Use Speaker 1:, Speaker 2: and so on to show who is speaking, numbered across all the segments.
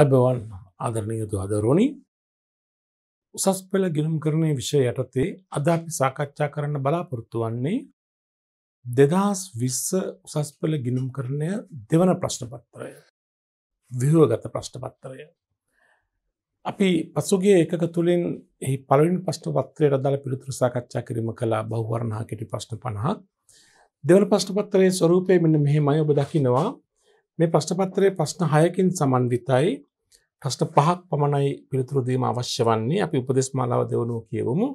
Speaker 1: අබවන් ආදරණයතු අදරෝණි උසස් පෙළ ගිලුම් කරණය විෂය යටතේ අධාපි සාකච්ඡා කරන්න බලාපොරොත්තු වන්නේ දෙදස් විස්ස උසස් පෙළ ගිනුම් කරණය දෙවන ප්‍රශ්නපත්තරය විහෝගත ප්‍රශ්නපත්තරය. අපි පසුගේ එකක තුළින් එහි පලින් ප්‍රශ්නපත්‍රය රදාල පිළිතුර සාකච්ඡා කිරීම කලා බහවරණහා කෙටි ප්‍රශ්න පණහක් දෙවන ප්‍රශ්නපත්තරයේ ස්වරූපය මෙන්න මෙහෙ මය ඔබ දකිනවා මේ ප්‍රශ්න පත්‍රයේ ප්‍රශ්න 6කින් සමන්විතයි. ප්‍රශ්න 5ක් පමණයි පිළිතුරු දීම අවශ්‍ය වන්නේ. අපි උපදේශ මාලාව දෙවනෝ කියවමු.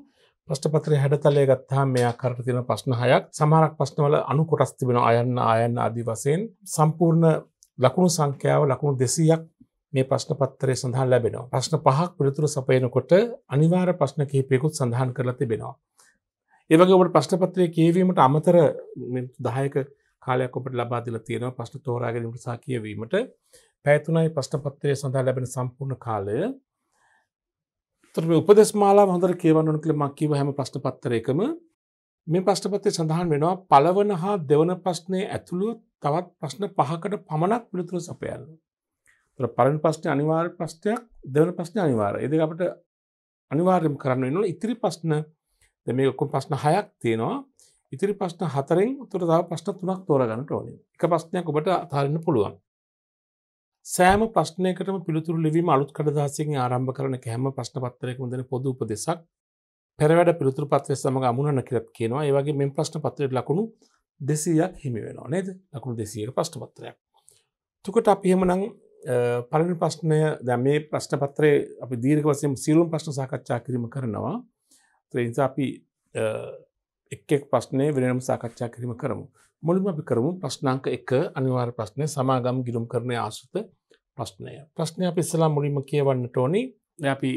Speaker 1: ප්‍රශ්න පත්‍රයේ හැඩතලය ගත්තාම මේ ආකාරයට තියෙන ප්‍රශ්න 6ක්. සමහරක් ප්‍රශ්නවල අණු කොටස් තිබෙනවා අයන්න ආයන්න ආදී වශයෙන් සම්පූර්ණ ලකුණු සංඛ්‍යාව ලකුණු 200ක් මේ ප්‍රශ්න පත්‍රය සඳහන් ලැබෙනවා. ප්‍රශ්න පහක් පිළිතුරු සපයනකොට අනිවාර්ය ප්‍රශ්න කිහිපයකුත් සඳහන් කරලා තිබෙනවා. ඒ වගේ ඔබට ප්‍රශ්න පත්‍රය කියවීමට අමතර 10ක කාලයක් ඔබට ලබා දීලා තියෙනවා ප්‍රශ්න තෝරා ගැනීමට සහ කියවීමට පැය තුනයි ප්‍රශ්න පත්‍රය සඳහා ලැබෙන සම්පූර්ණ කාලය තොරම උපදෙස් මාලා හොඳට කියවන්න ඕන කියලා මම කිව්ව හැම ප්‍රශ්න පත්‍රයකම මේ ප්‍රශ්න පත්‍රයේ සඳහන් වෙනවා පළවන හා දෙවන ප්‍රශ්නයේ ඇතුළු තවත් ප්‍රශ්න පහකට පමණක් පිළිතුරු සපයන්න. පරණ ප්‍රශ්න අනිවාර්ය ප්‍රශ්නයක් දෙවන ප්‍රශ්න අනිවාර්ය. ඒ දෙක අපිට අනිවාර්යම කරන්න වෙනවා. ඉතිරි ප්‍රශ්න දැන් මේක ඔක්කොම ප්‍රශ්න හයක් තියෙනවා. ඉතිරි ප්‍රශ්න හතරෙන් උතුර තව ප්‍රශ්න තුනක් තෝරගන්නට ඕනේ එක ප්‍රශ්නයක් ඔබට අතාරන්න පුළුවන් සෑම ප්‍රශ්නයකටම පිළිතුරු ලිවීම අලුත් කඩදාසියෙන් ආරම්භ කරන කෑම ප්‍රශ්න පත්තරයක දෙන පොදු උපදෙසක් පෙරවැඩ පිළිතුරු පත්‍රය සමඟ අමුණන කියලත් කියනවා ඒ වගේ මෙම ප්‍රශ්න පත්‍රයට ලකුණු දෙසීයක් හිමි වෙනවා නේද ලකුණු දෙසීයක ප්‍රශ්න පත්‍රයක් තුකට අපි එහෙමනම් පලන ප්‍රශ්නය දැම මේ ප්‍රශ්න පත්‍රයේ අපි දීර්ක වසයෙන් සිරුම් ප්‍රශ්න සාකච්ඡා කිරීම කරනවා ත්‍රනිසා අපි එක් එක් ප්‍රශ්නය වෙනම සාකච්ඡා කිරීම කරමු. මුලින්ම අපි කරමු ප්‍රශ්නාංක එක අනිවාර ප්‍රශ්නය සමාගම් ගිලුම් කරණය ආසුත ප්‍රශ්නය. ප්‍රශ්නය අපි ඉස්සලා මුලින්ම කියවන්න ටෝනි අපි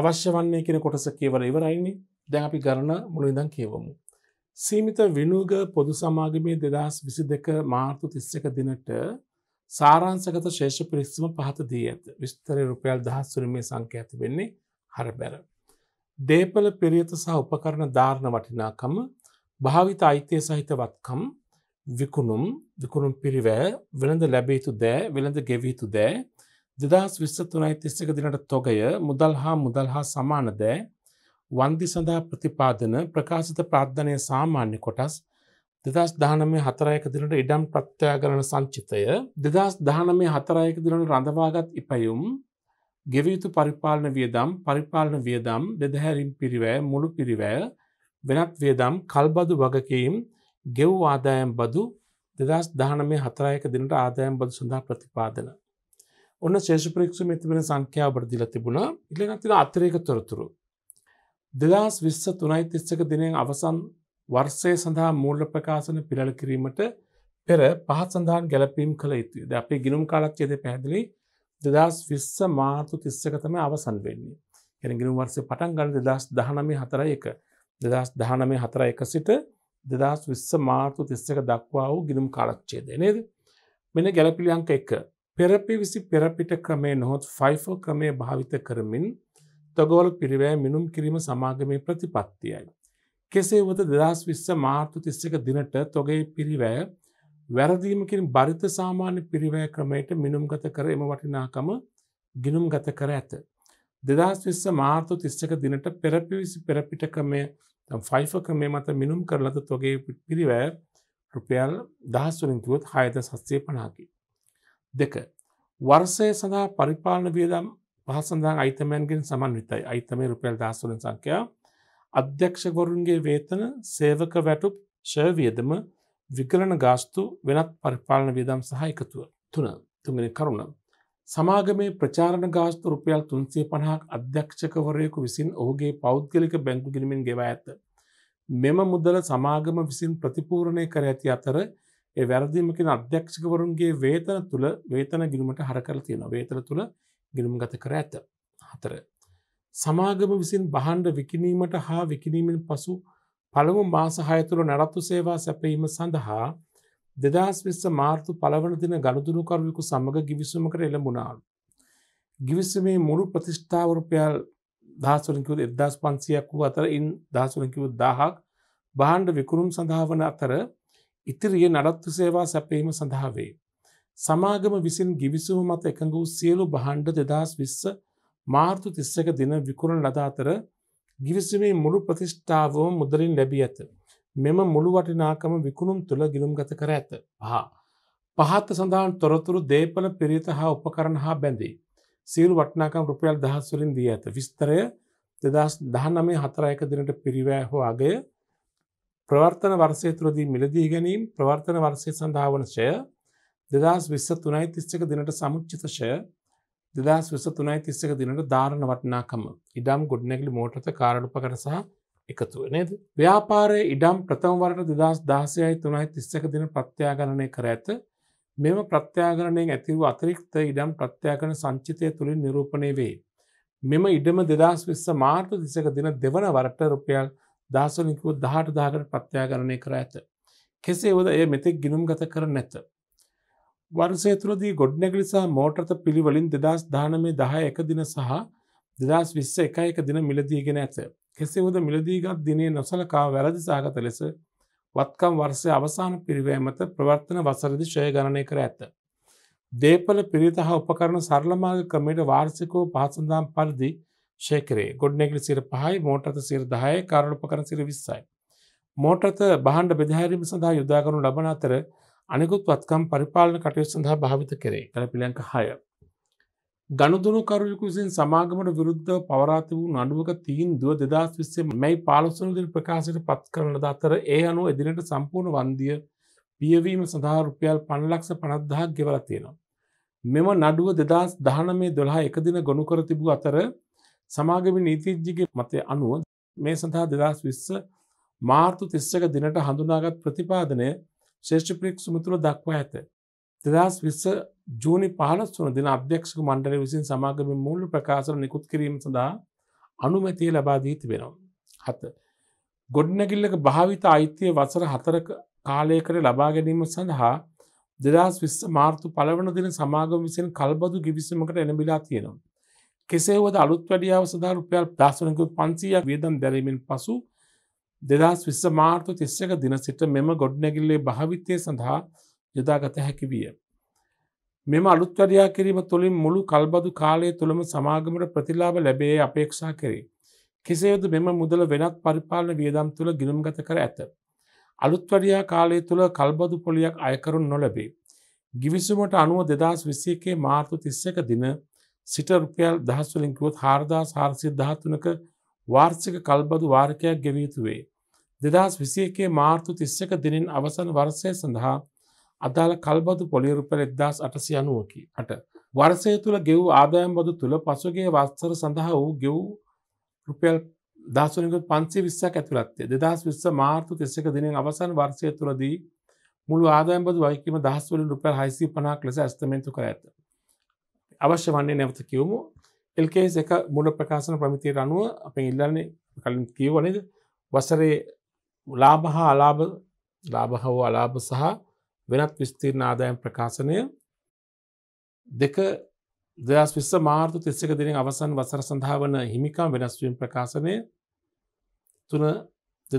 Speaker 1: අවශ්‍ය වන්නේ කියෙන කොටස කියවල ඉවරයින්නේ දැන් අපි ගරණ මුළුවිදන් කියවමු. සීමිත විනුග පොදු සමාගමේ දෙදස් විසි දෙක මාර්තු තිස්සක දිනට සාරංසකත ශේෂ පිරිස්සම පහත දී ඇත විස්තර රුපියල් දහස් සුරීමේ සංඛ්‍ය ඇති වෙන්නේ හර බැර. දේපල පෙරියත සහ උපකරණ ධාරණ වටිනාකම භාවිත අයිතිය සහිතවත්කම් විකුණුම් විකුණුම් පිරිවෑ වෙළඳ ලැබේතු දෑ වෙළඳ ගෙවීතු දෑ දෙදස් විස්සතුනයි තිස්සක දිනට තොගය මුදල් හා මුදල් හා සමාන දෑ වන්දි සඳහා ප්‍රතිපාදන ප්‍රකාශිත ප්‍රාධ්ධනය සාමාන්‍ය කොටස් දෙදස් දානමේ හතරයක දිනට ඉඩම් ප්‍රත්‍යයාගරන සංචිතය දෙදස් දානමේ හතරයක දිනට රඳවාගත් ඉපයුම් ගෙවියුතු පරිපාලන වියදම් පරිපාලන වියදම් දෙදහැරින් පිරිවෑ මුළු පිරිවෑ වෙනත් වියදම් කල්බදු වගකීම් ගෙව් ආදායම් බදු දෙදස් දානමය හතරයක දිනට ආදායම් බදු සඳහා ප්‍රතිපාදන. ඔන්න ශේෂප්‍රක්ෂ මෙතිබෙන සංඛ්‍යාව බරදිල තිබුණ ඉලනතින අතරේක තොරතුරු. දෙදස් විශ්ස තුනයි තිස්සක දිනෙන් අවසන් වර්සය සඳහා මූල්ල ප්‍රකාශන පිරල කිරීමට පෙර පහත් සඳහන් ගැලපීම් කළ යුතුය ද අපේ ගිනුම් කාලක්්‍යයද පැදිලි දෙදස් විස්ස මාර්තු තිස්සකතම අවසන් වෙන්නේ. එරගිරම් වර්සේ පටන් ගල දෙදස් දහනමේ හතර එක දෙදස් දහනමේ හතර එක සිට දෙදස් විස්ස මාර්තු තිස්සක දක්වා වූ ගිරුම් කාලක්්චේද නේද. මෙන ගැලපිළියංක එක පෙරපි විසි පෙරපිට ක්‍රමේ නොහොත් ෆයිෆෝ ක්‍රමය භාවිත කරමින් තොගෝල පිරිවෑ මිනුම් කිරීම සමාගමේ ප්‍රතිපත්තියයි. කෙසේ වත දෙදස් විස්ස මාර්තු තිස්සක දිනට තොගේ පිරිවෑ වැරදීමකින් බරිත සාමාන්‍ය පිරිවෑ ක්‍රමයට මිනුම්ගත කර එම වටිනාකම ගිනුම්ගත කර ඇත. දෙදස් විස්ස මාර්තු තිස්්චක දිනට පෙරපිවිසි පෙරපිට ක්‍රමය ෆයිෆ ක්‍රමය මත මිනුම් කරලද තොගේ පිරිවෑ රුපියල් දහස්වලින්තුවත් හයද සස්සේ පනාකි. දෙක. වර්සය සඳහා පරිපාලන වියදම් පහසඳහා අයිතමයන්ගෙන් සමන් විතයි අයිතමේ රුපියල් දහස්වලින් සංකයා අධ්‍යක්ෂගොරුන්ගේ වේතන සේවක වැටුප් ශවවියදම විකලන ගාස්තු වෙනත් පරිපාලන වියදම් සහ එකතුව. තුන තුමෙන කරුණ. සමාගමේ ප්‍රචාරණ ගාස්තු රුපියල් තුන්සේ පණහක් අධ්‍යක්ෂකවරයකු විසින් ඔහුගේ පෞද්ගලික බැංකු ගිනිමින් ගෙව ඇත. මෙම මුදල සමාගම විසින් ප්‍රතිපූරණය කර ඇති අතර ඒ වැරදිීමකින් අධ්‍යක්ෂකවරුන්ගේ වේතන තුළ වේතන ගිලුමට හරකර තියෙන වේතන තුළ ගිලුම් ගත කර ඇත. හතර. සමාගම විසින් බහන්ඩ විකිනීමට හා විකිනීමෙන් පසු පළමු මාසහය තුළ නඩත්තු සේවා සැපීම සඳහා දෙදස් විස්ස මාර්තු පළවන දින ගණදුරුකරුවෙකු සමඟ ගිවිසුමකට එළඹුණාලු. ගිවිසමේ මුළු ප්‍රතිෂ්ඨාවරුපයල් දහසුරකිව එදස් පන්සියක් වූ අතර ඉන් දහසුරකිව දාහක් බාණ්ඩ විකුරුම් සඳහාවන අතර ඉතිරිය නඩත්තු සේවා සැපීම සඳහාවේ. සමාගම විසින් ගිවිසුම මත එකඟ වූ සියලු බහණ්ඩ දෙදස් විස්ස මාර්තු තිස්සක දින විකුරන් ලදාතර ගිවිසුමේ මුළු ප්‍රතිෂ්ඨාවම මුදලින් ලැබී ඇත. මෙම මුළු වටිනාකම විකුණුම් තුළ ගිලුම්ගත කර ඇත. හා. පහත්ත සඳහන් තොරතුරු දේපල පිරිත හා උපකරණ හා බැඳේ. සියලු වටනාකම් රුපියල් දහස්වලින් දී ඇත. විස්තරය දෙදස් දහනමේ හතරයක දිනට පිරිවෑ හෝ අගය ප්‍රවර්තන වර්සය තුරදී මිලදී ගැනීම් ප්‍රවර්තන වර්සය සඳහාවන ශය දෙදස් විස්ස තුනයි තිස්්චක දිනට සමුච්චිතශය දෙදස් විස තුනයි තිස්සක දිනට ධාරණ වටනාකම ඉඩම් ගොඩ්නැගලි මෝට්‍රත කාරඩුපකට සහ එකතුව නේද. ව්‍යාපාරය ඉඩම් ප්‍රථමවරට දෙදස් දාසයයි තුනයි තිස්සක දින ප්‍රත්‍යාගණනය කර ඇත මෙම ප්‍රත්‍යාගණයෙන් ඇතිව අතිරික්ත ඉඩම් ප්‍රත්‍යාගන සංචිතය තුළින් නිරූපණය වේ. මෙම ඉඩම දෙදස් විස්ස මාර්ත දිසක දින දෙවන වරට රුපියල් දසනිකු දහට දාගට ප්‍රත්‍යාගණනය කර ඇත. කෙසේ වද එය මෙතෙක් ගිනුම් ගත කර නැත. වර්සය තුරදී ගොඩ්නැගලි සහ මෝටර්ත පිළිවලින් දෙදස් දානමේ දහ එක දින සහ දෙදස් විස්ස එකයක දින මිලදීගෙන ඇත. කෙසේ හොද මිලදීගත් දිනේ නොසලකා වැරදි සාගත ලෙස වත්කම් වර්සය අවසාන පිරිවෑමත ප්‍රවර්තන වසරදි ශය ගණනය කර ඇත. දේපල පිරිත හා උපකරන සරලමාග ක්‍රමයට වාර්සිකෝ පහසඳම් පරිදි ශේකරේ ගොඩ්නැගලි සිර පහයි මෝටර්ත සිර දහය කාරුණපකරන සිර විස්සයි. මෝටර්ත බහන්ඩ බෙදහැරීම සඳහා යුදාකරනු ලබන අතර අනෙකුත් වත්කම් පරිපාලන කටයුතු සඳහා භාවිත කරේ කලපිලංක හය. ගණුදුනු කරුයකු විසින් සමාගමට විරුද්ධ පවරාති වූ නඩුවක තීන්දුව දෙදස් විස්සේ මැයි පාලොස්සනු දින ප්‍රකාශයට පත් කරන ලද අතර ඒ අනුව එදිනට සම්පූර්ණ වන්දිය පියවීම සඳහා රුපියල් පණලක්ෂ පනත්දාහක් ගෙවල තියෙනවා. මෙම නඩුව දෙදස් දහනමේ දොළහා එකදින ගොුණු කර තිබූ අතර සමාගමි නීතිජ්ජිගේ මතය අනුව මේ සඳහා දෙදස් විස්ස මාර්තු තිස්සක දිනට හඳුනාගත් ප්‍රතිපාදනය ශේෂ්ඨපික් සුමතුළ දක්වා ඇත. දෙදස් විස්ස ජූනි පහලස් වන දින අධ්‍යක්ෂක මණ්ඩල විසින් සමාගම මුල්ල ප්‍රකාශර නිකුත් කිරීම සඳහා අනුමැතිය ලබාදී තිබෙනවා. හත. ගොඩනැගිල්ලක භාවිත අයිතිය වසර හතරක කාලයකට ලබා ගැනීම සඳහා දෙදස් විස්ස මාර්තු පලවන දින සමාගම විසින් කල්බදු ගිවිසමකට එනබිලා තියෙනවා. කෙසේවද අලුත් වැඩියාව සදා රුපියල් දසනකුත් පන්සියක් වියදම් දැරීමෙන් පසු දෙදස් විස්ස මාර්තු තිස්සක දින සිට මෙම ගොඩ්නැගිල්ලේ භාවිතය සඳහා යොදාගත හැකි විය. මෙම අලුත්වරයා කිරීම තුළින් මුළු කල්බදු කාලය තුළම සමාගමට ප්‍රතිලාබ ලැබේ අපේක්ෂා කරේ. කෙසේද මෙම මුදල වෙනත් පරිපාලන වියදම් තුළ ගිනුම්ගත කර ඇත. අලුත්වරයා කාලය තුළ කල්බදු පොලියක් අයකරුන් නොලැබේ. ගිවිසුමට අනුව දෙදස් විසියකේ මාර්තු තිස්සක දින සිට රුපියල් දහස්වලින්කුවත් හාර්දා සාර්සිය ධාතුනක වාර්සික කල්බදු වාර්කයක් ගෙවියතුවේ. දෙදස් විසියකේ මාර්තු තිස්සක දිනින් අවසන වර්සය සඳහා අදාළ කල්බදු පොලිරුපර එක්දස් අටසි අනුවකි අට වර්සය තුළ ගෙව් ආදායම් බදු තුළ පසුගේ වස්සර සඳහා වූ ගෙව් රුපියල් දසනකු පන්සේ විස්සක් ඇතුළත්තේ දෙදස් විස්ස මාර්තු තිස්සක දිනින් අවසන් වර්සය තුළදී මුළු ආදායම් බදු වයිකීම දහස්වලින් රුපියල් හයිසි පනාක් ලෙස ඇස්තමේන්තු කර ඇත අවශ්‍ය වන්නේ නැවත කිවමු එල්කේ එක මුල ප්‍රකාශන ප්‍රමිතියට අනුව අප ඉල්ලන්නේ කලින් කියවනද වසරේ ලාභ හා අලාභ ලාභ හෝ අලාභ සහ වෙනත් විස්තීර්ණ ආදායම් ප්‍රකාශනය දෙක දෙදස් විස්ස මාර්තු තිස්සක දෙනින් අවසන් වසර සඳහා වන හිමිකම් වෙනස්වීම් ප්‍රකාශනය තුන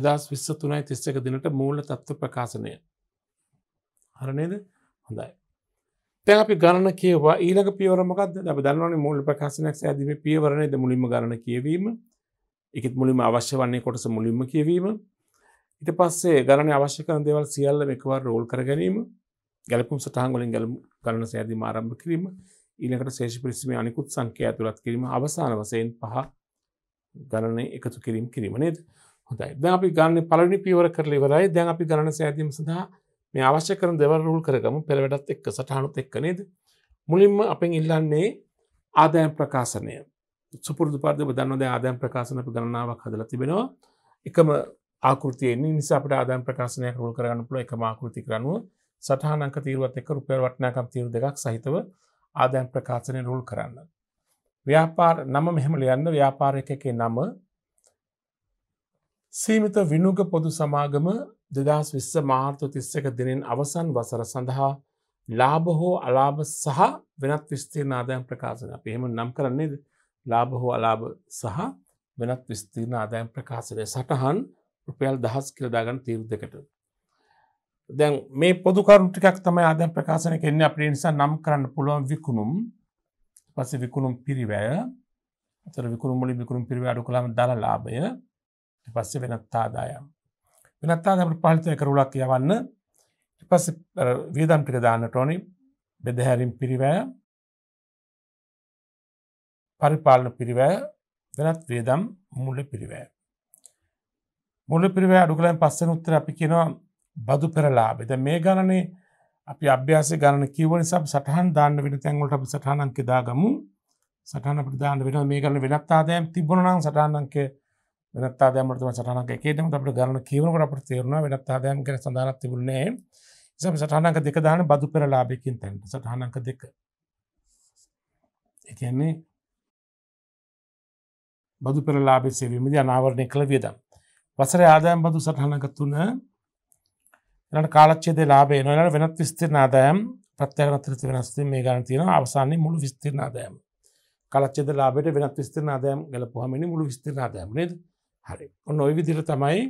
Speaker 1: දෙදස් විස්ස තුනයි තිස්සක දිනට මූල තත්ව ප්‍රකාශනය හරනේද හොඳයි තැ අපි ගණන කියවා ඊලක පියවරමකද අප දන්නවන මූල ප්‍රකාශනයක් ඇදීම පියවරණයද මුලින්ම ගණන කියවීම එකත් මුලින්ම අවශ්‍ය වන්නේ කොටස මුලින්ම කියවීම ඉට පස්සේ ගණන අවශ්‍යකන දෙවල් සියල්ල එකවර රෝල් කර ගැනීම ගැලපුම් සටහන්ගලින් ගැල කරන සෑදි ආරම්භ කිරීම ඊනකට ශේෂ පිරිසිමේ අනිකුත් සංකය ඇතුළත් කිරීම අවසාන වසයෙන් පහ ගණනය එකතු කිරීම කිරීම නේද හොඳයි ද අපි ගන්න පලනි පියවර කරල වරයි දැන් අපි ගණන සෑදීම සඳහා මේ අවශ්‍ය කරන දෙවල් රූල් කරගම පෙරවැඩත් එක් සටහනුත් එක්ක නේද මුලින්ම අපෙන් ඉල්ලන්නේ ආදායම් ප්‍රකාශනය සුපුරදු පාර්ධ දන්නවද ආදායම් ප්‍රකාශන අපි ගණනාවක් හදලා තිබෙනවා එකම ආකෘතියෙන් නිසා අපට ආදායම් ප්‍රකාශනයක් රෝල් කරගන්න පුළුවන් එකම ආකෘතියක අනුව සටහන් අංක තීරුවත් එක්ක රුපියල් වටිනාකම් තීරු දෙකක් සහිතව ආදායම් ප්‍රකාශනය රෝල් කරන්න. ව්‍යාපාර නම මෙහෙම ලියන්න ව්‍යාපාරයකකේ නම සීමිත විනුග පොදු සමාගම දෙදස් විස්ස මාර්තු තිස්සක දිනෙන් අවසන් වසර සඳහා ලාභ හෝ අලාභ සහ වෙනත් විස්තීර්ණ ආදායම් ප්‍රකාශන අප එහෙම නම් කරන්නේ ලාභ හෝ අලාභ සහ වෙනත් විස්තීර්ණ ආදායම් ප්‍රකාශනය සටහන් රුපියල් දහස් කරදාගන්න තීරුදකට දැන් මේ පොදුකරුටිකක් තමයි අද ප්‍රකාශන කෙන්න අපේ නිසා නම් කරන්න පුළුවන් විකුණුම් පස විකුණුම් පිරිවැය අතර විකුණු මුලි විකුණුම් පිරිව අඩු කළම දළ ලාබය පස්ස වෙනත්තාදායම් වෙනත්තාදමට පාලිතය කරුලක් යවන්න පස වියදම්ටික දාන්න ටෝනි බෙදහැරින් පිරිවැය පරිපාලන පිරිවැය වෙනත් වේදම් මුල්ල පිරිවෑ මුළු පිරිව අඩුකලන් පස්සන උත්තර අපි කියනවා බදු පෙරලාබ ද මේ ගණනේ අපි අභ්‍යාස ගණ කිවන සබ සටහන් දාන්න වෙන තැන්ගොට අපි සටහනන් කෙදාගමු සටහන ප්‍රධාන වෙන මේ ගන වෙනත්තාදයම් තිබුණනම් සටහනන්ක වෙනත්තාදයමටම සටහනක එකේටම අපට ගන්න කියවනකට අපට තේරුණ වෙනත්තාදයම් කර සඳහනක් තිබුණේ සම සටහනක දෙක දාන බදු පෙරලාබයකින් තැන්ට සටහනක දෙක එකන්නේ බදු පෙරලාබේ සේවීමද අනාවරණය කළ වියදම් වසර ආදායම් බදු සටහනක තුන එනට කාලච්චේදේ ලාබේ නොනට වෙනත් විස්තිරණ ආදායම් ප්‍රත්‍යයනතරති වෙනස්ති මේ ගන තියෙන අවසාන්නේ මුළු විස්තිරණ ආදායම් කලච්චේද ලාබට වෙනත් විස්තිරණ ආදායම් ගැලපුහමනි මුළු විස්තිරණ ආදායම් නේද හරි ඔන්න ඔය විදිර තමයි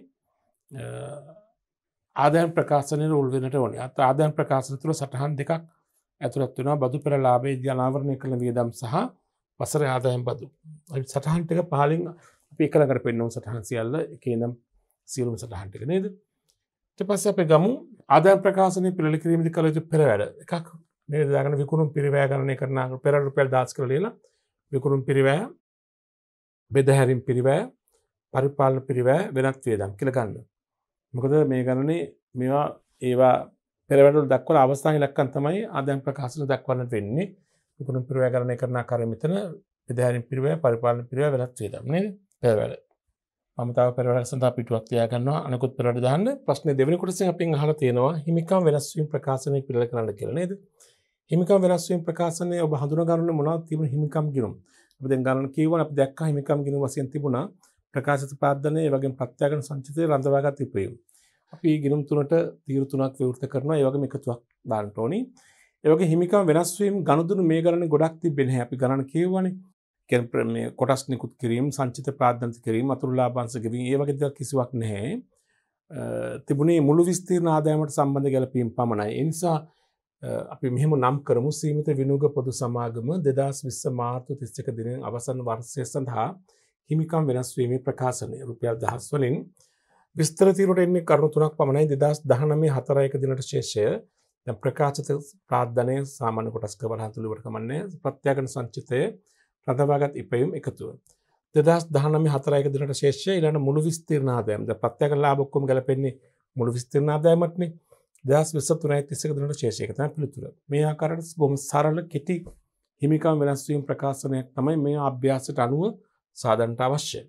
Speaker 1: ආදයන් ප්‍රකාශනය උල්වෙනට ඕන අත ආදයන් ප්‍රකාශන තුළ සටහන් දෙකක් ඇතුළත් වනා බදු පෙර ලාබේ ජනාවරණය කළ වියදම් සහ වසර ආදායම් බදු සටහන්ටක පහලින් එකළඟට පෙන්නුම් සටහන් සියල්ල එකනම් සියලුම් සටහන්ටික නේද පස්ස අප ගමු ආදා ප්‍රකාශනය පිළි කිරීමි කලතු පෙරවැඩ එකක් මේ දාගන විකුණුම් පිරිවෑ ගණය කරන පෙරට පෙල් දස් කරලල විකුරුම් පිරිවෑ බෙදහැරින් පිරිවෑ පරිපාලන පිරිවෑ වෙනත් වේදම් කියලගන්න මොකද මේ ගණනේ මේවා ඒවා පෙරවැටු දක්වල අවස්ථාන ලක්කන් තමයි ආදයන් ප්‍රකාශන දක්වන්න වෙන්නේ විකුණුම් පිරිවෑ ගණය කරන කරමිතන බෙදහැරින් පිරිවෑ පරිපාලන පිරිවෑ වෙනත් වේදම්න්නේ පෙරවැල මතාව පෙරවැසට පිටුවක් තියාගන්නවා අනකුත් පෙරට දාන්න ප්‍රශ්න දෙවනිකොටසි අපි හල තියෙනවා හිමිකම් වෙනස්වීම් ප්‍රකාශනය පිළ කරන්න කරනේද හිමිකම් වෙනස්වීම් ප්‍රකාශනය ඔබ හඳුනගරන්න මොනව තිබුණ හිමිකම් ගිරුම් අපද ගන්න කීවන අප දැක් හිමිකම් ගෙන වසයෙන් තිබුණා ප්‍රකාශත පාදධනය වගේ ප්‍රත්්‍යයාගන සංචිතය රඳවාගත් තිපයීම. අපි ගිනම් තුනට තීරතුනක් විවෘත කරන යවගේ එකතුවක් බාන්ටෝනි ඒවගේ හිමිකම් වෙනස්වීම් ගණුදුන මේ ගරන ගොඩක් තිබෙන අපි ගණන කියවනේ කැ කොටස් නිකුත් කිරීම සංචිත ප්‍රාධන්ත කිරීම අතුරලාබන්ස කිරීම ඒවගේද කිසිවක් නැහැ තිබුණේ මුළු විස්තීර ආදායමට සම්බඳ ගැලපීම් පමණයි එනිසා අපි මෙහම නම් කරමු සීමිත විනුග පොදු සමාගම දෙදස් විස්ස මාර්තු තිස්්චක දිනෙන් අවසන් වර්සය සඳහා හිමිකම් වෙනස්වීමේ ප්‍රකාශනය රුපියල් දහස් වලින් විස්තරතීරට එන්නේ කරුතුනක් පමණයි දෙදස් දහනමේ හතරයක දිනට ශේෂය ප්‍රකාශත ප්‍රාධනය සාමාන කොටස්ක වලහතුළුවට කමන්නේ ප්‍රත්‍යාගන සංචිතය රඳවාගත් ඉපයුම් එකතුව. දෙදස් දහනම හතරයක දිනට ශේෂය ඉලට මුළු විස්තිරනාදයම පත්ය කලා බොක්කොම ගලපෙන්නේ මුළු විස්තිරනාදයමටන දස් විස තුනයි තිසක දිනට ශේෂයකතන පිළිතුර මේ ආකාරට බොම සරල කෙටි හිමිකම් වෙනස්වීම් ප්‍රකාශනයක් තමයි මේ අභ්‍යාසට අනුව සාධන්ට අවශ්‍ය.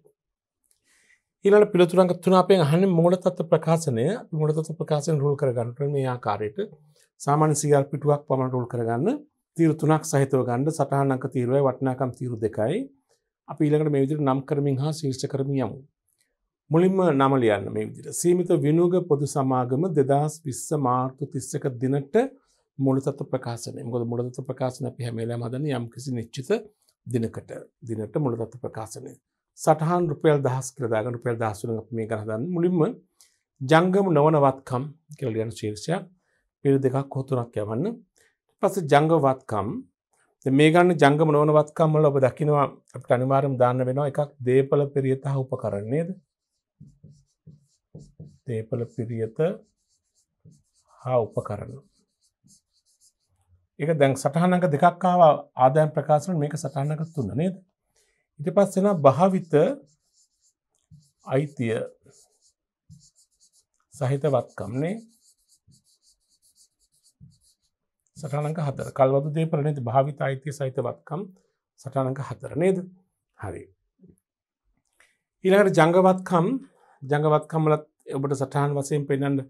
Speaker 1: ඉලට පිළිතුරන් තුනාපේ හන මූලතත්ව ප්‍රකාශනය මූලතත්ව ප්‍රකාශන රුල් කරගන්නට මේ ආකාරයට සාමාන්‍ය සියල් පිටුවක් පමණ රුල් කරගන්න තීරු තුනක් සහිතව ගණ්ඩ සටහන් අංක තීරුවයි වටනාකම් තීරු දෙකයි අපි ඊළඟට මේ විදිහට නම් කරමින් හා ශීර්ෂ කරමින් යමු. මුලින්ම නම ලියන්න මේ විදිහට. සීමිත විනෝග පොදු සමාගම 2020 මාර්තු 31 දිනට මූලතත්ත්ව ප්‍රකාශනය. මොකද මූලතත්ත්ව ප්‍රකාශන අපි හැම වෙලාවෙම හදන්නේ යම්කිසි නිශ්චිත දිනකට. දිනට මූලතත්ත්ව ප්‍රකාශනය. සටහන් රුපියල් 1000 කියලා දාගෙන රුපියල් 1000 වෙන අපි මේ ගන්න හදන්නේ. මුලින්ම ජංගම නවනවත්කම් කියලා ලියන ශීර්ෂයක්. පිළ දෙකක් හෝ තුනක් යවන්න. පස ජංගවත්කම් මේ ගන්න ජංගම නොනවත්කම්මල ඔබ දකිනවා අපට අනිවාරම් දාන්න වෙනවා එකක් දේපල පිරිියත හඋප කරන්නේද දේපල පිරිියත හා උප කරන එක දැන් සටහනක දෙකක්කාව ආදායම් ප්‍රකාශන මේක සටහනක තුන්න නේද ඉට පස්සෙන භාවිත අයිතිය සහිත වත්කම්නේ සටානක හතර කල්වද දේ ප්‍රනති භාවිත අයිතිය සහිතවත්කම් සටානක හතර නේද හරි. ඊළඟට ජංගවත්කම් ජංගවත්කම්ලත් ඔබට සටහන් වසයෙන් පෙන්නන්ඩ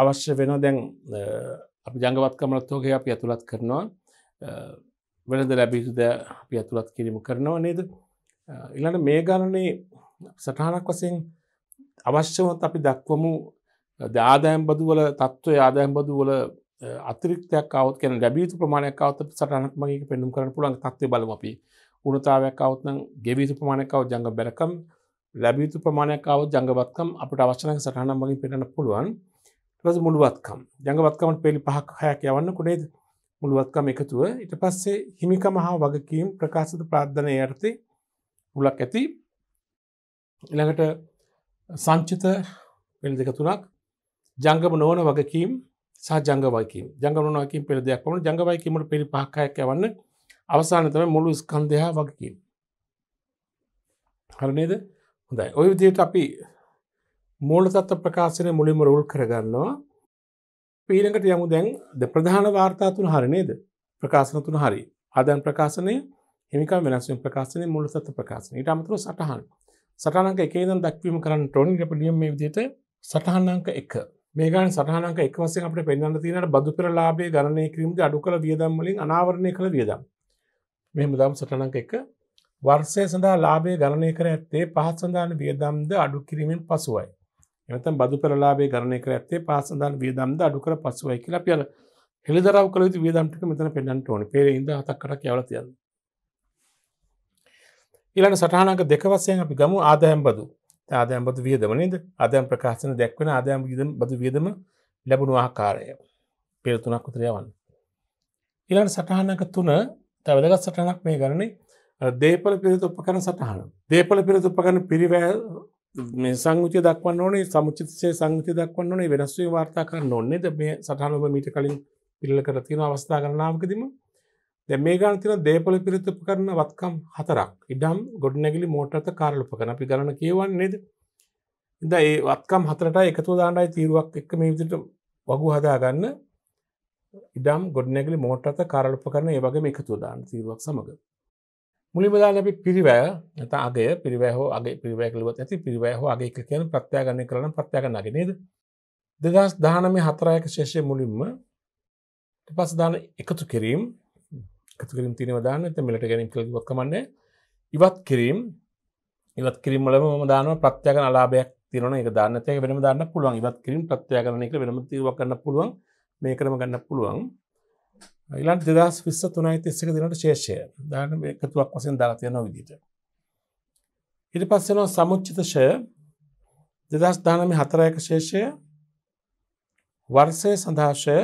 Speaker 1: අවශ්‍ය වෙන දැන් අප ජංගවත්කමලත්හෝගේ අප ඇතුළත් කරනවා වෙනද ලැබිසුද අපි ඇතුළත් කිරීම කරනවා නේද ඉළඟ මේ ගණනේ සටහනක් වසයෙන් අවශ්‍යවත් අපි දක්වමු ආදායම් බදු වල තත්ත්වය ආදායම් බදු වල අතිරික්තයක් අවත් කියන ලැබීතු ප්‍රමාණයක් අවත සටනක් මගේ පෙන්නුම් කරන පුළන් තත්වය බලම අපි උනතාවයක් අවත්න ගෙවීතු ප්‍රමාණයකව ජංග බැරකම් ලැබීතු ප්‍රමාණයක්කාව ජංගවත්කම් අපට අවශ්‍යනක සටහන මගින් පෙටන පුළුවන් ලස මුළුවත්කම් ජංගවත්කමට පෙළි පහක් හයක් යවන්න කුණේද මුළුවත්කම එකතුව ඉට පස්සේ හිමිකම හා වගකීම් ප්‍රකාශද ප්‍රාධනය යටතේ මුලක් ඇති එළඟට සංචිත පෙළ දෙක තුනක් ජංගම නොවන වගකීම් සහ ජංගවයිකීම ජංගමනවාකින් පෙළ දෙයක් වන ජංගවයිකීමට පිළි පහක්කයක් ඇවන්න අවසානතම මුළු ස්කන්දයා වගකීම. හරනේද හොඳයි ඔය විදියට අපි මූල තත්ව ප්‍රකාශනය මුලින්ම රුල් කරගන්නවා පීළඟට යමු දැන් ද ප්‍රධාන වාර්තා තුන හරිනේද ප්‍රකාශන තුන හරි ආදන් ප්‍රකාශනය හිමිකා වෙනස්වෙන් ප්‍රකාශනය මුල තත්ව ප්‍රකාශන ඊට අමතුර සටහන් සටනක එකේදන් දක්වීම කරන්න ටොනි ගැපඩියම් මේ විදියට සටහන්නංක එක මේ ගාන සටහනක එක වශයෙන් අපිට පෙන්වන්න තියෙනට බදු පෙර ලාභයේ ගණනය කිරීමද අඩු කළ වියදම් වලින් අනාවරණය කළ වියදම්. මෙහෙම දාමු සටහනක එක වර්ෂය සඳහා ලාභයේ ගණනය කර ඇත්තේ පහත් සඳහන් වියදම්ද අඩු කිරීමෙන් පසුවයි. එමෙතන බදු පෙර ලාභයේ ගණනය කර ඇත්තේ පහත් සඳහන් වියදම්ද අඩු කර පසුවයි කියලා අපි අර හෙළිදරව් කළ යුතු වියදම් ටික මෙතන පෙන්වන්න ඕනේ. පෙරේ ඉඳ හතක් කරක් යවලා තියන්න. ඊළඟ සටහනක දෙක වශයෙන් අපි ගමු ආදායම් බදු. ආදයම් බදු වියදම නේද අදයම් ප්‍රකාශන දැක්වෙන ආදයම් විදම් බදු වියදම ලැබුණු ආකාරය පෙර තුනක් උතරයවන්න. ඊළඟ සටහනක තුන තවදගත් සටහනක් මේ ගරන්නේ දේපල පිරිත උපකරන සටහන. දේපල පිරිත උපකරන පිරිවැය සංගති දක්වන්න ඕනේ සමුචිතසේ සංගති දක්වන්න ඕනේ වෙනස්වේ වාර්තා කරන්න ඕන්නේ ද මේ සටහනම මීට කලින් පිල්ල කර තියෙන අවස්ථා කරනාවකදීම දැ මේ ගාන තින දේපල පිරිත උපකරන වත්කම් හතරක් ඉඩම් ගොඩනැගිලි මෝටර්ත කාරල උපකන අපි ගණන කියවන්නේද ඉද ඒ වත්කම් හතරට එකතු දාන්නයි තීරුවක් එක්ක මේ විදිට වගු හදාගන්න ඉඩම් ගොඩනැගලි මෝටර්ත කාරලප කරන ඒ වගේ එකතු දාන්න තීරුවක් සමඟ මුලිමදාන අපි පිරිවෑ නත අගේ පිරිවෑහෝ අගේ පිරිවැකලවත් ඇති පිරිවෑහෝ අගේ කියන ප්‍රත්‍යයාගන්න කරන ප්‍රත්‍යයක නගෙනේද දෙදස් දානම හතරයක ශේෂය මුලින්ම පස් දාන එකතු කිරීම එකතුකිරම් තිනව දාන්න ඇත මෙලට ගැනීම කලවත් කමන්න ඉවත් කිරීම් ඉවත් කිරීමලම දාන ප්‍රත්්‍යයක ලාභයක් තිරන එක දාන්නතය වෙනම දාන්න පුළුවන් ඉවත් කිරීම ප්‍රත්්‍යය කරන එක වෙනම තිව කන්න පුළුවන් මේ කරම ගන්න පුළුවන් ඉලන් දෙදස් විස්ස තුනයි තිස්සක දිනට ශේෂය දාන එකතුවක් වසෙන් දාතියන විදිට ඉට පස්සෙනවා සමුච්චිතශය දෙදස් දානම හතරයක ශේෂය වර්සය සඳහාශය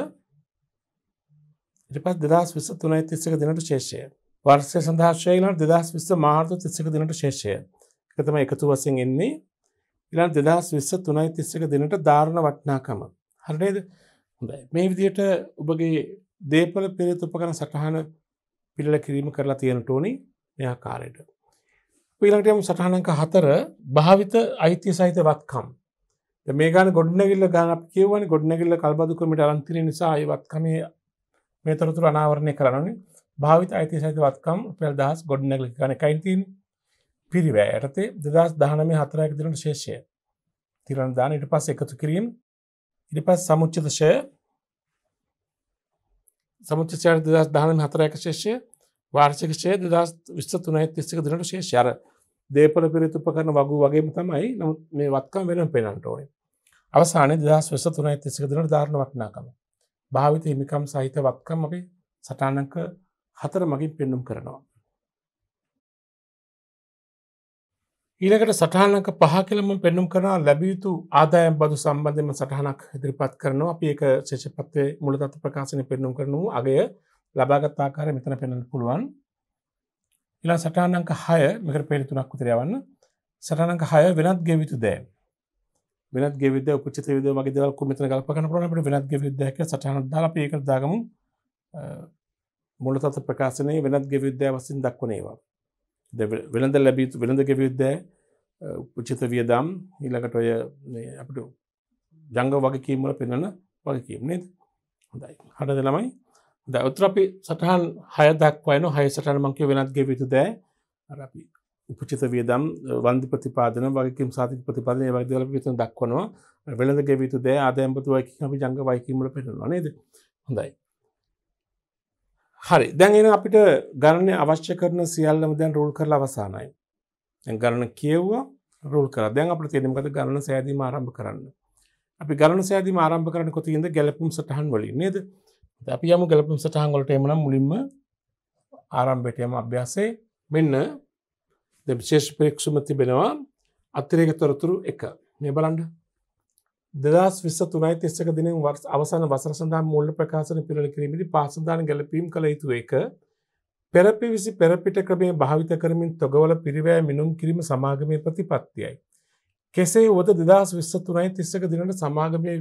Speaker 1: ඉටපස් දෙදස් විස තුනයි තිස්සක දිනට ශේෂය වර්සය සඳහශයලන දෙදස් විස්ස මාර්තු තිස්සක දිනට ශේෂය එකතම එකතු වසින් එන්නේ ඉලන් දෙදස් විස්ස තුනයි තිස්සක දිනට ධාරණ වටනාකම හරනේද හොඳයි මේ විදියට ඔබගේ දේපල පෙරත් උපකරන සටහන පිළිල කිරීම කරලා තියෙන ටෝනි මෙයා කාරයට පිලටම සටහනක හතර භාවිත අයිතිය සහිත වත්කම් මේ ගන ගොඩනගල්ල ගන කියවන ගොඩනගල්ල කල්බදුකමට අන්තිර නිසා අයවත්කමේ මේතරතුර අනාවරණය කරනනේ භාවිත අයිති සහිත වත්කම් පැල් දහස් ගොඩ්නැගලි ගන කයිතින් පිරිවෑ ඇතේ දෙදස් දහනම හතරයක් දිරන ශේෂය තිරණ දාන ඉට පස් එකතු කිරීම ඉඩි පස් සමුච්චතශය සමුච්චය දෙදස් දහනම හතරයක ශේෂය වාර්ෂිකෂය දෙදස් විස්ත තුනයි තිස්සක දිනට ශේෂයර දේපල පිරිතුප කරන වගු වගේ තමයි නමුත් මේ වත්කම් වෙන පෙනන්ට ඕනේ අවසාන දස් වෙස තුනයි තිසික දිනට ධාරණ වටනාකම භාවිත හිමිකම් සහිත වත්කම් අපි සටානක හතර මගින් පෙන්නුම් කරනවා. ඊළකට සටහනක පහකිලම පෙන්නුම් කරන ලැබියුතු ආදායම් බදු සම්බන්ධම සටහනක් ඉදිරිපත් කරනවා අපි ඒක ශේෂපත්වය මුලතත් ප්‍රකාශන පෙන්නුම් කරනු අගේ ලබාගත්තාකාර මෙතන පෙන්න පුළුවන් ඉලා සටානංක හය මෙකට පේලිතුනක් උතරයවන්න සටනක හය වෙනත් ගෙවිතු දෑ වෙනත් ගෙවිද උපචිත විද වගේ දවල්කු මෙතන ගල්පකන පුරන අපට වෙනත් ගෙවිද්දක සටහන දාලා අපි ඒක දාගමු මුලතත් ප්‍රකාශනය වෙනත් ගෙවිද්දය වසින් දක්වනේවා වෙළඳ ලැබී වෙළඳ ගෙවිද්දය උපචිත වියදම් ඊළඟට ඔය අපට ජංග වගකීමල පෙන්න්න වගකීම නේද හොඳයි හඩද ළමයි ද උත්‍ර අපි සටහන් හය දක්වයන හය සටහන් මංකය වෙනත් ගෙවිතු දෑ අරපි උපචිත වියදම් වන්දි ප්‍රතිපාදන වගේකින් සාතික ප්‍රතිපාදනය වගේදල විතන දක්වනවා වෙළඳ ගෙවිතු දෑ ආදයම්පතු වයිකින් අපි ජංග වයිකීමල පෙනවා නේද හොඳයි. හරි දැන්ගෙන අපිට ගණනය අවශ්‍ය කරන සියල්ලම දැන් රෝල් කරල අවසානයි. ගණන කියව්වා රෝල් කර දැන් අපට තේරමකද ගණන සෑදීම ආරම්භ කරන්න. අපි ගණන සෑදීම ආරම්භ කරන කොතින්ද ගැලපුම් සටහන් වලින් නේද අපි යම ගැලපුම් සටහන්ගොලට එමන මුලින්ම ආරම්භටයම අභ්‍යාසේ මෙන්න ද විශේෂ ප්‍රේක්ෂුම තිබෙනවා අත්තරේක තොරතුරු එක මේ බලන්ඩ දෙදස් විස්ස තුනයි තිස්සක දින වර්ස අවසන වසර සඳහා මුල්ල ප්‍රකාශන පිරණ කිරීමට පාසදාන ගැලපීම් කළ යුතු එක පෙරපි විසි පෙරපිට ක්‍රමේ භාවිත කරමින් තොගවල පිරිවෑ මිනුම් කිරීම සමාගමය ප්‍රතිපත්තියයි. කෙසේ වද දෙදස් විස්ස තුනයි තිස්සක දිනට සමාගමය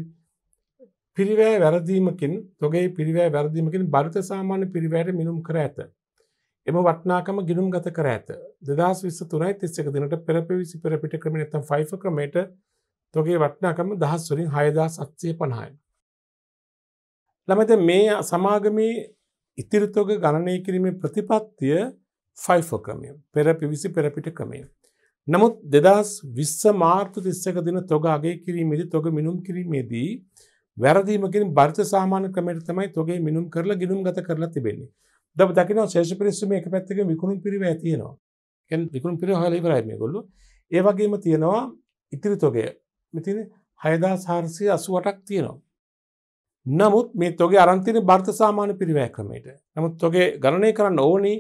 Speaker 1: පිරිවෑ වැරදීමකින් තොගේ පිරිවෑ වැරදීමකින් බරිත සාමාන්‍ය පිරිවෑයට මිනුම් කර ඇත. එම වටනාකම ගිනුම් ගත කර ඇත දෙදස් විස්ස තුනයි තිස්සක දිනට පෙරපිවිසි පෙරපිට ක්‍රමිණනත්තම් ෆයිෆ ක්‍රමේට තොගේ වටනාකම දහස්වරින් හයදා සත්සය පණහයි. ළමත මේ සමාගමී ඉතිරිතෝග ගණනය කිරීමේ ප්‍රතිපත්තිය ෆයිෆෝ ක්‍රමය පෙරපිවිසි පෙරපිට ක්‍රමය. නමුත් දෙදස් විස්ස මාර්තු තිස්සක දින තොගාගේ කිරීමේදී තොග මිනුම් කිරීමේදී වැරදීමකින් බර්ත සාමාන ක්‍රමයට තමයි තොගේ මිනුම් කරලා ගිනුම් ගත කරලා තිබෙන්නේ දබ දකිනවා ශේෂ පිරිස්සුම එක පැත්තක විකුණුම් පිරිවැය තියෙනවා. කියන්නේ විකුණුම් පිරිවැය හොයලා ඉවරයි මේගොල්ලෝ. ඒ වගේම තියෙනවා ඉතිරි තොගය. මෙතන 6488ක් තියෙනවා. නමුත් මේ තොගේ අරන් තියෙන බර්ත සාමාන්‍ය පිරිවැය ක්‍රමයට. නමුත් තොගේ ගණනය කරන්න ඕනේ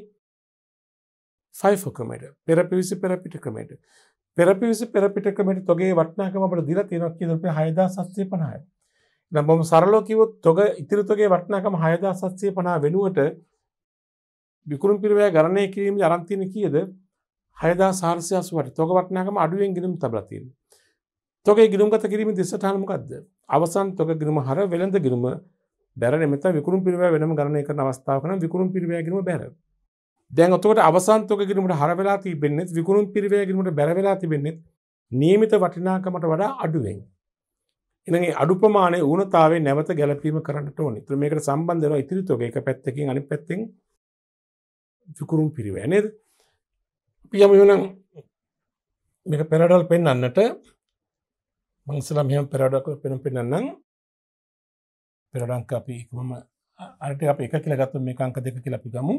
Speaker 1: 5 ක්‍රමයට. පෙර පිවිසි පෙර පිට ක්‍රමයට. පෙර පිවිසි පෙර පිට ක්‍රමයට තොගේ වටිනාකම අපිට දීලා තියෙනවා කියන රුපියල් 6750යි. නම් බොහොම සරලව කිව්වොත් තොග ඉතිරි තොගේ වටිනාකම 6750 වෙනුවට විකුරුම් පිරිවැය ගණනය කිරීම අරන්තින කියද හයදා සාර්සයස් වට තොක වටනෑකම අඩුවෙන් ගිනම් තබලතින්. තොක ගිරුම්ගත කිරීම දිස්සටහනමකක්ද. අවසන් තොක ගිරුම හර වෙළඳ ගිරුම බැර මෙත විකුරුම් පිරිවැ වෙනම ගණය කරන අවස්ථාවන විකුරුම් පිරිවැගීම බැර. දැන් ඔතකට අවසන්තක ගිරීමට හරවෙලා තිබෙන්නෙත් විකුරුම් පිරිවැගීමට බැරවෙලා තිබෙන්නෙත් නියමිත වටිනාකමට වඩා අඩුවෙන්. එනගේ අඩුපමානය ඌනතාවේ නැවත ගැලපීම කරන්නට ඕනි ත්‍රමේකට සම්බන්ධව ඉතිරිතෝක එක පැත්තකින් අනි පැත්තිෙන් විකුරුම් පිරිවය නේද පියම යනම් මේක පෙරඩල් පෙන්න්නන්නට මංසල මෙම පෙරඩක් පෙනම් පෙන්න්නම් පෙරඩංක අපි
Speaker 2: එකමම අට අප එක කියල ගත්තු මේ අංක දෙක කියලපි ගමු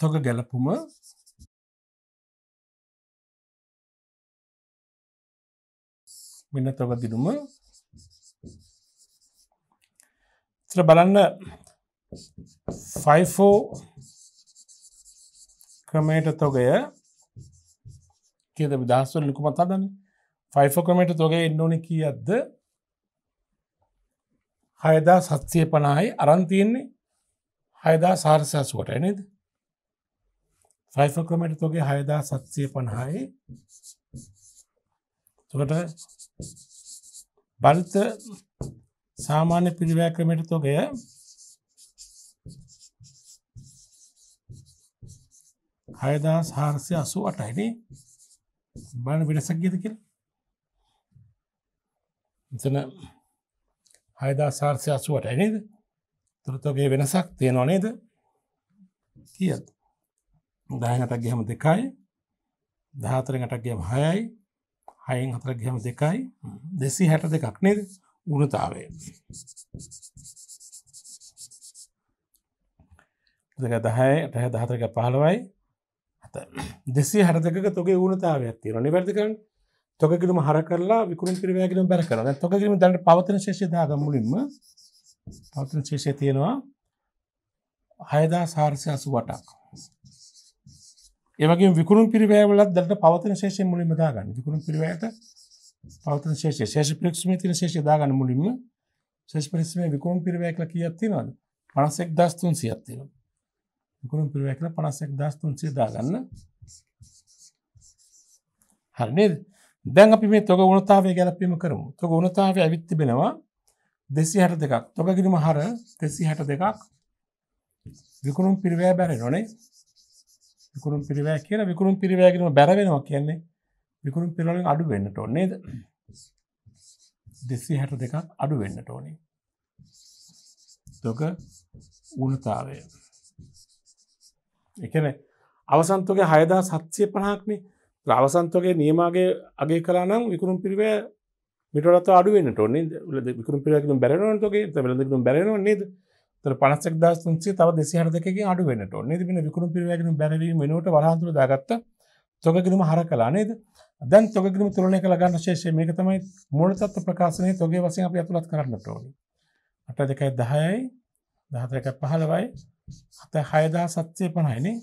Speaker 2: තොග ගැලපුම මෙන්න තවදිරුම තර බලන්න ෆෝ
Speaker 1: ක්‍රමයට තොගය කියද විදහස්වල් ලිකුමත් අදන්න ෆෝ ක්‍රමයට තොගේ එන්නඕන කියද්ද හයදා සත්‍යය පනායි අරන්තියන්නේ හයදා සාර්සයසුවට නද ෆෝ ක්‍රමයට තොගේ හයදා සත්‍යය පණහායි තුකට බරිත සාමාන්‍ය පිළිවැක්‍රමයට තොගය හයදා සාර්සය අසු අටයින බණ පිටසක් ගතක එතන හයදා සාර්සය අසුවට ඇනේද තුරතගේ වෙනසක් තියෙනවා නේද කියත් දාහනටක් ගහම දෙකයි දහතරකටක් ගම හයයි හයෙන් හතර ගහම දෙකයි දෙසි හැට දෙකක් නේද උනතාවේ දෙක දහයි ඇටහ දහතරක පහලවයි දෙසි හර දෙක තොගේ උනතාව ඇති රනි වැරදිකන් තොකකිරම හර කරලා විකුණ පිරිවැගෙන බැර කරන තොකකිරීම දැට පවතන ශේෂදාග මුලින්ම පවතන ශේෂය තියෙනවා හයදා සාර්සය අසු වටක් ඒවගේ විකුණු පිරිවෑවලත් දැට පවතන ශේෂය මුලින් දාගන්න විකුණු පිරිවඇත පවතන ශේෂය ශේෂ ප්‍රක්ෂම තින ශේෂ දාගන්න මුලින්ම ශේෂ පරිස්මේ විකුණු පිරිවෑක්ල කියත්තිනවද පනසෙක් දස්තුන් සියත්තින විකුණු පිරිවෑක්ල පනසෙක් දස්තුන් සිය දාගන්න හරනේ දැන් අපි මේ තොක ගුණතාවය ගැලපීම කරමු තොක ගුණතාවය ඇවිත්තිබෙනවා දෙසි හැට දෙකක් තොකකිරීම හර දෙසි හැට දෙකක් විකුණුම් පිරිවෑ බැරි නොනේ විකුරුම් පිරිවෑ කියර විකුරුම් පිරිවෑගෙනම බැරවෙනවා කියන්නේ විකුරුම් පිරලින් අඩු වෙන්නට ඕන්නේද දෙසි හැට දෙකක් අඩු වෙන්නට ඕනි තොක උනතාවය එකන අවසන්තගේ හයදා සත්‍යය පණහක්නේ අවසන්තගේ නියමගේ අගේ කරනම් විකුරුම් පිරිවෑ මිටලත් අඩුවෙන්ට ඕන්නේ විකුම් පිරකිු බැරනටගේ ැලදිකුම් බැරනවා නේද තර පනසක් දස්තුන්සේ තව දෙසිහර දෙකගේ අඩු වෙනට නිතිබෙන විකුණු පිරවැගෙන බැරවීම වෙනට වරහන්තුර දාගත්ත තොගකිරීම හර කලා නේද දැන් තොගකිරීම තුරණය කළ ගන්න ශේෂය මේක තමයි මුලතත්ව ප්‍රකාශනය තොගේ වසින් අප ඇතුළත් කරන්නට ඕනි අට දෙකයි දහයයි දහතක පහළවයි හත හයදා සත්‍යය පණයිනේ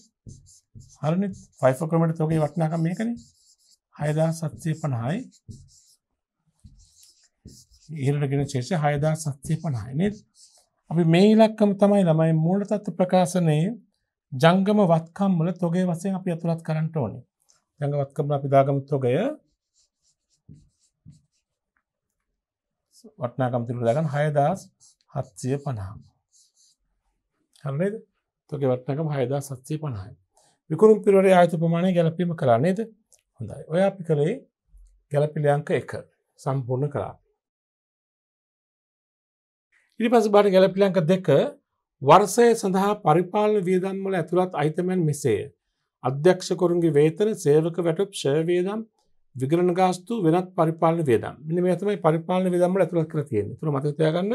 Speaker 1: හරනි ෆයිෆෝක්‍රමට තොගේ වටනාකම් මේකන හයදා සත්‍යය පණහයි ඉහලටගෙන ශේෂ හයදා සත්‍යය පණහයිනෙත් අපි මේ ඉලක්කම තමයි ළමයි මූලතත්ව ප්‍රකාශනයේ ජංගම වත්කම් වල තොගේ වශයෙන් අපි ඇතුළත් කරන්න ඕනේ. ජංගවත්කම අපි දාගමු තොගය වටනාකම් තිරු ලගන් 6750. හරිද? තොගේ වටනාකම 6750යි. විකුණුම් පිරිවරේ ආයත ප්‍රමාණය ගැළපීම කළා නේද? හොඳයි. ඔය අපි කලේ ගැළපිලි අංක 1 සම්පූර්ණ කළා. ඉරිපස බාට ගැලපිලංක දෙක වර්සය සඳහා පරිපාලන වියදම්වල ඇතුළත් අයිතමැන් මෙසේය. අධ්‍යක්ෂකරුන්ගේ වේතන සේවක වැටුප් ශයවේදම් විගරණ ගාස්තු වෙනත් පරිපාලන වේදම් මෙ මේ තමයි පරිපාලන විදම්වල ඇතුළත් කර තියෙන තුර මතතයගන්න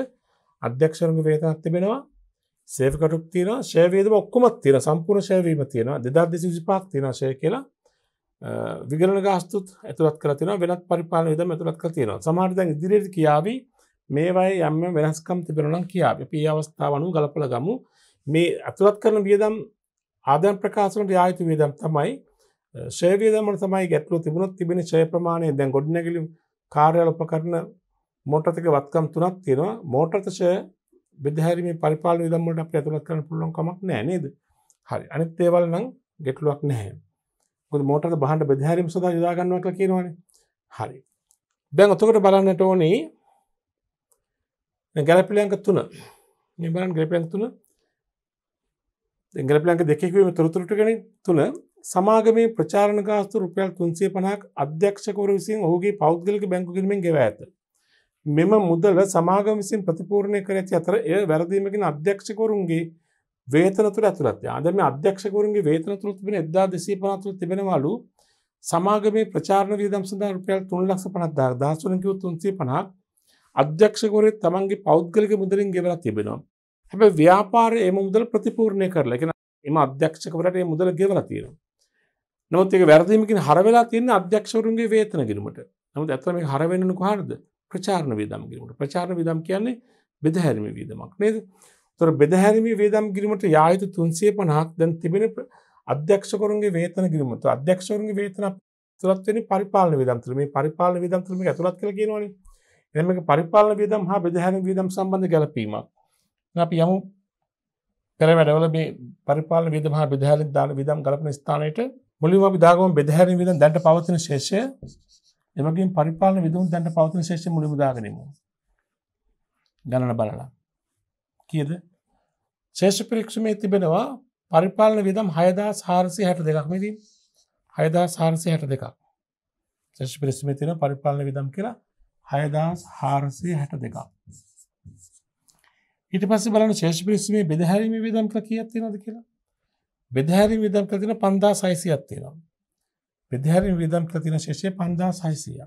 Speaker 1: අධ්‍යක්ෂරුන්ගේ වේතනත් තිබෙනවා සේකටු තින ශේවේදම ඔක්කොමත් තින සම්පූර්ණ ශයවීම තියෙනවා දෙදා දෙසිසි පාක් තිනශය කියලා විගරණ ගාස්තුත් ඇතුළත් කරතින වෙනත් පරිපාලන විදම ඇතුළත් කර තියෙනවා සමාර්ධ ඉදිරියට කියාවී මේවයි යම්ම වෙනස්කම් තිබෙනනම් කියා පී අවස්ථාවනු ගලපල ගමු මේ ඇතුළත් කරන වියදම් ආදන් ප්‍රකාශනට යායුතු වියදම් තමයි ශේවියදම තමයි ගැටලු තිබුණොත් තිබෙන ශය ප්‍රමාණය දැන් ගොඩනැගිලි කාර්යාල උපකරන මෝටර්තික වත්කම් තුනක් තියෙනවා මෝටර්තශය බෙදහැරීම පරිපාල විදම්මට අප ඇතුළත් කරන පුළුවන් කමක් නෑ නේද හරි අනිත් තේවල් නම් ගෙටලුවක් නැහැ මෝටර් බහන්ට බෙදහැරීම සඳහා යොදාගන්නවක් කියනවනේ හරි දැන් ඔතකට බලන්නට ඕනේ ගැලපිලියන්ක තුන නිබලන් ගැපියන් තුන ගැලපිලන්ක දෙකෙක්වීම තොරතුරට ගැන තුන සමාගමේ ප්‍රචාරණ ගාස්තු රුපියල් තුන්සේ පනහක් අධ්‍යක්ෂකවර විසින් ඔහුගේ පෞද්ගලික බැංකු කිරීමෙන් ගෙව ඇත. මෙම මුදල සමාගම විසින් ප්‍රතිපූර්ණය කර ඇති අතර එය වැරදීමකින් අධ්‍යක්ෂකවරුන්ගේ වේතනතුර ඇතුළත් අදම අධ්‍යක්ෂකවරුන්ගේ වේතනතුර තිබෙන එදා දෙසේ පනතුර තිබෙනවලු සමාගමේ ප්‍රචාරණ වියදම් සඳහා රුපියල් තුන් ලක්ෂ පනත්දාක් දහසුනකිව තුන්සේ පනහක් අධ්‍යක්ෂකවරේ තමන්ගේ පෞද්ගලික මුදලින් ගෙවලා තිබෙනවා. හැබැයි ව්‍යාපාරයේ මේ මුදල ප්‍රතිපූර්ණය කරලා කියන එම අධ්‍යක්ෂකවරට මේ මුදල ගෙවලා තියෙනවා. නමුත් ඒක වැරදීමකින් හර වෙලා තියෙන අධ්‍යක්ෂවරුන්ගේ වේතන ගිණුමට. නමුත් ඇත්තට මේක හර වෙන්නේ කොහොමද? ප්‍රචාරණ වියදම් ගිණුමට. ප්‍රචාරණ වියදම් කියන්නේ බෙදහැරීමේ වියදමක් නේද? ඒතර බෙදහැරීමේ වියදම් ගිණුමට යා යුතු 350ක් දැන් තිබෙන අධ්‍යක්ෂකවරුන්ගේ වේතන ගිණුමට. අධ්‍යක්ෂවරුන්ගේ වේතන තුලත් වෙන්නේ පරිපාලන වියදම් තුල. මේ පරිපාලන වියදම් තුල මේක ඇතුළත් කියලා කියනවනේ. එනම් මේක පරිපාලන වියදම් හා බෙදහැරීම් වියදම් සම්බන්ධ ගැළපීමක්. අපි යමු පෙර වැඩවල මේ පරිපාලන වියදම් හා බෙදහැරීම් දාන වියදම් ගලපන ස්ථානයට මුලින්ම අපි දාගමු බෙදහැරීම් වියදම් දැන්ට පවතින ශේෂය එවගේම පරිපාලන වියදම් දැන්ට පවතින ශේෂය මුලින්ම දාගනිමු. ගණන බලලා. කීයද? ශේෂ පරීක්ෂමේ තිබෙනවා පරිපාලන වියදම් 6462ක් මෙදී 6462ක් ශේෂ පරීක්ෂමේ තියෙන පරිපාලන වියදම් කියලා හයදස් හාරසය හැට දෙකක්. ඉට පස්ස බලන ශේෂ පිරිස්මේ බෙදහැරීම විදම් කර කියත්ති නද කියලා බෙදහැරීම විදම් කරතින පන්දා සයිසි අත්තිනම් බෙදහැරීම විදම් කරතින ශේෂය පන්දා සයිසිය.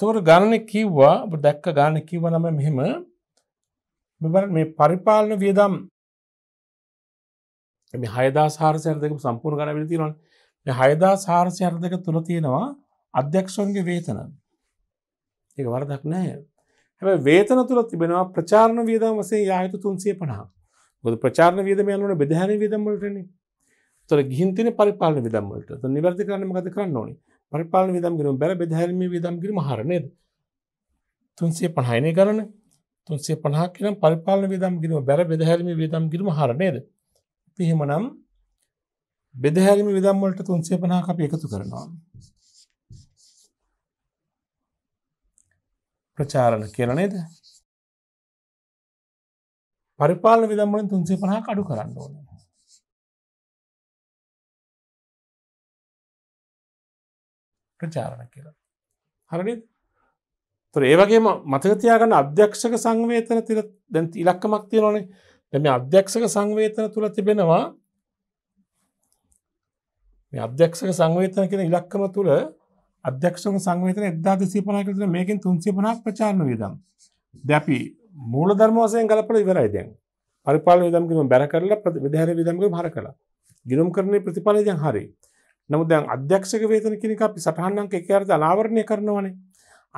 Speaker 1: තවට ගණන කිව්වා දැක්ක ගාන කිව නම මෙහෙම මේ පරිපාලන වියදම් හයදා සාරසයරදක සම්පූර් ගණ විතිරන් හයදා සාරසයරදක තුළ තියෙනවා අධ්‍යක්ෂවන්ගේ වේතන ඒ වරදක් නෑ හැබ වේතන තුළ තිබෙනවා ප්‍රචාරණ වියදම් වසේ යායුතු තුන්සේ පනහා ගොද ප්‍රචාරණ වියදමයලන බෙදහන විදම්වලටන තොර ගිහින්තින පරිපාලන විදම්වලට නිවැරදි කරන්නම ගත කරන්න ඕනි පරිපාලන විදම් කිරීම බැර බෙදහැරීම විදම්කිරීම හරණයද තුන්සේ පහයිනය කරන තුන්සේ පහා කියනම් පරිපාලන විදම් කිරීම බැර බෙදහැරීම විදම් කිරීම හරණයද පිහෙමනම් බෙදහැරීම විදම්වලට තුන්සේ පනා අප එකතු කරනවා ප්‍රචාරණ
Speaker 2: කියලා නේද. පරිපාලන විදම්බලින් තුන්සේ පහ කඩු කරන්න ඕන. ප්‍රචාරණ කියලා. හරනි ඒවගේ
Speaker 1: මතකතියාගන්න අධ්‍යක්ෂක සංවේතන තිර දැන් ඉලක්කමක් තියෙනනේ දැම අධ්‍යක්ෂක සංවේතන තුළ තිබෙනවා අධ්‍යක්ෂක සංවේතන කියෙන ඉලක්කම තුළ අධ්‍යක්ෂකම සංවේදන 1250 කියලා දෙන මේකෙන් 350ක් ප්‍රචාරණ වියදම්. දැන් අපි මූලධර්ම වශයෙන් ගලපලා ඉවරයි දැන්. පරිපාලන වියදම් කිරීම බැර කරලා විදහාර වියදම් කිරීම හර කළා. ගිනුම් කරන්නේ ප්‍රතිඵලය දැන් හරි. නමුත් දැන් අධ්‍යක්ෂක වේතන කියන එක අපි සටහන් අංක 1 අරද අනාවරණය කරනවනේ.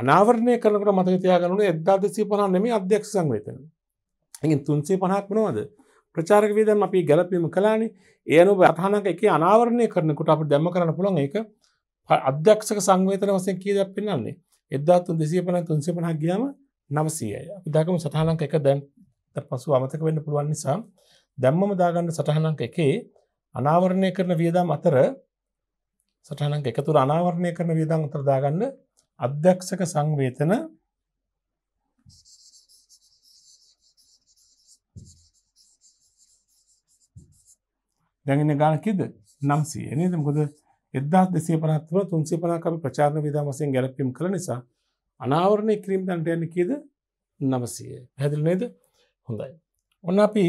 Speaker 1: අනාවරණය කරනකොට මතක තියාගන්න ඕනේ 1250 නෙමෙයි අධ්‍යක්ෂ සංවේදන. ඒකෙන් 350ක් මොනවද? ප්‍රචාරක වේදම් අපි ගැළපීම කළානේ. ඒ අනුව අතහනක එකේ අනාවරණය කරනකොට අපිට දැම්ම කරන්න පුළුවන් ඒක අධ්‍යක්ෂක සංවේතන වසෙන් කියදක් පෙන්න්නේ එදදාත්තුන් දෙසිය පන තුන්සේ පනක් ගියම නවසීය දකම සටහලංක එක දැන් පසු අමතක වෙන්න පුළුවන් නිසා දැම්මම දාගන්න සටහනංක එකේ අනාවරණය කරන වියදම් අතර සටහනංක එක තුර අනාවරණය කරන වියදම් අතර දාගන්න අධ්‍යක්ෂක සංවේතන දැගෙන ගාන කිද නම්සේ එනේද මොකද එදදාස් දෙසේ පනත්වන තුන්සේ පනාකම ප්‍රචාරණ විදා වසයෙන් ගැලපීම් කළ නිසා අනාවරණය කිරීම් දන්ට යන්න කියද නවසය පැදිල් නේද හොඳයි. ඔන්න අපි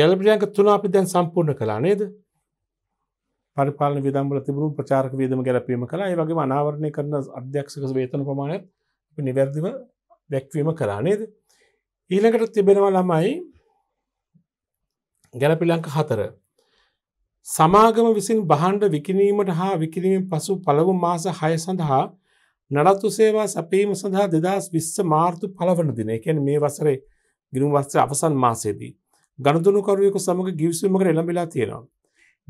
Speaker 1: ගැලපියක තුන අපි දැන් සම්පූර්ණ කලා නේද පරිපාල විදම්ල තිබුණු ප්‍රචාරක වේදම ගැලපීම කලා ඒ වගේ අනාවරණය කරන අධ්‍යක්ෂක වේතන ප්‍රමාණයක් නිවැරදිව දැක්වීම කලා නේද ඊළඟට තිබෙනවා ළමයි ගැලපිලංක හතර සමාගම විසින් බහන්ඩ විකිනීමට හා විකිරීමෙන් පසු පළවු මාස හය සඳහා නඩත්තු සේවා සැපීම සඳහා දෙදස් විශ්ස මාර්තු පලවන දින එකැන මේ වසරේ ගිරුම් වස්සේ අවසන් මාසේදී. ගණදුනුකරුවෙකු සමඟ ගිවිසුමකට එළඹිලා තියෙනවා.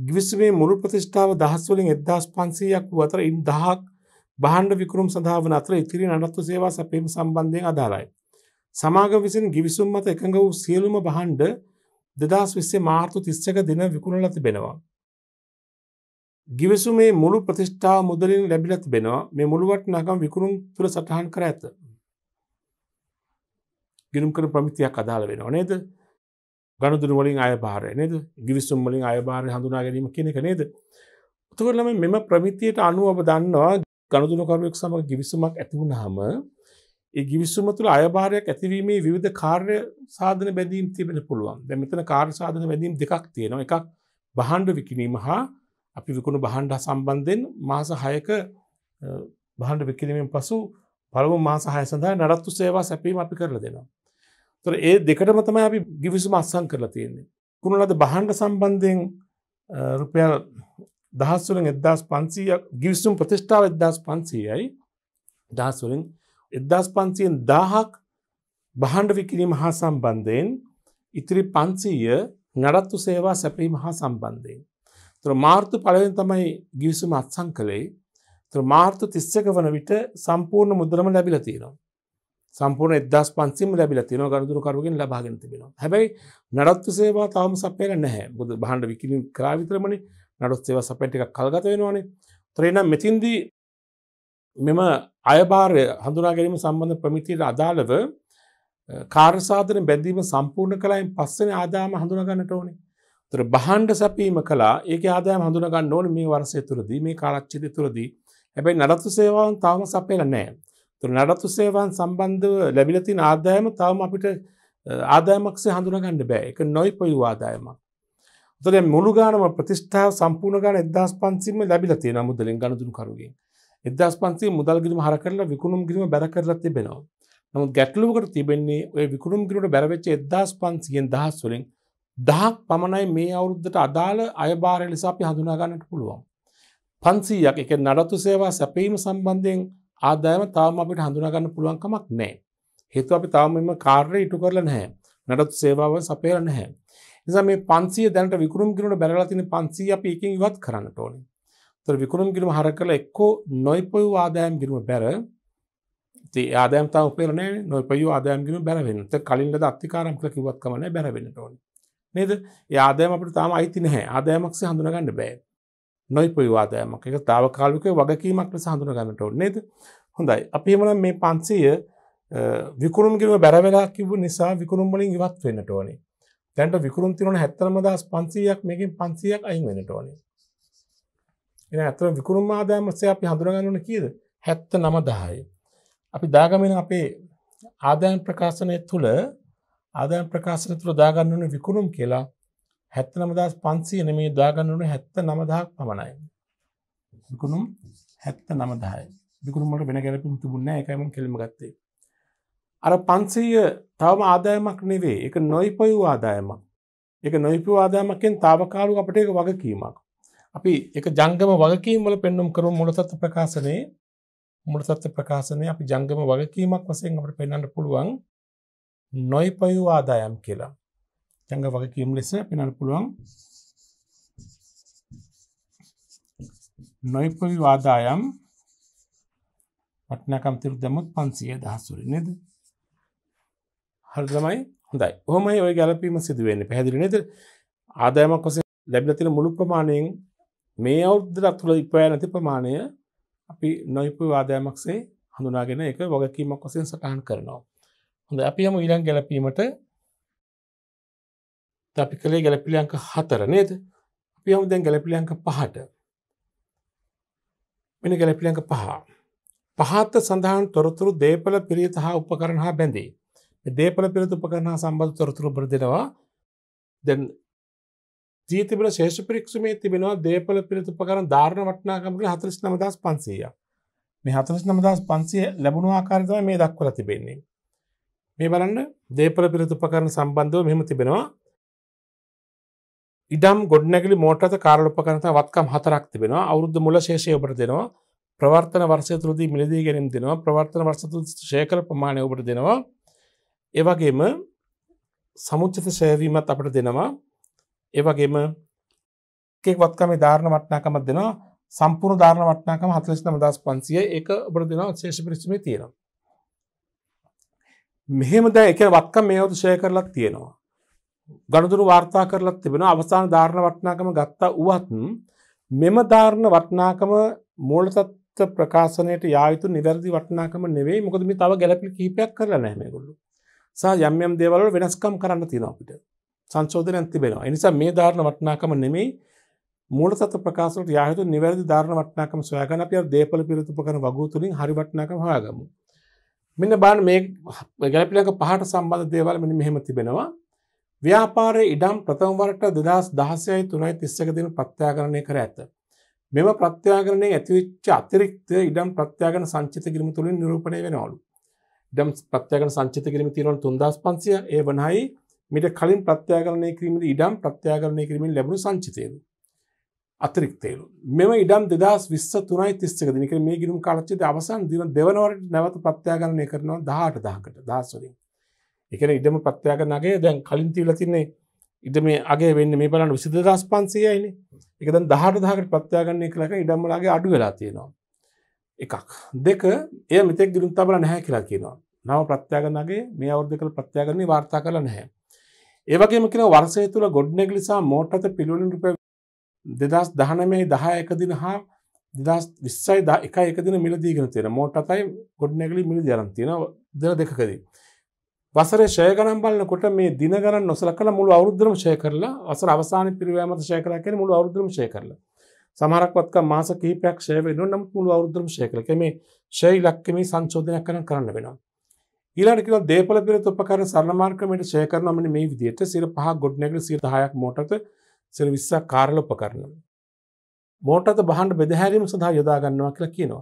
Speaker 1: ගිවිසුමේ මුළු ප්‍රතිෂ්ඨාව දහස්වලින් එදදාස් පන්සීයක් වූ අතර ඉන් දහක් බහන්ඩ විකරුම් සඳාව අතර ඉතිරි නඩත්තු සේවා සැපීම සම්බන්ධයෙන් අදාරයි. සමාග විසින් ගිවිසුම් මත එකඟ වූ සියලුම බහන්ඩ දෙදස් විස්සේ මාර්තු තිස්සක දින විකුණල තිබෙනවා. ගිවිසුමේ මුළු ප්‍රතිෂ්ඨා මුදලින් ලැබිල තිබෙනවා මේ මුළුවට නගම් විකුණුම් තුර සටහන් කර ඇත. ගිනුම් කර ප්‍රමිතියක් අදාළ වෙනවා නේද ගණදුරු වලින් අයභාරය නේද ගිවිසුම් වලින් අයභාරය හඳුනා ගැනීම කියන එක නේද. උතුකරලම මෙම ප්‍රමිතියට අනුව ඔබ දන්නවා ගණදුනකරුවෙක් සමඟ ගිවිසුමක් ඇතිවුණහම ඒ ගිවිසුම තුළ අයභාරයක් ඇතිවීමේ විවිධ කාර්ය සාධන බැදීම් තිබෙන පුළුවන් දැ මෙතන කාර් සාධන බැදීම් දෙකක් තියෙනවා එකක් බහන්්ඩ විකිනීම හා අපි විකුණු බහන්්ඩ සම්බන්ධයෙන් මාස හයක බහන්්ඩ විකිරීමෙන් පසු පළව මාසාහය සඳහා නරත්තු සේවා සැපීම අපි කරල දෙනවා. තොර ඒ දෙකටම තමයි අපි ගිවිසුම අස්සං කරලා තියෙන්නේ. කුණලද බහන්්ඩ සම්බන්ධයෙන් රුපියල් දහස්වලින් එදදාස් පන්සීය ගිවිසුම් ප්‍රතිෂ්ඨාව එදදාස් පන්සීයයි දහස්වලින් එදදාස් පන්සියෙන් දාහක් බහන්ඩ විකිරීම හා සම්බන්ධයෙන් ඉතිරි පන්සීය නඩත්තු සේවා සැපීම හා සම්බන්ධයෙන්. තර මාර්තු පලවෙන් තමයි ගිවිසුම අත්සං කළේ තර මාර්තු තිස්සක වන විට සම්පූර්ණ මුදරම ලැබිල තියෙනවා. සම්පූර්ණ එදස් පන්සිම ලැබිල තින ගරදුර කරුගෙන් ලබාගෙන තිබෙනවා හැබැයි නඩත්තු සේවා තවම සපේල නැහැ බුද බහන්ඩ විකිරින් කරාවිතරමණ නඩොත් සේවා සපැටික කල්ගත වෙනවානේ ත්‍රේනම් මෙතින්දී මෙම අයභාරය හඳුනා ගැනීම සම්බන්ධ ප්‍රමිතියට අදාළව කාර්සාධන බැඳීම සම්පූර්ණ කලායින් පස්සන ආදාම හඳුනගන්නට ඕනේ තර බහන්්ඩ සැපීම කලා ඒක ආදායම හඳුනගන්න ඕන මේ වරසය තුරදී මේ කාරච්චිත තුරදී හැබැයි නඩත්තු සේවාවන් තවම සපේල නෑ තුර නඩත්තු සේවාන් සම්බන්ධව ලැබිලතින් ආදායම තවම අපිට ආදායමක්සේ හඳුනගන්න බෑ එක නොයි පොයු ආදායමක් තද මුළුගානම ප්‍රතිෂ්ඨාව සම්පූර්ණගන එදදාස් පන්සිම ලැබිලතිය නමුදලින් ගණදුරු කරුගෙන් එදස් පන්සේ මුදල් ගිරිම හර කරලා විකුණුම් ගිරිම බැර කරලා තිබෙනවා නමුත් ගැටලුවකට තිබෙන්නේ ඔය විකුණුම් ගිරට බැරවෙච්ච එදස් පන්සියෙන් දහස් වලින් දහක් පමණයි මේ අවුද්ධට අදාළ අයභාරය නිසා අපි හඳුනාගන්නට පුළුවන්. පන්සීයක් එක නඩතු සේවා සැපීම සම්බන්ධයෙන් ආදායම තාම අපිට හඳුනාගන්න පුළුවන්කමක් නෑ. හේතු අපි තාමම කාර්ය ඉටු කරලා නැහැ නඩතු සේවාව සපයල නැහැ. නිසා මේ පන්සිය දැනට විකරුම් කිරට බැරලතින පන්සී අපි එකින් ඉවත් කරන්නට ඕනේ. තොර විකුණම් කිරීම හර කළ එක්කෝ නොයිපොයු ආදායම් කිරීම බැර ආදම තවපරන නොපයු ආදායම්ගම බැරවෙනට කලින් ලද අත්තිකාරම් කළ කිවත් කමන බැරවෙනට ඕන නේද ආදෑම අපට තාම අයිති නැහැ ආදායමක්ස හඳුනගන්න බෑ නොයිපොයි ආදායමක් එක තාවකාලික වගකීමක් ලෙස හඳුනගන්නට ඕන නේද හොඳයි අපිමන මේ පන්සීය විකුරුම් කිරීම බැරවෙලා කිව්ව නිසා විකුරුම් වලින් ඉවත් වෙන්නට ඕනේ දැන්ට විකුරුම් තිරුණ හැත්තරමදස් පන්සීයක් මේකින් පන්සියක් අයින් වෙනට ඕනේ එන ඇතම විකුණුම් ආදායමසේ අපි හඳුරගන්නන කියද හැත්ත නමදායි. අපි දාගමෙන අපේ ආදායම් ප්‍රකාශනය තුළ ආදායම් ප්‍රකාශන තුළ දාගන්නන විකුණුම් කියලා හැත්ත නමදස් පන්සිය නෙමේ දාගන්නන හැත්ත නමදාක් පමණයි. විකුණුම් හැත්ත නමදායි විකුණුමට වෙන ගැලපින් තිබුණ එකයිම කෙළිම ගත්තේ. අර පන්සීය තවම ආදායමක් නෙවේ එක නොයිපයු ආදායමක් එක නොයිපු ආදායමකෙන් තාවකාලු අපට එක වගකීමක් අපි එක ජංගම වගකීම් වල පෙන්නුම් කරු මුලතත්ව ප්‍රකාශනයේ මුලතත්ව ප්‍රකාශනය අපි ජංගම වගකීමක් වසයෙන් අපට පෙන්න්නට පුළුවන් නොයිපයු ආදායම් කියලා ජංග වගකීම් ලෙස පෙනට පුළුවන් නොයිපවි වාදායම් පටනකම් තිරු දමුත් පන්සිය දහස්සුරින් නද හරදමයි හොඳයි හොමයි ඔය ගැලපීම සිදුවන්නේ පැහැදිරි නද ආදායමක් කොසේ ලැබිලතින මුළු ප්‍රමාණයෙන් මේ අවුද්දක් තුළ ඉපෑ නැති ප්‍රමාණය අපි නොයිපු වාදෑමක්සේ හඳුනාගෙන එක වගකීමක් වසයෙන් සටහන් කරනවා. හොඳ අපි හම ඉලන් ගැලපීමට අපි කළේ ගැලපිලියංක හතර නේද අපි හම දැන් ගැලපිලියංක පහට මෙන ගැලපිලියංක පහ. පහත්ත සඳහන් තොරතුරු දේපල පිරිත හා උපකරණ හා බැඳේ. දේපල පිරිත උපකරණ සම්බල් තොරතුරු බරදෙනවා දැන් ජීතිබල ශේෂ පිරික්ෂමේ තිබෙනවා දේපල පිළිතුපකරන ධාරණ වටනාකමකට හතලිස් නමදස් පන්සීය. මේ හතලිස් නමදස් පන්සිය ලැබුණු ආකාරතම මේ දක්වල තිබෙන්නේ. මේ බලන්න දේපල පිළිතුපකරන සම්බන්ධව මෙම තිබෙනවා ඉඩම් ගොඩනැගලි මෝටත කාරලපකරනත වත්කම් හතරක් තිබෙනවා අවුද්ධ මුල ශේෂය ඔබට දෙනවා ප්‍රවර්තන වර්සය තුරදී මිලදී ගැනින් දෙනවා ප්‍රවර්තන වර්සතු ශේකල ප්‍රමාණය ඔබට දෙනවා ඒවගේම සමුච්චත සයවීමත් අපට දෙනවා ඒවගේම එකෙක් වත්කමේ ධාරණ වටනාකමත් දෙනවා සම්පූර් ධාරණ වටනාකම හතලස්න මදස් පන්සිය එක බර දෙනවා ශේෂ පිරිසිමේ තියෙනවා මෙහෙම දැ එක වත්ක මේවතු ෂය කරලක් තියෙනවා ගඩුදුරු වාර්තා කරලක් තිබෙන අවසාන ධාරණ වටනාකම ගත්තා වුවත්න් මෙම ධාරණ වටනාකම මූලතත් ප්‍රකාශනයට යායුතු නිවැරදි වටනාකම නෙවේ මොකද මේ තව ගැලපි කහිපයක් කරලා නෑමගොල්ලු සහ යම්යම් දේවල වෙනස්කම් කරන්න තියෙන අපිට සංශෝධනයක් තිබෙනවා. එනිසා මේ ධාරණ වටනාකම නෙමෙයි මූල සත්‍ය ප්‍රකාශ වලට යා යුතු නිවැරදි ධාරණ වටනාකම සොයාගෙන අපි අර දේපල පිරිත උපකරණ වගු තුලින් හරි වටනාකම හොයාගමු. මෙන්න බලන්න මේ ගැලපිලක පහට සම්බන්ධ දේවල් මෙන්න මෙහෙම තිබෙනවා. ව්‍යාපාරයේ ඉඩම් ප්‍රථම වරට 2016යි 3.31 දින ප්‍රත්‍යාකරණය කර ඇත. මෙම ප්‍රත්‍යාකරණයේ ඇතිවෙච්ච අතිරික්ත ඉඩම් ප්‍රත්‍යාකරණ සංචිත කිරීම තුළින් නිරූපණය වෙනවලු. ඉඩම් ප්‍රත්‍යාකරණ සංචිත කිරීම තියෙනවා 3500 ඒ වනහයි මිට කලින් ප්‍රත්‍යාගරණය කිරීමේ ඉඩම් ප්‍රත්‍යාගරණය කිරීමෙන් ලැබුණු සංචිතයද අතිරික්තේලු මෙම ඉඩම් දෙදස් විස්ස තුනයි තිස්සක දිනක මේ ගිරුම් කාලච්චිත අවසන් දින දෙවනවරට නැවත ප්‍රත්‍යාගරණය කරනවා දහට දහකට දහස්වලින් එකන ඉඩම ප්‍රත්‍යාගරණගේ දැන් කලින් තිීල තින්නේ ඉඩ මේ අගේ වෙන්න මේ බලන්න විසිද දස් පන්සයයින එකද දහට දහකට ප්‍රත්‍යාගරණය කළක ඉඩම්මලාගේ අඩු වෙලා තියෙනවා එකක් දෙක එය මෙතෙක් ගිරුම් තබල නැහැ කියලා කියනවා නව ප්‍රත්‍යාගරණගේ මේ අවුද්ධ කළ ප්‍රත්‍යාගරණය වාර්තා කළ නැහැ ඒවගේම කියෙන වර්සය තුළ ගොඩ්නෙක් නිසා මෝටත පිළිලින් රුප දෙදස් දහනමයි දහ එකදින හා දෙදස් විස්සයි ද එක එකදින මිලදීගෙන තෙන මෝටතයි ගොඩ්නැගලි මිල ජරන්තින දෙන දෙකදී. වසර ශයගනම් බලන්නකොට මේ දිනගර නොසල කළ මුළු අවුද්‍රම ශය කරලා වසර අවසාන පිරිවෑමත ශයකර කෙන මුළු අවුද්‍රම ශය කරලා සමරක්වත්ක මාස කීපයක් ශයවෙන නම් මුළු අවුද්‍රම ශය කරක මේ ශය ලක්කම සංශෝධනයක් කරන කරන්න වෙනවා. ඊළඟට කියනවා දේපල පිරිත් උපකරණ සරණ මාර්ගමයට ෂෙයා කරනවා මෙන්න මේ විදිහට 5 ගොඩ නැගිට 10ක් මෝටරත 20ක් කාර්ල උපකරණ. මෝටරත බහන්න බෙද හැරීම සඳහා යොදා ගන්නවා කියලා කියනවා.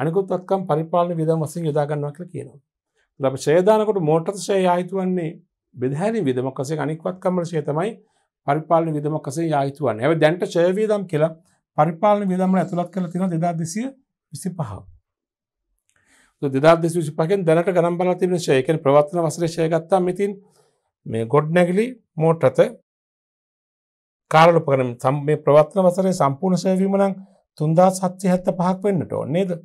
Speaker 1: අනිකුත් අත්කම් පරිපාලන වියදම් වශයෙන් යොදා ගන්නවා කියලා කියනවා. අපි ෂෙයා දානකොට මෝටරත ෂෙයා ආයිතු වන්නේ බෙද හැරීම වියදමක් වශයෙන් අනික්වත්කම් වල ෂෙයා තමයි පරිපාලන වියදමක් වශයෙන් ආයිතු වන්නේ. හැබැයි දැන්ට ෂෙයා වියදම් කියලා පරිපාලන වියදම් වල ඇතුළත් කරලා තියෙනවා 2225. දෙදා දෙස විසිපකෙන් දැනට ගනම් බල තිබෙන ශයකෙන් ප්‍රවත්න වසර ශයගත්තා මිතින් මේ ගොඩ් නැගලි මෝට්‍රත කාරලපකන සම් මේ ප්‍රවත්න වසරේ සම්පූර්ණ සයවීමනං තුන්දා සත්්‍ය හැත්ත පහක් වෙන්නට ඕන්නේද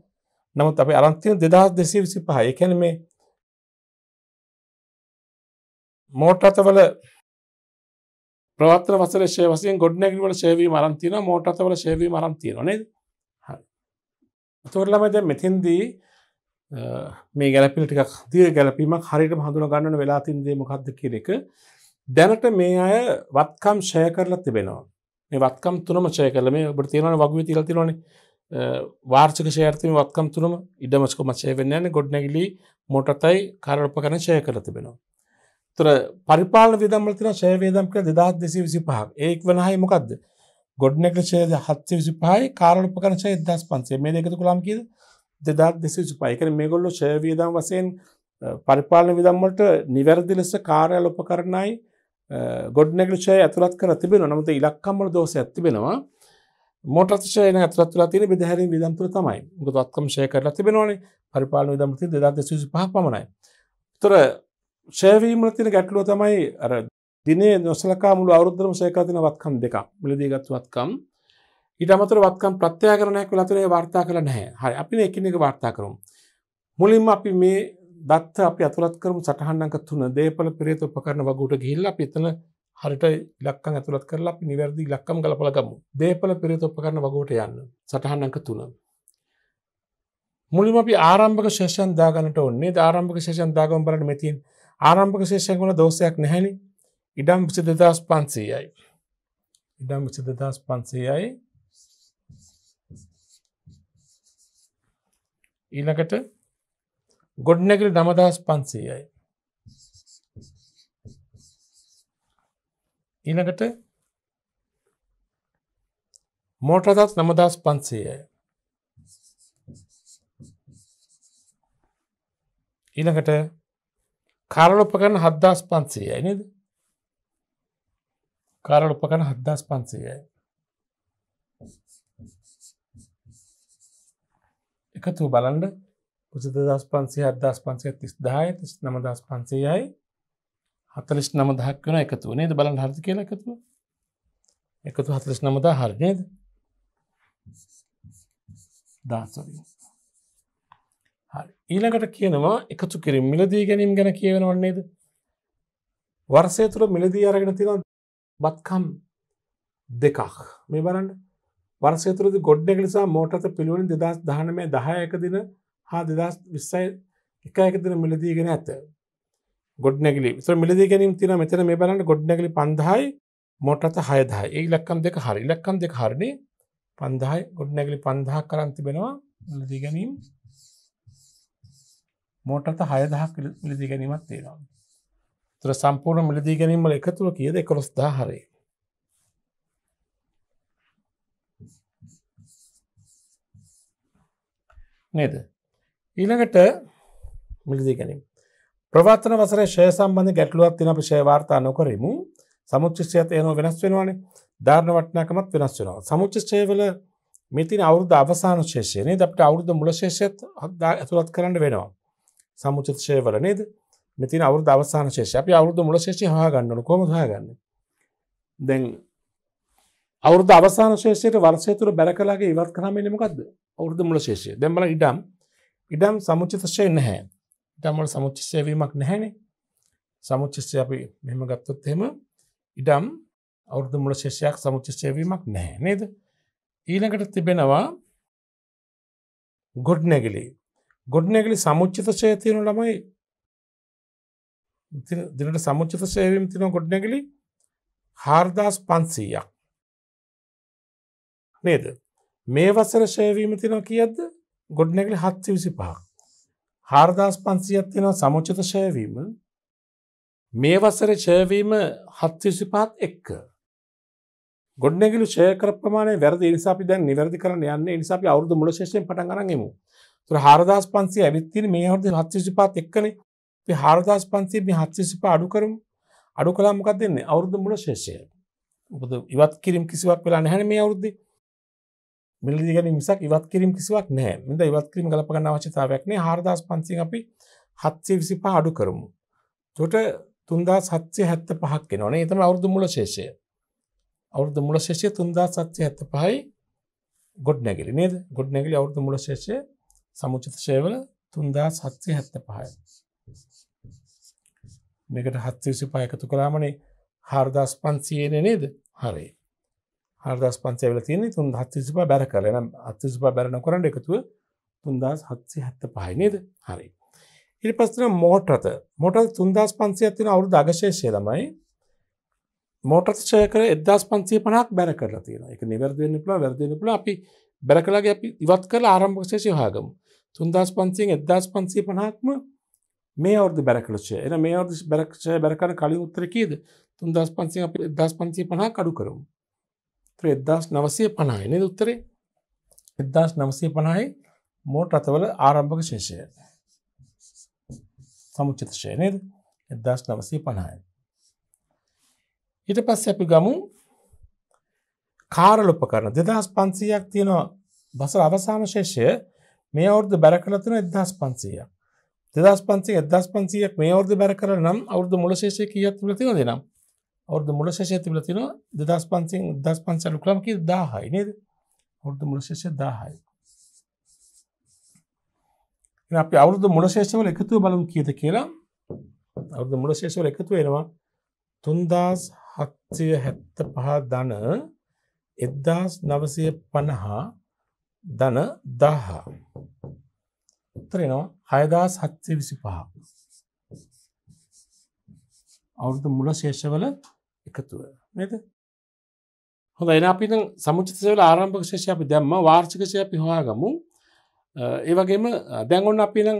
Speaker 1: නමුත් අප අරන්තිය දෙදස් දෙසේ විසි පහ එකැන මේ
Speaker 2: මෝට්‍රතවල ප්‍රවත්න වසර ශේවසය ගොඩ් නැගිවල ශේවී මරන්තින මෝට්‍රතවල ශේවී මරන්තිය නොනේද
Speaker 1: තුරලමද මෙතින්දී මේ ගැලපිල් ටිකක් තිය ගැලපීමක් හරිට හඳුන ගන්නන වෙලා තින්දේ මොකක්ද කියෙක දැනට මේ අය වත්කම් ෂය කරලා තිබෙනවා මේ වත්කම් තුනම ෂය කල මේ ඔබට තියෙනන වගේ තිල තිරන වාර්චක ෂයර්තිම වත්කම් තුනම ඉඩමස්කො මචය වෙන්නන්නේ ගොඩ්නැගිලි මොටතයි කරලප කන ෂය කර තිබෙනවා තුර පරිපාල විදම්මලතින ශයවේදම් කර දෙදහත් දෙසි විසි පහක් ඒක් වනහයි මොකක්ද ගොඩ්නෙක්ල ෂේද හත්්‍ය විසි පහයි කාරලප කන ෂය දස් පන්සේ මේ දෙකතු කලාම් කියද දෙදත් දෙසිසුපයි කර මේගොල්ලො ශයවියදම් වසයෙන් පරිපාලන විදම්මට නිවැරදි ලෙස කාරයල් උපකරණයි ගොඩ්නගලෂය ඇතුළත් කර තිබෙන නමුත ඉලක්කම්මල දෝස ඇතිබෙනවා මොටර්ශයන ඇතුළත්තුල තින බෙදහැරි විදම්තුර තමයි ගොත්කම් ශය කරලා තිබෙනවාන පරිපාලන විදම්ති දෙදා දෙසිසු පහ පමණයි. තොර ශයවීමල තින ගැටලුව තමයි දිනේ නොසලකා මුළු අවුද්‍රම සයකතින වත්කම් දෙක මිලදී ගත්තුවත්කම් ඊට අමතර වත්කම් ප්‍රත්‍යාකරණයක් වෙලා තුනේ වාර්තා කළා නැහැ. හරි අපි මේ එකිනෙක වාර්තා කරමු. මුලින්ම අපි මේ දත්ත අපි අතුලත් කරමු සටහන් අංක 3 දේපල පෙරේත උපකරණ වගුවට ගිහිල්ලා අපි එතන හරිට ඉලක්කම් ඇතුළත් කරලා අපි නිවැරදි ඉලක්කම් ගලපලා ගමු. දේපල පෙරේත උපකරණ වගුවට යන්න. සටහන් අංක 3. මුලින්ම අපි ආරම්භක ශේෂයන් දාගන්නට ඕනේ. ආරම්භක ශේෂයන් දාගමු බලන්න මෙතින් ආරම්භක ශේෂයන් වල දෝෂයක් නැහැනේ. ඉඩම් 2500යි. ඉඩම් 2500යි. ඊළඟට ගොඩ්නැගිලි නමදහස් පන්සේයයි. ඊළඟට මෝටදස් නමදස් පන්සේයයි. ඊළඟට කාරලොපකන හද්දස් පන්සේයයි නද කාරලොපකන හද්දස් පන්සේයයි. එකතු බලන්ඩ පුසිත දස් පන්සේ අදස් පන්සේ තිස් දාය තිස් නමදස් පන්සේයයි හතලිස් නම දහක් වන එකතු නේද බලන් හරදි කියලා එකතු එකතු හතලිස් නමදා හරනේද දාසරින් ඊළඟට කියනවා එකතු කිරින් මිලදී ගැනීම් ගැන කියවෙන වන්නේද වර්සය තුළ මිලදී අරගෙන තින බත්කම් දෙකක් මේ බලන්ට වර්සයතුරද ගොඩ්ඩෙක් නිසා මෝටත පිළිවලින් දෙදස් දානමය දහයක දින හා දෙදස් විස්සයි එක එක දින මිලදීගෙන ඇත ගොඩ්නැගලි මිලද ගැනීම තින මෙතන මේ බලන්න ගොඩ්නැගලි පන්ඳහයි මොටත හයදහයි ඒ ලක්කම් දෙක හරි ලක්කම් දෙක හරණි පන්දහයි ගොඩ්නැගලි පන්දහක් කරන්තිබෙනවා මිලදී ගැනීම මෝටත හයදහක් මිලදී ගැනීමත් තේරවා තුර සම්පූර්ණ මිලදී ගැනීමල එකතුර කියද එකොස් දා හරේ නේද. ඊළඟට මිලදී ගැනීම. ප්‍රවත්තන වසර ශය සම්බන්ධ ගැටලුවත් තින අපි ශයවාර්තා නොකරමු සමුච්චිෂ්‍යයත් ඒනෝ වෙනස් වෙනවානේ ධාරණ වටනාකමත් වෙනස් වෙනවා සමුච්චිෂ්‍යයවල මෙතින අවුද අවසාන ශේෂයනේ දට අවුද මුලශේෂයත් හදා ඇතුළත් කරන්න වෙනවා සමුචිතෂය වල නේද මෙතින අවුද අවසාන ශේෂ අපි අවුද මුලශේෂය හා ගන්නන කොමහ ගන්න දැන් අවුරුදු අවසාන ශේෂයට වර්ෂය තුළ බැර කලාගේ ඉවත් කරාම එන්නේ මොකද්ද? අවුරුදු මුල ශේෂය. දැන් බලන්න ඉඩම් ඉඩම් සමුචිතශය නැහැ. ඉඩම් වල සමුචිතශය වීමක් නැහැනේ. සමුචිතශය අපි මෙහෙම ගත්තොත් එහෙම ඉඩම් අවුරුදු මුල ශේෂයක් සමුචිතශය වීමක් නැහැ නේද? ඊළඟට තිබෙනවා ගොඩනැගිලි. ගොඩනැගිලි සමුචිතශය තියෙන ළමයි දිනට සමුචිතශය වීම තියෙන ගොඩනැගිලි 4500ක්. නේද මේ වසර ශයවීම තිනවා කියද්ද ගොඩ්නැගල හත්සි විසි පහ හාර්දාස් පන්සියත් තිෙනවා සමුචත ශයවීම මේ වසර ශයවීම හත්සිසි පහත් එක්ක ගොඩනැගලු ශයකර ප්‍රමාණය වැරදි නිසාපි දැන් නිවැරදි කරන යන්න නිසාපි අවුදු මුල ශේෂයෙන් පටන් ගරන්ගෙමු තුර හාරදාස් පන්සිය ඇවිත්තින මේ හොද හත්සිසි පාත් එක්කනේ පි හාරදාස් පන්සේ මේ හත්සිසිප අඩු කරම් අඩු කලා මොකක් දෙන්නේ අවුරුදු මුල ශේෂය ඉවත් කිරම් කිසිවක් වෙලා නැහැ මේ අවුද්දේ මිලදී ගැන මිසක් ඉවත් කිරීම කිසිවක් නෑ මෙද ඉවත් කිරීම ගලපගන්න අවශ්‍යතාවයක් නේ හාරදස් පන්සිෙන් අපි හත්සේ විසිපා අඩු කරමු. තොට තුන්දා සත්‍යය හැත්ත පහක් නොනේ එතම අවුදු මුල ශේෂය අවුදු මුල ශේෂය තුන්දා සත්‍යය ඇත්ත පහයි ගොඩ් නැගලි නේද ගොඩ් නැගලි අවුදු මුල ශේෂය සමුචිත ශයවල තුන්දා සත්‍යය හැත්ත පහයි. මේකට හත්සේ විසිපා එකතු කරාමනේ හාරදස් පන්සියේන නේද හරේ. හරදස් පන්සේවල තියන්නේ තුන් හත්තිසිපා බැර කරන අත්තිසිපා බැරණ කරන්න එකතුව තුන්දස් හත්සේ හැත්ත පහිනේද හරි. ඉරි පස්සන මෝටරත මොටල් තුන්දස් පන්සේ ඇතින අවුරු දගශේෂය ළමයි මෝටර්ෂය කර එදස් පන්සේ පනක් බැර කරලා තියෙන එක නිවැරදින්න පුළ වැරදින පුළ අපි බැර කලාගේ අපි ඉවත් කළ ආරම්භක්ෂේෂය හාගම තුන්දස් පන්සියෙන් එදස් පන්සේ පනහක්ම මේ අවුද බැරකලචය එන මේ අවුද බැරක්ෂය බැරකර කලින් උත්තර කියද තුන්දස් පන්සිය අපි එදස් පන්සේ පනහ කඩු කරමු එදස් නවසය පණහයින උත්තරේ එදස් නවසය පණහයි මෝට රතවල ආරම්භක ශේෂය සමුචිතශය නේද එදස් නවසී පණහයි. ඊට පස්ස අපි ගමු කාරලොප කරන දෙදහස් පන්සීයක් තියෙනවා බස අවසාන ශේෂය මේ අවුද බැර කලතුන එදහස් පන්සීය දෙදස් පන්සේ එදස් පන්සීයක් මේ අවුද බැර කරනම් අවුද මුල ශේෂය කියත් තුළ තින දෙනම් අවුරදු මුල ශේෂය තිබල තින දෙදස් පන්සින් දස් පන්සලු ක්‍රමකි දාහයි නේද අවුරදු මුල ශේෂය දාහයි අපි අවුරදු මුල ශේෂවල එකතු බලමු කියද කියලා අවුරදු මුල ශේෂවල එකතු වෙනවා තුන්දස් හත්සය හැත්ත පහ දන එද්දාස් නවසය පණහා දන දාහා උත්තරෙනවා හයදාස් හත්සේ විසි පහ අවුරුදු මුල ශේෂවල එකතුව නද හොඳ එන අපි සමුචිතසවල ආරම්භක ශේෂය අපි දැම්ම වාර්චිකෂය පිහවාගමු ඒවගේම දැන්ගොන්න අපි නම්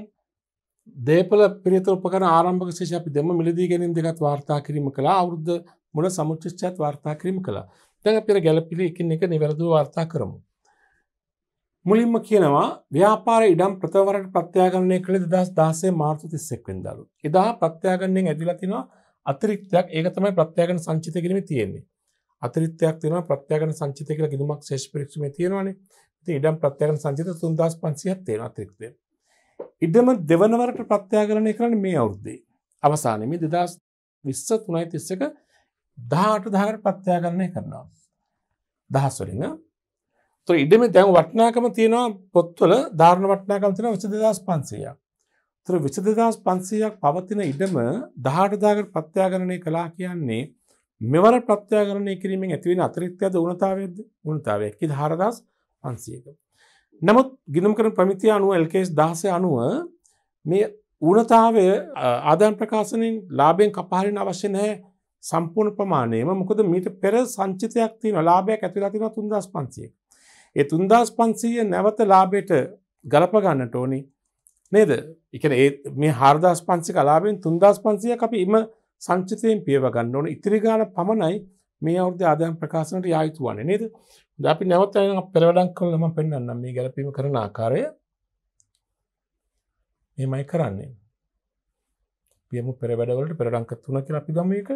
Speaker 1: දේපල පිරිතරපකන ආරම්භක ශේෂ අපි දෙම මිලදී ගැනින් දෙකත් වාර්තා කිරීම කලා අවුද්ධ මුල සමුචිෂ්චත් වාර්තා කිරීම කලා දැඟ පිර ගැලපිලි එකින් එක නිවැරදු වාර්තා කරමු මුලින්ම කියනවා ව්‍යාපාර ඉඩම් ප්‍රථවරට ප්‍රත්‍යාගණය කළ දස් දාසේ මාර්තු තිස්සෙක්වෙන් දරු එදා ප්‍රත්‍යාගණයෙන් ඇදිලතිනවා අතිරික්තයක් ඒක තමයි ප්‍රත්‍යයගන සංචිත කිරීම තියෙන්නේ අතිරිත්‍යයක් තියෙන ප්‍රත්‍යයගන සංචිත කියලා කිදුමක් ශේෂ පරීක්ෂමේ තියෙනවානේ ඉතින් ඉඩම් ප්‍රත්‍යයගන සංචිත 3500ක් තියෙනවා අතිරික්තය ඉඩම දෙවන වරට ප්‍රත්‍යාකරණය කරන්නේ මේ අවුරුද්දේ අවසානයේ මේ 2023 18000කට ප්‍රත්‍යාකරණය කරනවා දහස් වලින් තො ඉඩමේ දැන් වටිනාකම තියෙනවා පොත්වල ධාරණ වටිනාකම තියෙනවා 22500ක් තර විසදදාස් පන්සීයක් පවතින ඉඩම දහටදාගට ප්‍රත්‍යාගණනය කලා කියන්නේ මෙවර ප්‍රත්‍යාගණය කිරීමෙන් ඇතිවෙන අතරිත්‍යද උනතාවද උනතාවයකි හාරදස් පන්සියක. නමුත් ගිනම් කර ප්‍රමිතිය අනුව එල්කේස් දහස අනුව මේ ඌනතාවය ආධාන් ප්‍රකාශනයෙන් ලාබෙන් කපාලෙන් අවශ්‍ය නැහැ සම්පූර්ණ ප්‍රමාණයම මොකද මීට පෙර සංචිතයක් තියෙන ලාභයක් ඇතුළත් තියෙනවා 3500ක්. ඒ 3500 නැවත ලාභයට ගලප ගන්නට ඕනේ නේද එකන ඒ මේ හාර්දස් පන්සි කලාබෙන් තුන්දස් පන්සිය අපි එම සංචිතයෙන් පියවගන්න ඕන ඉතිරිගාන පමණයි මේ අවුද ආදයන් ප්‍රකාශනට යායුතු වන නේද අපි නැවත් අය පෙරවඩක් කලම පෙන්න්න මේ ගැලපීම කරන ආකාරය මෙමයි කරන්නේ පියමු පෙරවැඩවලට පෙරඩංක තුන කියලා අපි ගම එක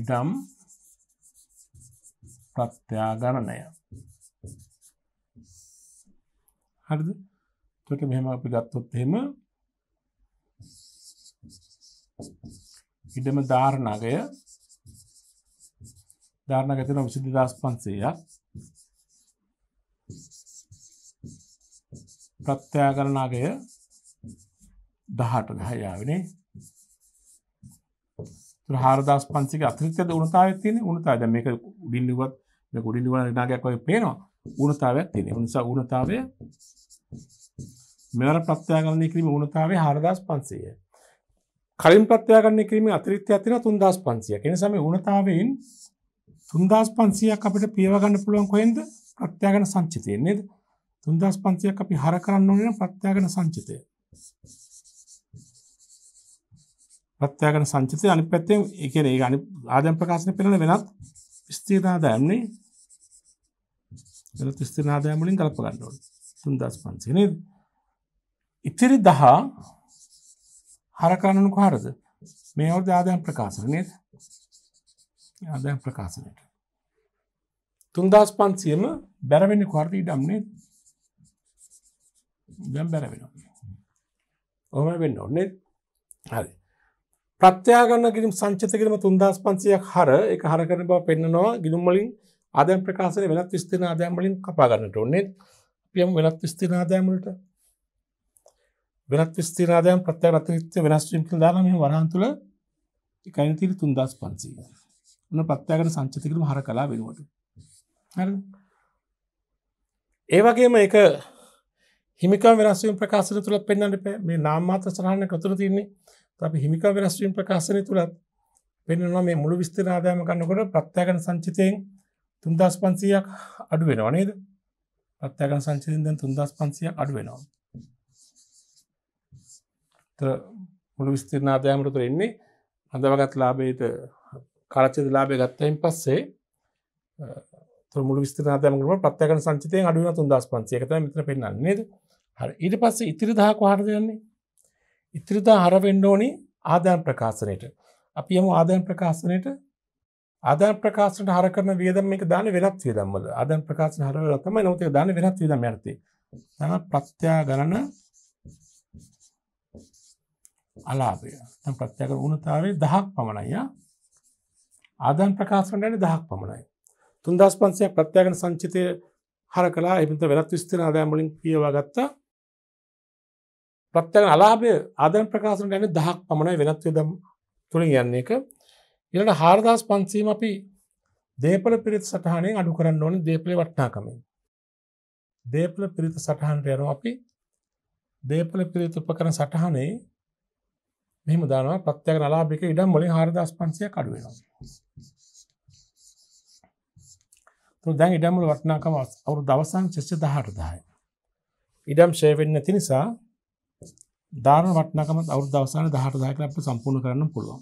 Speaker 1: ඉදම් ප්‍රත්‍යාගරණය. හරිද? එතකොට මෙහෙම අපි ගත්තොත් එහෙම ඉඩම ධාරණගය ධාරණගය තියෙනවා 22500ක්. ප්‍රත්‍යාගරණගය 18 ගහ යාවනේ. 4500ක අතිරික්ත උණතාවයක් තියෙන උණතාවය දැන් මේක උඩින් ලිව්වත් ගොඩි ලිවන නාගයක් වගේ පේනවා ඌනතාවයක් තියෙන නිසා ඌනතාවය මෙවර ප්‍රත්‍යාගණය කිරීම ඌනතාවේ හරදස් පන්සේය කලින් ප්‍රත්‍යාගණය කිරීම අතිරිත්‍යයක් තියෙන තුන්දස් පන්සියක් එනිසාම ඌනතාවයෙන් තුන්දස් පන්සියක් අපිට පියවගන්න පුළුවන් කොහෙන්ද ප්‍රත්‍යාගණ සංචිතයෙන් නේද තුන්දස් පන්සියක් අපි හර කරන්න ඕනේ නම් ප්‍රත්‍යාගණ සංචිතය ප්‍රත්‍යාගණ සංචිතය අනිත් පැත්තෙන් ඒ කියන්නේ ඒ ආදම් ප්‍රකාශන පෙළන වෙනත් ස්ථීරනාදායම් නේ ඒලත් ස්ථීරනාදායම් වලින් කල්ප ගන්න ඕනේ 3500 නේද ඉතිරි 10 හරකරනු කොහරද මේ වර්ග ආදායම් ප්‍රකාශන නේද ආදායම් ප්‍රකාශනයට 3500ම බැර වෙන්නේ කොහරද ඉඩම් නේද දැන් බැර වෙනවා ඔහොම වෙන්න ඕනේ හරි ප්‍රත්‍යාගන්න ගිලම් සංචිත කිරීම 3500ක් හර ඒක හර කරන බව පෙන්නනවා ගිලුම් වලින් ආදායම් ප්‍රකාශන වෙනත් විස්තීර්ණ ආදායම් වලින් කපා ගන්නට ඕනේ. අපි යමු වෙනත් විස්තීර්ණ ආදායම් වලට. වෙනත් විස්තීර්ණ ආදායම් ප්‍රත්‍යාග අතිරික්ත වෙනස් වීම කියලා දාලා මෙහි වරහන් තුල 1.3500. ඔන්න ප්‍රත්‍යාගන සංචිත කිරීම හර කලා වෙනුවට. හරිද? ඒ වගේම ඒක හිමිකම් වෙනස් වීම ප්‍රකාශන තුල පෙන්වන්න මේ නාම මාත්‍ර සරහන කතර තින්නේ අපි හිමිකම් වෙනස් වීම ප්‍රකාශනය තුලත් පෙන්වනවා මේ මුළු විස්තර ආදායම ගන්නකොට ප්‍රත්‍යාගන සංචිතයෙන් 3500ක් අඩු වෙනව නේද? ප්‍රත්‍යාගන සංචිතයෙන් දැන් 3500ක් අඩු වෙනවා. තර මුළු විස්තර ආදායම උතුර එන්නේ අඳවගත් ලාභයට කාලච්ඡේද ලාභය ගත්තයින් පස්සේ තොර මුළු විස්තර ආදායම ගන්න ප්‍රත්‍යාගන සංචිතයෙන් අඩු වෙනවා 3500. ඒක තමයි මෙතන පෙන්වන්නේ නේද? හරි ඊට පස්සේ ඉතිරි 1000ක් වහරද යන්නේ? ඉතිරිදා හරවෙන්න ඕනි ආදායම් ප්‍රකාශනයට. අපි යමු ආදායම් ප්‍රකාශනයට. ආදායම් ප්‍රකාශනට හර කරන වියදම් මේක දාන්නේ වෙනත් වියදම් වල. ආදායම් ප්‍රකාශන හරවලා තමයි නමුත් ඒක දාන්නේ වෙනත් වියදම් යටතේ. තම ප්‍රත්‍යාගණන අලාභය. දැන් ප්‍රත්‍යාගණන උණතාවේ 10ක් පමණයි ආ. ආදායම් ප්‍රකාශනට යන්නේ 10ක් පමණයි. 3500ක් ප්‍රත්‍යාගණන සංචිතය හර කළා. එබඳු වෙනත් විස්තර ආදායම් වලින් පියවා ගත්තා. ප්‍රත්්‍යයන අලාභය ආදන ප්‍රකාශනට යන දහක් පමණයි වෙනත් වෙදම් තුළින් යන්න එක ඉට හාරදාස් පන්සීම අපි දේපල පිරිත් සටහනෙන් අඩු කරන්න ඕන දේපලේ වට්නාකමින් දේපල පිරිත සටහන්ට යනු අපි දේපල පිරිත උප කරන සටහනේ මෙම දානවා ප්‍රත්්‍යයක නලාභික ඉඩම් මොලින් හාරදස් පන්සය කඩුවෙනවා දැන් ඉඩමුල වටනාකම අවු දවසන් චිස්්‍ය දහට දායි ඉඩම් ශේවෙන්න තිනිසා ධාරණ වටනකමත් අවුදු දවසාන දහට දායකනට සම්පූර්ණ කරන්න පුළුවන්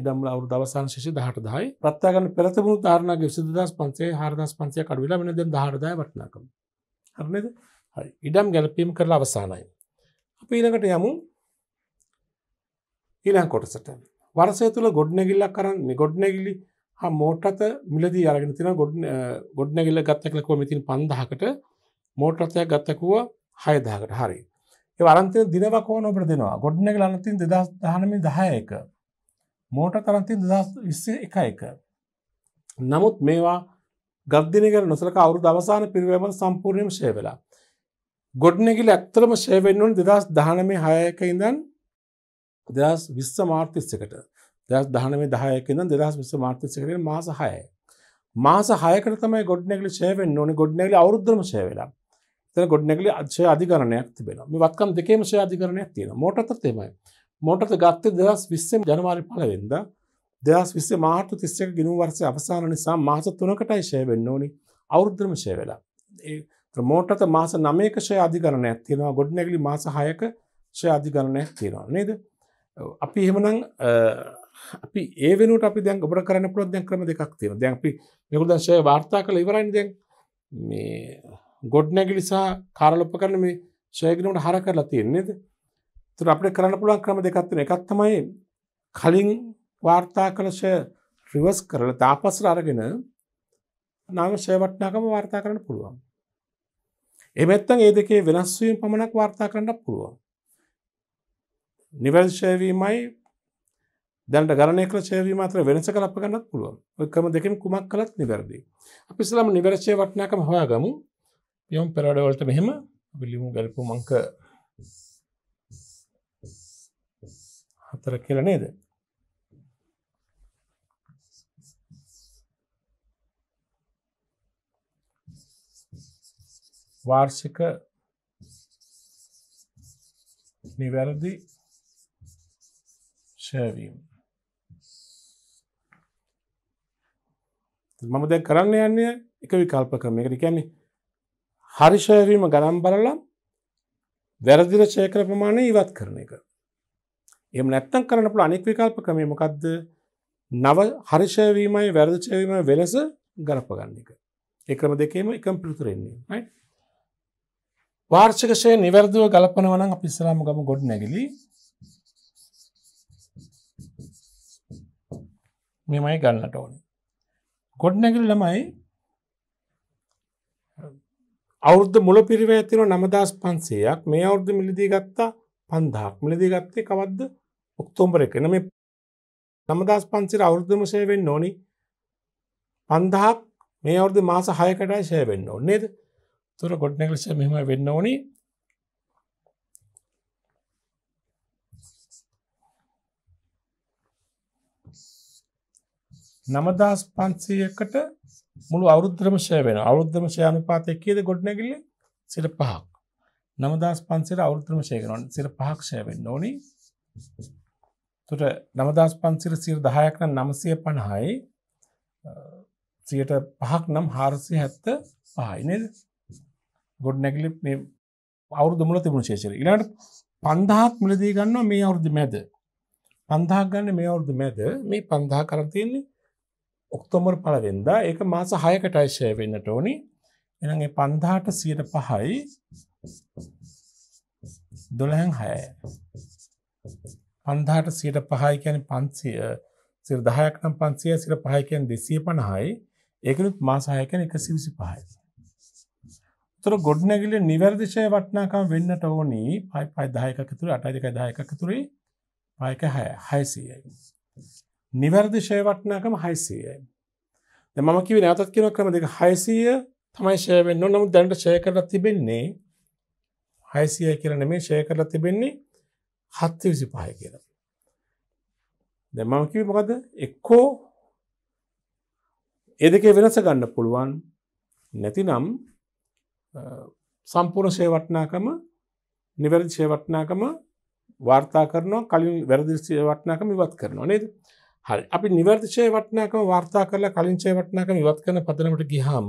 Speaker 1: ඉදම්ල අවු දවසාන ශෂ දහට දායි ප්‍රත්තාගන පෙරතබුණු ධාරණගේ විසිදස් පන්සේ හරදස් පන්සය කඩවිලා වෙනද ධාරදාය වටනාකම හරනද හරි ඉඩම් ගැලපීම කරලා අවසානයි අපි ඊළඟට යමු ඊළං කොටසට වරසය තුළ ගොඩ්නැගිල්ලක් කරන්න ගොඩ්නැගිලි හා මෝටත මිලදී අරගෙන තින ගොඩ්නැගිල්ල ගත්තකලකෝ මෙතින් පන්දහකට මෝටරතයක් ගත්තකුව හයදාකට හරි වරන්තය දිනවකෝන ඔබට දෙනවා ගොඩ්නක ලනතින් දෙදස් දහනම දහය එක මෝට තරන්තින් දෙදස් විස්සේ එක එක නමුත් මේවා ගදදිනක නොසලක අවුරු දවසාන පිරිවම සම්පූර්ණයම ශේවෙලා ගොඩ්නෙගිල ඇත්තරම ශේවෙන්නුන් දෙදස් දහනමේ හයක ඉඳන් දෙදස් විස්ස මාර්තිස්සකට දෙදස් දහනමේ දහයකඉඳන් දෙදස් විස්ස මාර්තිස්සකට මාස හය මාස හයකට තමයි ගොඩ්නෙගලි ශේවෙන් ඕන ගොඩ්නෙගලි අවුද්ධම ශේවෙලා තන ගොඩනැගලි අක්ෂය අධිකරණයක් තිබෙන මේ වක්කම් දෙකේම ෂය අධිකරණයක් තියෙන මොටත තෙමයි මොටත ගත්ත දෙදස් විස්සෙන් ජනවාරි පලවෙද දෙදස් විස්සේ මාර්තු තිස්සක ගිනු වර්සය අවසාන නිසා මාස තුනකටයි ෂය වෙන්න ඕනි අවුද්‍රම ෂය වෙලා ප්‍රමෝටත මාස නමේකෂය අධිකරණයක් තියෙනවා ගොඩනැගලි මාස හයක ෂය අධිකරණයක් තියෙනවා නේද අපි එහෙමනම් අපි ඒ වෙනුවට අපි දැන් ඔබට කරන්න පුළුවන් දැන් ක්‍රම දෙකක් තියෙනවා දැන් අපි මේගොල්ලෝ ෂය වාර්තා කළ ඉවරයිනේ දැන් මේ ගොඩ්නැගිලි සහ කාරලොප්ප කරන මේ සොයගිරීමට හර කරලා තියෙන්නේ නේද? ඒතර අපිට කරන්න පුළුවන් ක්‍රම දෙකක් තියෙනවා. එකක් තමයි කලින් වාර්තා කළ සොය රිවර්ස් කරලා තාපසර අරගෙන නාම සොය වටනකම වාර්තා කරන්න පුළුවන්. එහෙම නැත්නම් ඒ දෙකේ වෙනස් වීම පමණක් වාර්තා කරන්නත් පුළුවන්. නිවැරදි සොය වීමයි දැනට ගණනය කළ සේවීම අතර වෙනස කළප ගන්නත් පුළුවන්. ඔය ක්‍රම දෙකෙන් කුමක් කළත් නිවැරදි. අපි ඉස්සෙල්ලාම නිවැරදිව වටිනාකම හොයාගමු. යොම් පෙරඩවලට මෙහෙම බිලිමු ගල්පු මංක හතර කියල නේද වාර්ෂික නිවැරදි ශවීම මම දැ කරන්න යන්නේ එක විකල්ප කරම එකට කියන්නේ හරිෂයවීම ගනම් බලලා වැරදිර ශේකර ප්‍රමාණය ඉවත් කරන එක. එම නැත්තන් කරනපුළ අනික් විකල්ප කමේ මොකක්ද නව හරිෂයවීමයි වැරදිචයවීම වෙලස ගලපගන්න එක. එකම දෙකේම එකම් පිළිතුරෙන්නේ. වාර්ෂකෂය නිවැරදිව ගලපනවන අපිස්සලාම ගම ගොඩ් නැගලි මෙමයි ගන්නට ඕන. ගොඩ් නැගල් ළමයි අවුද්ධ මුල පිරිව ඇතින නමදස් පන්සේයක් මේ අවුද්ධ මිලිදී ගත්තා පන්දහක් මිලදී ගත්තේ කවද්ද ඔක්තෝම්බර එකන මේ නමදස් පන්සිර අවුද්ධම සයවෙන් නොනි පන්දහක් මේ අවුද මාස හයකටයි සයවෙන්න ඔන්නේද තුර ගොඩ්නකලස මෙම වෙන්න ඕනි නමදස් පන්සයකට මුළු අවුද්‍රම ෂය වෙන අවුද්‍රම ශයානුපාතය කියද ගොඩනැගිල්ල සිර පහක් නමදස් පන්සිර අවුද්‍රම ශයකනොන් සිර පහක්ෂය වෙන්න ඕනි තුට නමදස් පන්සිර සිර දහයක්න නමසය පණහයි සියට පහක් නම් හාරසි හැත්ත පහයින ගොඩ නැගිලි මේ අවුදු මුල තිබුණ ශේෂර ඉලාට පන්දහක් මිලදී ගන්නවා මේ අවුරුදු මැද පන්දහක් ගන්න මේ අවුරුදු මැද මේ පන්දහ කරතියන්නේ ඔක්තෝමර් පලවෙෙන්දා ඒක මාස හයකටයි ෂය වෙන්නට ඕනි එනගේ පන්දාට සියට පහයි දොළහැන් හය පන්දාට සියට පහයි කියන පන්සිය සිර දහයක්නම් පන්සිය සිර පහයකෙන් දෙසිය පණහයි ඒකනුත් මාසාහයකන එක සිවිසි පහයි තුර ගොඩ්නැගිල නිවැරදිශය වටනාකම් වෙන්නට ඕනි පයි පයි දායකතුර අටයික දායකතුරේ පයක හය හයිසියයි නිවැරදිශය වටනාකම හයිසයයි. මම කිව නැතත් කියෙන ක්‍රම දෙක හයිසිය තමයි ශයවෙන්න නමු දැන්ට ශය කරලා තිබෙන්නේ හයිසිය කියරන මේ ශය කරලා තිබෙන්නේ හත්ති විසි පහය කියර. දෙමම කිව මොකද එක්කෝ එදක වෙනස ගන්න පුළුවන් නැතිනම් සම්පූර්ණ ශේවටනාකම නිවැරදි ශේවටනාකම වාර්තා කරනවා කලින් වැරදිශය වටනාකම ඉවත් කරනවා නේද හරි අපි නිවර්තිශය වටනාකම වාර්තා කරලා කලින්චය වටනාකම ඉවත් කරන පදනමට ගිහාම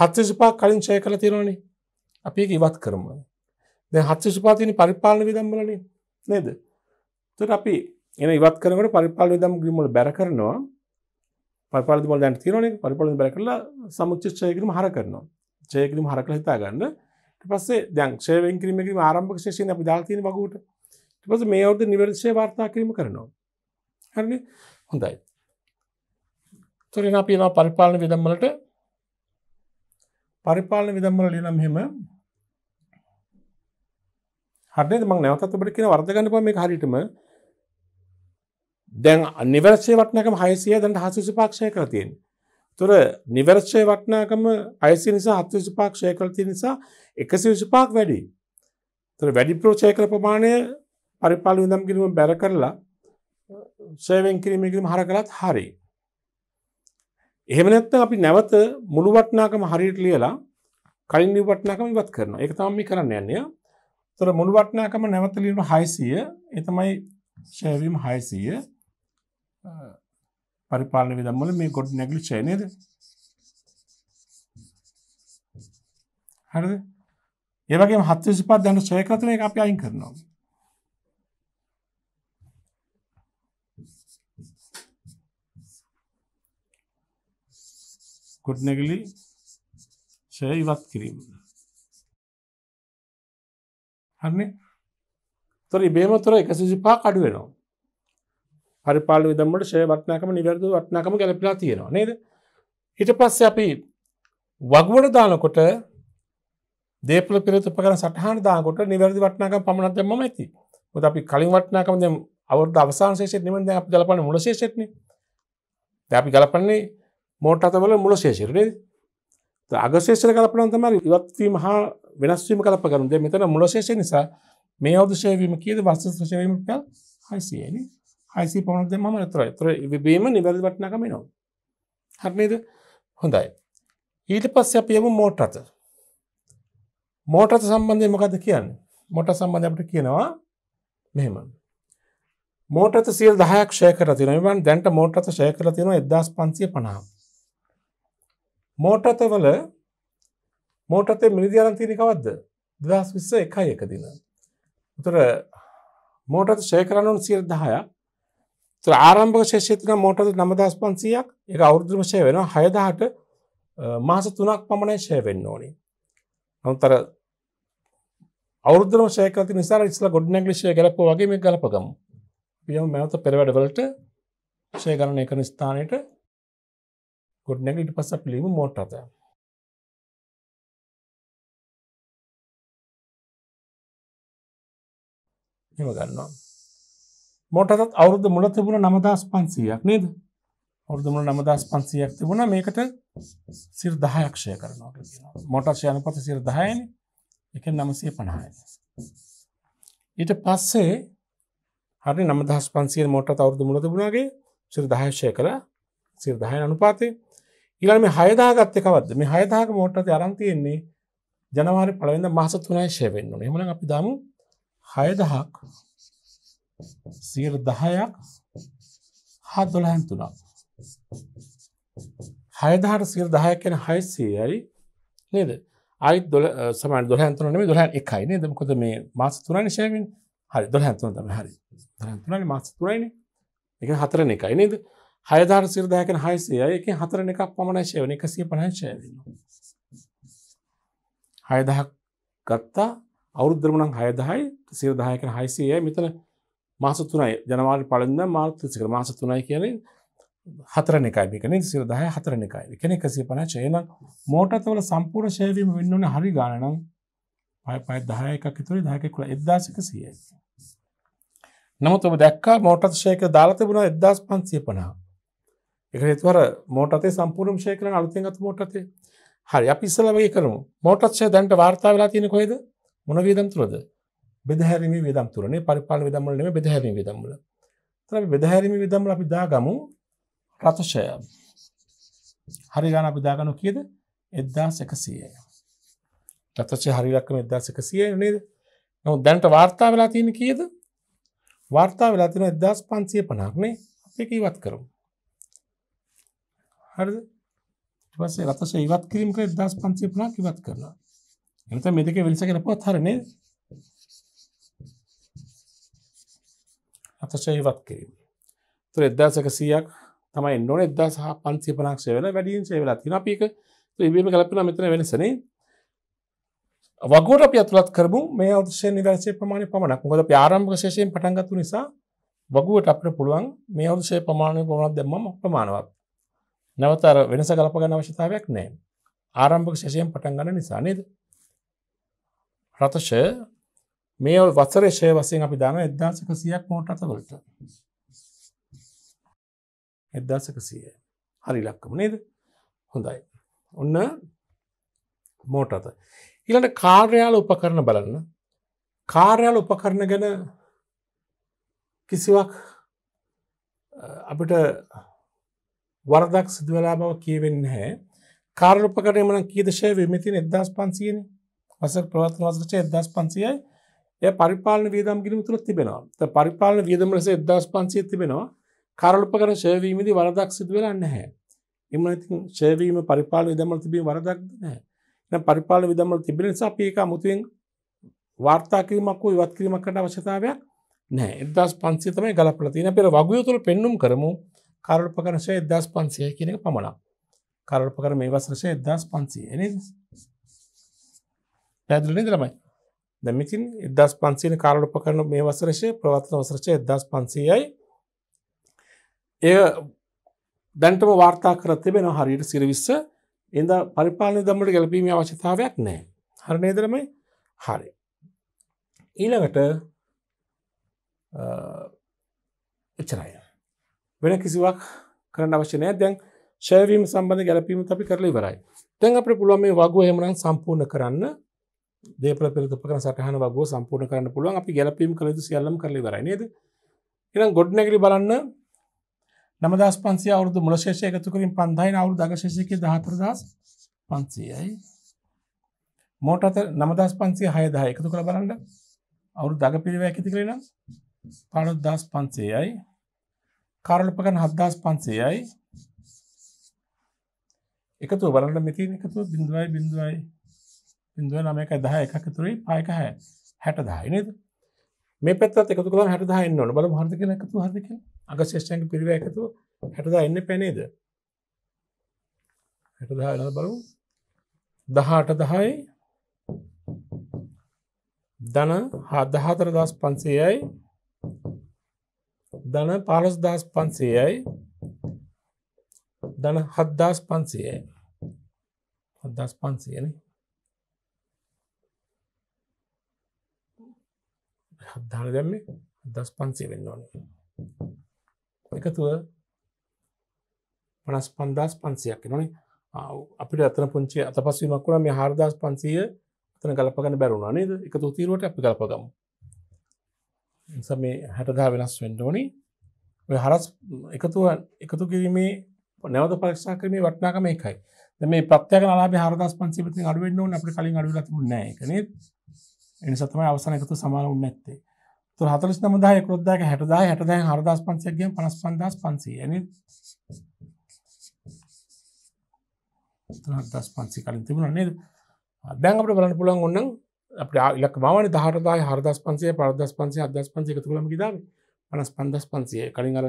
Speaker 1: හත්සිසිපා කලින්චය කළ තිරෝණ අපි ඉවත් කරම ද හත්සිසිපාතින පරිපාලන විදම්බලන නේද තුර අපි එන ඉවත් කරනට පරිපාල විදම් ගිමල බැර කරනවා පරිපාලමල් දැන් තිරන පරිපාල බැර කරලා සමුච්චයකිරීම හර කරනවා ජයකිරීම හර කළ හිතා ගන්න පස්සේ දැන් ශයවෙන් කිරීමකිරීම ආරම්භ ශේෂයෙන් අපි දාල්තින වගුට පස මේ අවුද නිවර්ශය වාර්තා කිරීම කරනවා හරි හොඳයි. තුරින අපිනවා පරිපාලන විදම්මලට පරිපාලන විදම්මල ලියනම් හෙම හරි මං නැවතත් ඔබට කියන වර්ධගන්න පම මේ හරිටම දැන් නිවර්ශය වටනකම හයිසිය දැන්ට හසුසි පාක්ෂය කරතියෙන්. තුර නිවර්ශය වටනාකම අයිසි නිසා හත්තුසි පාක්ෂය කරති නිසා එකසි විසිපාක් වැඩි. තුර වැඩි ප්‍රෝෂය කර ප්‍රමාණය පරිපාල විදම් කිරීම බැර කරලා සේවෙන් කිරීම කිරීම හර කළත් හරි. එහෙම නැත්නම් අපි නැවත මුළු වටනාකම හරියට ලියලා කලින් ලියපු වටනාකම ඉවත් කරනවා. ඒක තමයි මේ කරන්න යන්නේ. ඒතර මුළු වටනාකම නැවත ලියන 600 ඒ තමයි ෂේවීම් 600 පරිපාලන විදම් වල මේ ගොඩ නැගලි ඡය නේද? හරිද? ඒ වගේම 725 දැන් ඡය කරන එක අපි අයින් කරනවා.
Speaker 2: ගොඩනැගිලි ෂය ඉවත් කිරීම.
Speaker 1: හරන්නේ තොරි බේමතොර එකසිසි පා කඩු වෙනවා. පරිපාල විදම්මට ෂය වටනාකම නිවැරදු වටනාකම ගැලපිලා තියෙනවා නේද හිට පස්ස අපි වගුවට දානකොට දේපල පිරතුපකර සටහන් දාකොට නිවැරදි වටනාකම පමණත් දෙම ඇති ොද අපි කලින් වටනාකම දෙම අවද අවසාශේෂ නිමද අප ගලපන මුලශේෂෙත්න දැපි ගලපන්නේ මෝට අතමල මුල ශේෂරනේ අගශේෂර කලපනම් තමයි ඉවත්වීම හා වෙනස්වීම කලප කරුම් දෙ මෙතන මුලශේෂ නිසා මේ අවදුශයවීම කියද වස්සශවීමට හයිසියන හයිසි පොනක් දෙ මම තර තර වීම නිවැරදි වටනකම නවා හරනේද හොඳයි ඊට පස්ස අපියම මෝට අත මෝට අත සම්බන්ධය මොකද කියන්න මොට සම්බන්ධ අපට කියනවා මෙහෙම මෝටත සිය දහයක් ෂය කර තිනවන් දැන්ට මෝටත ෂය කර තිනවා එදස් පන්සිය පනාාව මෝටතවල මෝටතේ මිනිදියරන් තියෙන කවද්ද දස් විස්ස එකයි එක දින. උතර මෝටත ශයකරනුන් සිර දහය ආරම්භ ශේෂයතින මෝටද නමදස් පන්සියක් එක අවුරුදුමශය වෙන හයදාහට මාස තුනක් පමණයි ශය වෙන්න ඕනි. නොතර අවුදර ශයකති නිසා ඉස්ල ගොඩ්නැක් ලිෂය ගැලප වගේ මේ ගලපගම් පියම මැවත පෙරවැඩවලට
Speaker 2: ශය ගණන එක නිස්ථානයට ගොඩනැග ඉට පස පිලීම මෝට් අත එම ගන්නවා මෝටත් අවුද මුල තිබුණ නමදස්
Speaker 1: පන්සීයක් නේද අවුදු මුල නමදස් පන්සීයක් තිබුණ මේකට සිර දහයක්ෂය කරනවා මෝටර් යන පත සිර දහයන එක නමසය පණහාය ඊට පස්සේ හරි නමදහස් පන්සිය මෝට අවුදු මුල තිබුණගේ සිර දහයක්ෂය කළ සිර දහය අනුපාතේ ඉලා මේ හයදාගත්ත කවද මේ හයදාක මෝට්‍රති අරන්තියෙන්නේ ජනවාරි පළවෙද මාස තුනයි ශයවෙන්න ඕන එමන අපි දමු හයදහක් සීර දහයක් හත් දොළහැන් තුනා හයදහට සීර දහයක් කියෙන හයිසයයි නේද අයි දොල සම දොහන්තුනේ දොහ එකයි නේද කොද මේ මාස තුරණ ශයවෙන් හරි දොහන්තුන තම හරි දහන්තුනේ මාස තුරයින එක හතරන එකයි නේද හයදාර සිරදායකන හයිසය එක හතරන එකක් පමණශය වන එකසිය පනශය වෙන. හයදහක් ගත්තා අවුද්ධරමනක් හයදහයි සිරදායකන හයිසයයි මෙතන මාසතුනයි ජනවාට පලන්න මාර්තසික මාසතුනයි කියන හතරන එකයිකන සිරදාය හතරන එකයි එකන එකසිය පන චයන මෝටතවල සම්පූර් ශයවීම වෙන්නවන හරි ගානනම් පය පයි දහයකක් තුර දහයකුල එදදාසික සියයි. නමුත් ඔබ දැක්කා මෝටත් ශයක දාලතිබුණ එදදාස් පන්සිය පනාව එක හේතුවර මෝට අතේ සම්පූර්ණ ෂය කරන අලුතෙන් අතු මෝට අතේ හරි අපි ඉස්සලා වගේ කරමු මෝටත්ෂය දැන්ට වාර්තා වෙලා තියෙන කොහෙද මොන වියදම් තුලද බෙදහැරීමේ වියදම් තුරනේ පරිපාලන වියදම් වල නෙමෙයි බෙදහැරීමේ වියදම් වල. ඒතර අපි බෙදහැරීමේ වියදම් වල අපි දාගමු රතෂය. හරි ගන්න අපි දාගන්න කීයද? 1100යි. රතෂය හරි රක්කම 1100යි නේද? නමුත් දැනට වාර්තා වෙලා තියෙන්නේ කීයද? වාර්තා වෙලා තියෙන 1550ක් නේ. අපි ඒක ඉවත් කරමු. හරිද ඊට පස්සේ රතශ ඉවත් කිරීම කරේ 1550ක් ඉවත් කරනවා එනතම මේ දෙකේ වෙනස කියලා පොත් හරිය නේද රතශ ඉවත් කිරීම ඒතර 1100ක් තමයි එන්න ඕනේ 1550ක් ෂේ වෙලා වැඩියෙන් ෂේ වෙලා තියෙනවා අපි ඒක ඉබේම කලපුණා මෙතන වෙනසනේ වගෝට අපි ඇතුළත් කරමු මේ අවුෂය නිවැරසේ ප්‍රමාණය පමණක් ගොද ආරම්භ ශේෂයෙන් පටන්ගත්තු නිසා වගුවට අපට පුළුවන් මේ අවුෂය ප්‍රමාණය පමණක් දෙම්ම ප්‍රමාණවත් නැවතර වෙනස කලපගන්න අවශ්‍යතාවයක් නෑ. ආරම්භක ශෂයෙන් පටන් ගන්න නිසා නේද. රථශය මේ වසර ශය වසයෙන් අපි දාන එදදාසක සියයක් මෝට අතවලට එදදාසක සිය හරි ලක්කම නේද හොඳයි. ඔන්න මෝට අත. ඉළට කාර්යාල උපකරන බලන්න කාර්යාල උපකරණ ගැන කිසිවක් අපිට වරදක් සිදුවලා බව කියවෙන්න හැ කාරලුපකරයමන කීදශය විමතින් එදදාස් පන්සියන වස ප්‍රවත්න වසරචය එදදස් පන්සියයි එය පරිපාලන වියදම් ගිරම තුළ තිබෙනවා පරිපාලන වියදමලස එදදස් පන්සිය තිබෙනවා කාරලුපකර ශයවීමදි වරදක් සිදුවලන්න හැ එම ඉතින් ශයවීම පරිපාල විදමල් තිබීම වරදක්ද නෑ පරිපාල විදමල් තිබෙන නිසා පියක මුතුවෙන් වාර්තාකිරීමක් වූ ඉවත් කිරීමකට අවශ්‍යතාවයක් නෑ එදදස් පන්සිතමයි ගලපලතින පෙර වගයතුළ පෙන්නුම් කරමු කරලපකරශය එදස් පන්සිය කියන එක පමණක් කරලපකර මේ වසරශය එදස් පන්සිය එන පැදුලනි දළමයි දැමිතින් එදස් පන්සින කාලපකරන මේ වසරශය ප්‍රවත්තන වසරචය එදස් පන්සියයි එය දැන්ටම වාර්තා කර තිබෙන හරියට සිරිවිස්ස එද පරිපාලන දම්මට ගැලපීම අවශ්‍යතාවයක් නෑ හරණේදරමයි හරි ඊළඟට එච්චරයි වෙන කිසිවක් කරන්න අවශ්‍යනය දැන් ශයවීම සම්බඳධ ගැලපීම අපි කරලා වරයි තැන් අප පුළුව මේ වගුව එමනන් සම්පූර්ණ කරන්න දේපල පෙරතපකන සටහන වගුව සම්පූර්ණ කරන්න පුළුවන් අපි ගැලපීම් කළතු සියල්ලම් කරල වර නේද එනම් ගොඩ් නැගලි බලන්න නමදස් පන්සිය අවුදු මුලශේෂය එකතුකරින් පන්ඳයි අවුරු දගශේෂක දහතරදස් පන්සියයි මෝට අත නමදස් පන්සිය හයදාහ එකතු කර බලන්න අවුරු දග පිළිව ඇකිති කරෙන පනුදස් පන්සේයයි කාරලපකන 7500යි එකතුව බලන්න මෙතන එකතුව 0.0 0.9 10 එකක් තුරයි 5 1 60 10 නේද මේ පැත්තත් එකතු කළාම 60000 එන්න ඕන බලමු හරිද කියලා එකතුව හරිද කියලා අග ශේෂ්ඨයන්ගේ පිරිවැය එකතුව 60000 එන්නේ පැනේද 60000 එනවා බලමු 18 10යි ධන 14500යි දන පාලොස්දස් පන්සේයයි දන හද්දස් පන්සේයයි හද්දස් පන්සේයන හද්ධාන දැම්ම දස් පන්සේ වෙන්න ඕන එකතුව පනස් පන්දස් පන්සයක් නොනේ අපිට අතන පුංචි අත පස්සීමක් වුණ මේ හාරදස් පන්සය අතන ගලපගන බැරුණා නේද එකතු තීරුවට අපි ගලපගමු නිසා මේ හැටදා වෙනස් වෙන්න ඕනි. ඔය හරස් එකතු එකතු කිරීමේ නැවත පරීක්ෂා කිරීමේ වටිනාකම ඒකයි. දැන් මේ ප්‍රත්‍යක්ෂ ලාභය 4500 පිටින් අඩු වෙන්න ඕනේ අපිට කලින් අඩු වෙලා තිබුණේ නැහැ ඒක නේද? ඒ නිසා තමයි අවසාන එකතු සමාන වුනේ නැත්තේ. තුර හතලස් නමදාය කෘද්දාක හැටදාය හැටදාය හරදස් පන්සයක්ගෙන් පනස් පන්දස් පන්සේ ඇනි දස් පන්සි කලින් තිබුණ නේද දැන් අපට බලන්න පුළන් ඔන්න ලක්මාවන දහරදාය හරදස් පන්සේ පරදස් පන්සේ අදස් පන්සේ තුළම දාව පනස් පන්දස් පන්සේ කලින් අර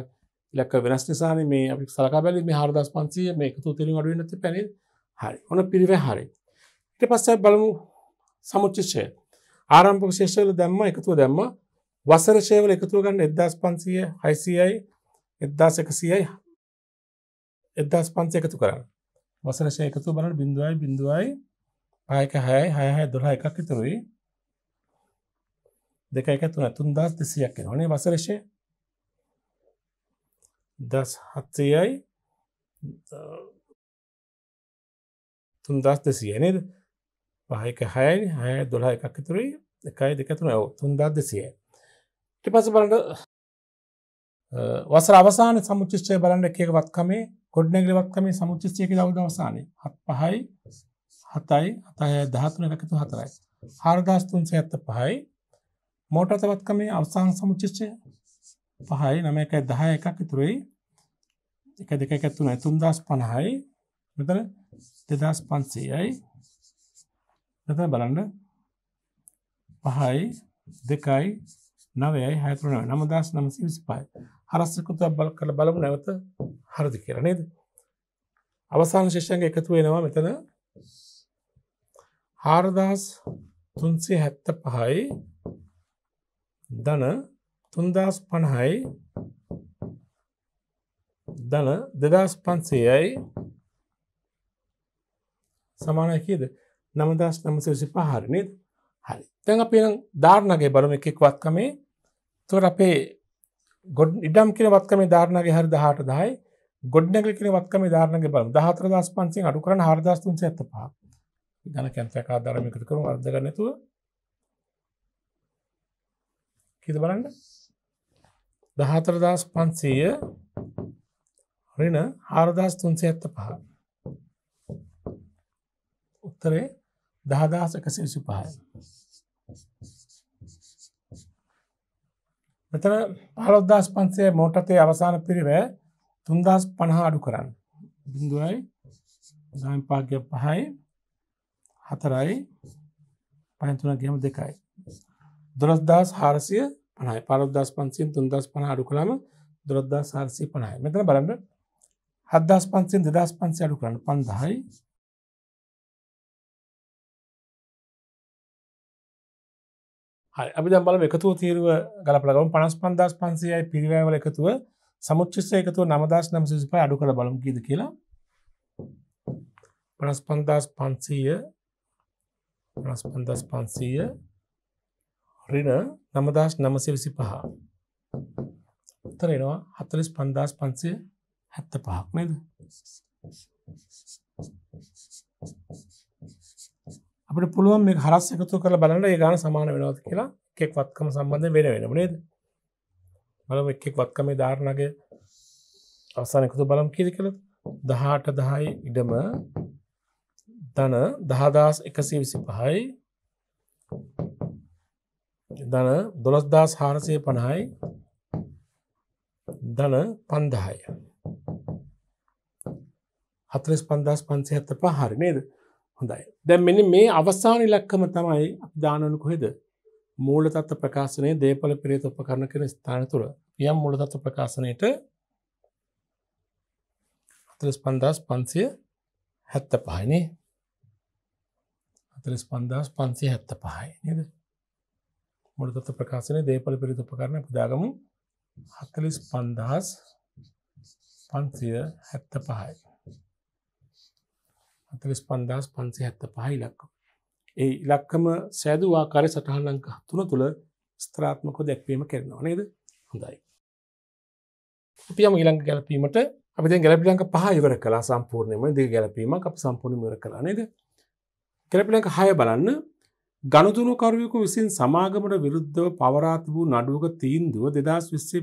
Speaker 1: ලක්ක වෙනස් නිසාන මේ අපි සලකා බැලි මේ හරදස් පන්සේ මේ එකතු තෙරි අඩුව නැති පැන හරි ඕන පිරිව හරි ට පස්ස බලමු සමුච්චිෂය ආරම්භ ශේෂල දැම්ම එකතුව දැම්ම වසර ශේවල එකතුව ගන්න එදස් පන්සිය හයිසියයි එදදාස එකසියයි එදදාස් පන්සය එකතු කරන්න වසරශය එකතු බලට බිඳුවයි බිඳුවයි ආයක හයයි හය හය දොළහ එකක් ඉතුරුයි දෙක එක තුන තුන්දස් දෙසියක් එෙන ඕනේ වසරශය දස් හත්තයයි තුන්දස් දෙසියනද පහක හයයි හය දොළහ එකක් ඉතුරුයි එකයි දෙක තුන ඔව තුන්දස් දෙසිය
Speaker 2: ටි
Speaker 1: පස බලට වසර අවසාන සමුචිෂ්චය බලන්න එකක වත්කමේ කොඩ්නැගලි වත්කමේ සමුචිෂ්චයක දවද අවසානය හත් පහයි හතයි අතය දහතුන එකතු හතරයි. හාර්ගාස්තුන්සේ ඇත්ත පහයි මෝට තවත්කමේ අවසාන් සමුචිච්චය පහයි නම එක දහ එකක් ඉතුරයි එක දෙක ඇතුන තුන්දස් පණහයි මෙතන දෙදස් පන්සේයයි මෙතන බලන්න පහයි දෙකයි නවයයි හැතුරන නමදස් නමසි විසි පයි හරස්සකුත බල කළ බලමු නැවත හරදි කියරනේද අවසාන ශිෂ්‍යන්ගේ එකතු වෙනවා මෙතන හාරදහස් තුන්සේ හැත්ත පහයි දන තුන්දස් පණහයි දන දෙදස් පන්සේයයි සමානයකද නමදස් නමසසි පහරණත් හරි තැන් අපේ ධාරණගේ බලම එකෙක් වත්කමේ තුොට අපේ ගොඩ ඉඩම් කියෙන වත්කමේ ධාරණගේ හරි දහට දායි ගොඩ්නැගල කියෙන වත්කම ධාරණගේ බලම් දහතර දස් පන්සිේ අඩු කරන හරදස්තුන් සඇත පා විධන කැන්සයක් ආධාරම එකතු කරු අර්ධ කරනතුව කිද බලන්න දහතරදස් පන්සීය රින හාරදහස් තුන්සේ ඇත්ත පහ උත්තරේ දහදහස එකසි විසි පහයි මෙතන පහලොද්දස් පන්සේ මෝටතේ අවසාන පිරිව තුන්දස් පණහා අඩු කරන්න බිඳුවයි සයිම් පාග්‍ය පහයි හතරයි පයතුනක් ගහම දෙකයි. දොළස්දස් හාරසිය පනයි පරද්දස් පන්සිෙන් තුන්දස් පන අඩු කළම දොළොද්දා සාර්සී පනයි
Speaker 2: මෙතන බලන්න හදදස් පන්සිෙන් දෙදස් පන්සි අඩු කරන්න පන්දහයි හරි අපි දම්බල එකතුව තීරුව ගලපලගම පනස් පන්දස් පන්සියයි පිරිවෑවල එකතුව සමුච්චිස්ස එකතුව
Speaker 1: නමදස් නම් සිසිපයි අඩු කළ බලම් ගීද කියලා පනස් පන්දස් පන්සීය පනස් පන්දස් පන්සීය රින නමදස් නමසය විසි පහ තරෙනවා හතලිස් පන්දස් පන්සය හැත්ත පහක් නේද අපට පුළුවන් මේ හරස් එකතු කළ බලන්න ඒ ගාන සමාන වෙනවද කියලා එකෙක් වත්කම සම්බන්ධ වෙන වෙන නේද බලම එකෙක් වත්කමේ ධාරණගේ අවසාන එකතු බලම් කිරි කළ දහට දහයි ඉඩම ධන දහදස් එකසේ විසි පහයි ධන දොළස්දස් හාරසය පණහයි ධන පන්දහය හතලස් පන්දස් පන්සේ ඇත පහරි නේද හොඳයි දැම් මෙනි මේ අවස්සාන ඉලක්කම තමයි දානනු කොහෙද මූල තත්ව ප්‍රකාශනය දේපල පිරේ තොප කරන කෙන ස්ථාන තුළ යම් මුල තත්ව ප්‍රකාශනයට හතලස් පන්දස් පන්සය හැත්ත පහනේ හතලස් පන්දස් පන්සේ හැත්ත පහයි නද මුොඩතත්ත ප්‍රකාශනය දේපල පිරිත උපකරණ පුදාගමු හතලිස් පන්දහස් පන්සිය හැත්ත පහයි හතලිස් පන්දස් පන්සේ හැත්ත පහයි ලක්කම ඒ ඉලක්කම සෑදු ආකාරය සටහන් ලංකා තුන තුළ ස්ත්‍රාත්මක දැක්වීම කරනවා නේද හොඳයි අපියම ඉලංග ගැලපීමට අපි ගැලපිලංක පහ ඉවර කලා සම්පූර්ණයම ද ගැලපීම අප සම්පූර්ණ මර කලා නේද තෙරපිලක හය බලන්න ගණුදුනුකරුවෙකු විසින් සමාගමට විරුද්ධව පවරාත් වූ නඩුවක තීන්දුව දෙදස් විස්සි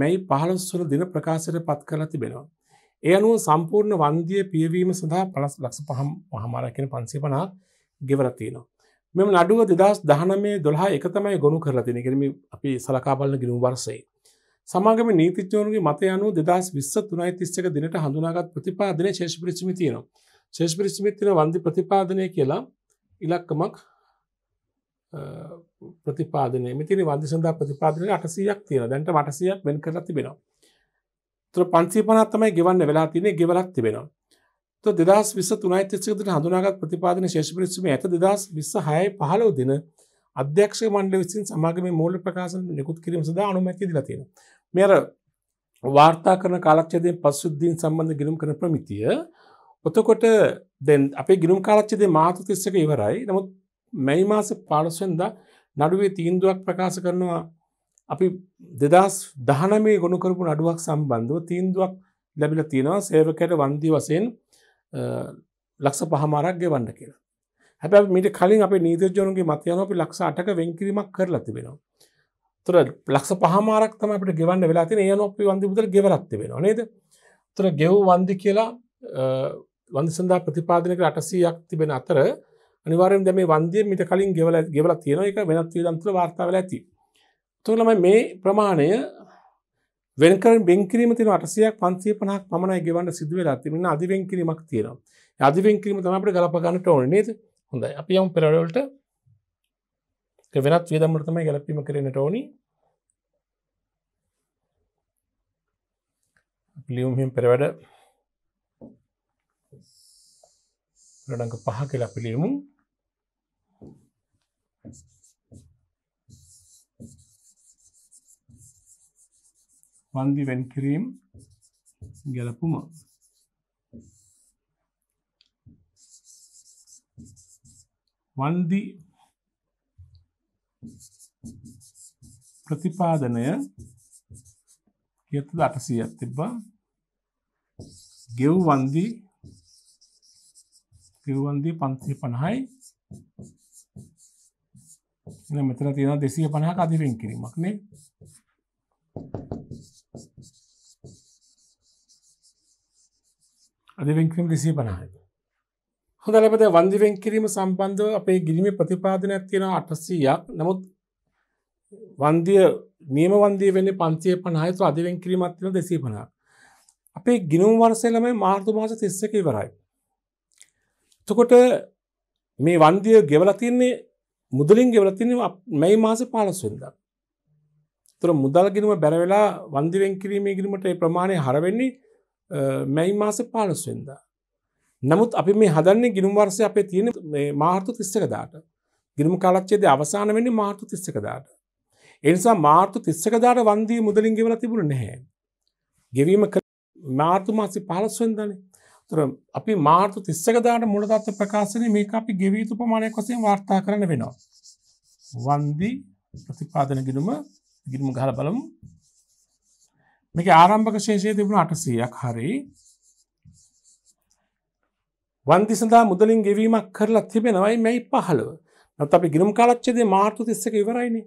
Speaker 1: මැයි පහළොස්වන දින ප්‍රකාශයට පත් කරලා තිබෙනවා. ඒ අනුව සම්පූර්ණ වන්දිය පියවීම සඳහා පලස් ලක්ෂ පහම් මහමාරකෙන පන්සේ පනා ගෙවරතිනවා. මෙම නඩුව දෙදස් දහනමේ දොළහා එකතමයි ගොුණු කරලා තින කරම අපි සලකාබලන ගෙනු වර්සයි. සමාගම නීතිචෝනගේ මතයනු දෙදස් විස්ස තුනයි තිස්සක දිනට හඳුනාගත් ප්‍රතිපාදන ශේෂ පිරිචිමි තියෙනවා. ශේෂ පිරිසිමිත්තින වන්දි ප්‍රතිපාදනය කියලා ඉලක්කමක් ප්‍රතිපාදනය මිතින වන්දි සඳහා ප්‍රතිපාදනය අටසීයක් තියෙන දැන්ට වටසයක් වෙන් කරලා තිබෙනවා. තුර පන්සේ පනත්තමයි ගෙවන්න වෙලා තිනේ ගෙවලක් තිබෙනවා. තු දෙදස් විස තුනයි තිසිකට හඳුනාගත් ප්‍රතිපාදන ශේෂ පිරිසුම ඇත දෙදස් විස්ස හයයි පහලෝ දෙන අධ්‍යක්ෂ මණ්ඩ විසින් සමාගම මූල ප්‍රකාශ නිකුත් කිරීම සඳහා අනුමැති දිලා තියෙනවා. මෙර වාර්තා කරන කාලක්ෂදයෙන් පසුද්ධීන් සම්බන්ධ ගිනුම් කරන ප්‍රමිතිය ඔතකොට දැන් අපේ ගිරුම් කාලච්චදේ මාතු තිස්සක ඉවරයි නමුත් මැයි මාස පාලස්වෙන්ද නඩුවේ තීන්දුවක් ප්‍රකාශ කරනවා අපි දෙදස් දහනමේ ගොුණු කරපු නඩුවක් සම්බන්ධව තීන්දුවක් ලැබිල තියෙනවා සේවකයට වන්දී වසයෙන් ලක්ෂ පහමාරක් ගෙවන්න කියලා හැබැ මිට කලින් අප නීදජනුගේ මතයන අපි ලක්ෂ අටක වෙන්කිරීමක් කරලා තිබෙනවා තුර ලක්ෂ පහමාරක්තම අපට ගෙවන්න වෙලා තින යනොපි වන්දි පුදර ගෙවලත්තිබෙන නේද තුර ගෙව් වන්දි කියලා වන්ද සඳහා ප්‍රතිපාදන කර 800ක් තිබෙන අතර අනිවාර්යෙන් දැ මේ වන්දිය මිට කලින් ගෙවල ගෙවල තියෙන එක වෙනත් විදන්තුල වාර්තාවල ඇති. තුළම මේ ප්‍රමාණය වෙන්කර බෙන්කිරීම තින අටසයක් පන්සේ පනක් පමණයි ගෙවන්න සිදුවලා තිමන්න අධිවෙන් කිරීමක් තියෙනවා අධිවෙන් කිරීම තමට ගලපගන්නට ඕන නේද හොඳ අපි යම් පෙරවලට වෙනත් වියදමටතමයි ගැලපීම කරනට ඕනි ලියුම්හිම් පෙරවැඩ ගණක පහ කියලා පිළිමු වන්දි වෙන් කිරීම් ගැලපුම වන්දි ප්‍රතිපාදනය කියතුද අටසීයක් තිබ්බා ගෙව් වන්දී සිරුවන්දී පන්සේ පණහයි මෙතන තියෙන දෙසිය පණහ අධිවෙන් කිරීමක් නේ අධිවෙන්කිරීම දෙසිය පණහයි හොඳ ලබද වන්දිවෙන් කිරීම සම්බන්ධව අපේ ගිලිමි ප්‍රතිපාදනයක් තියෙන අටසීයක් නමුත් වන්දිය නියම වන්දිය වෙන්නේ පන්සිය පණහයි තු අධිවෙන් කිරීමත් තින දෙසී පණහ අපේ ගිනුම් වර්සයලමයි මාර්තු මාස තිස්සක ඉවරයි තකොට මේ වන්දිය ගෙවල තින්නේ මුදලින් ගෙවල තින්නේ මැයි මාස පාලස්වෙන්ද. තුර මුදල්ගෙනම බැරවෙලා වන්දිවෙන් කිරීමේ කිරීමට ප්‍රමාණය හරවෙන්නේ මැයි මාස පාලස්වෙන්ද. නමුත් අපි මේ හදන්නේ ගිනුම් වර්සය අපේ තියෙන මාර්තු තිස්සකදාට ගිනුම් කලච්චේද අවසාන වෙන්නේ මාර්තු තිස්සකදාට. එනිසා මාර්තු තිස්සකදාට වන්දී මුදලින් ගෙවල තිබුණ නැහැ. ගෙවීම මාර්තු මාසි පාලස්වෙන්දනේ තර අපි මාර්තු තිස්සකදාට මුලදත්ත ප්‍රකාශන මේ අපි ගෙවීතු ප්‍රමාණයක් වසයෙන් වාර්තා කරන වෙනවා. වන්දී ප්‍රතිපාදන ගෙනුම ගිරිම ගහල බලමු මේක ආරම්භක ශේෂය තිබුණ අටසයක් හරි වන්දි සඳහා මුදලින් ගෙවීමක් කරලා තිබෙනවයි මැයි පහළව නත් අපි ගිනුම් කාලච්චේදේ මාර්තු තිස්සක ඉවරයිනේ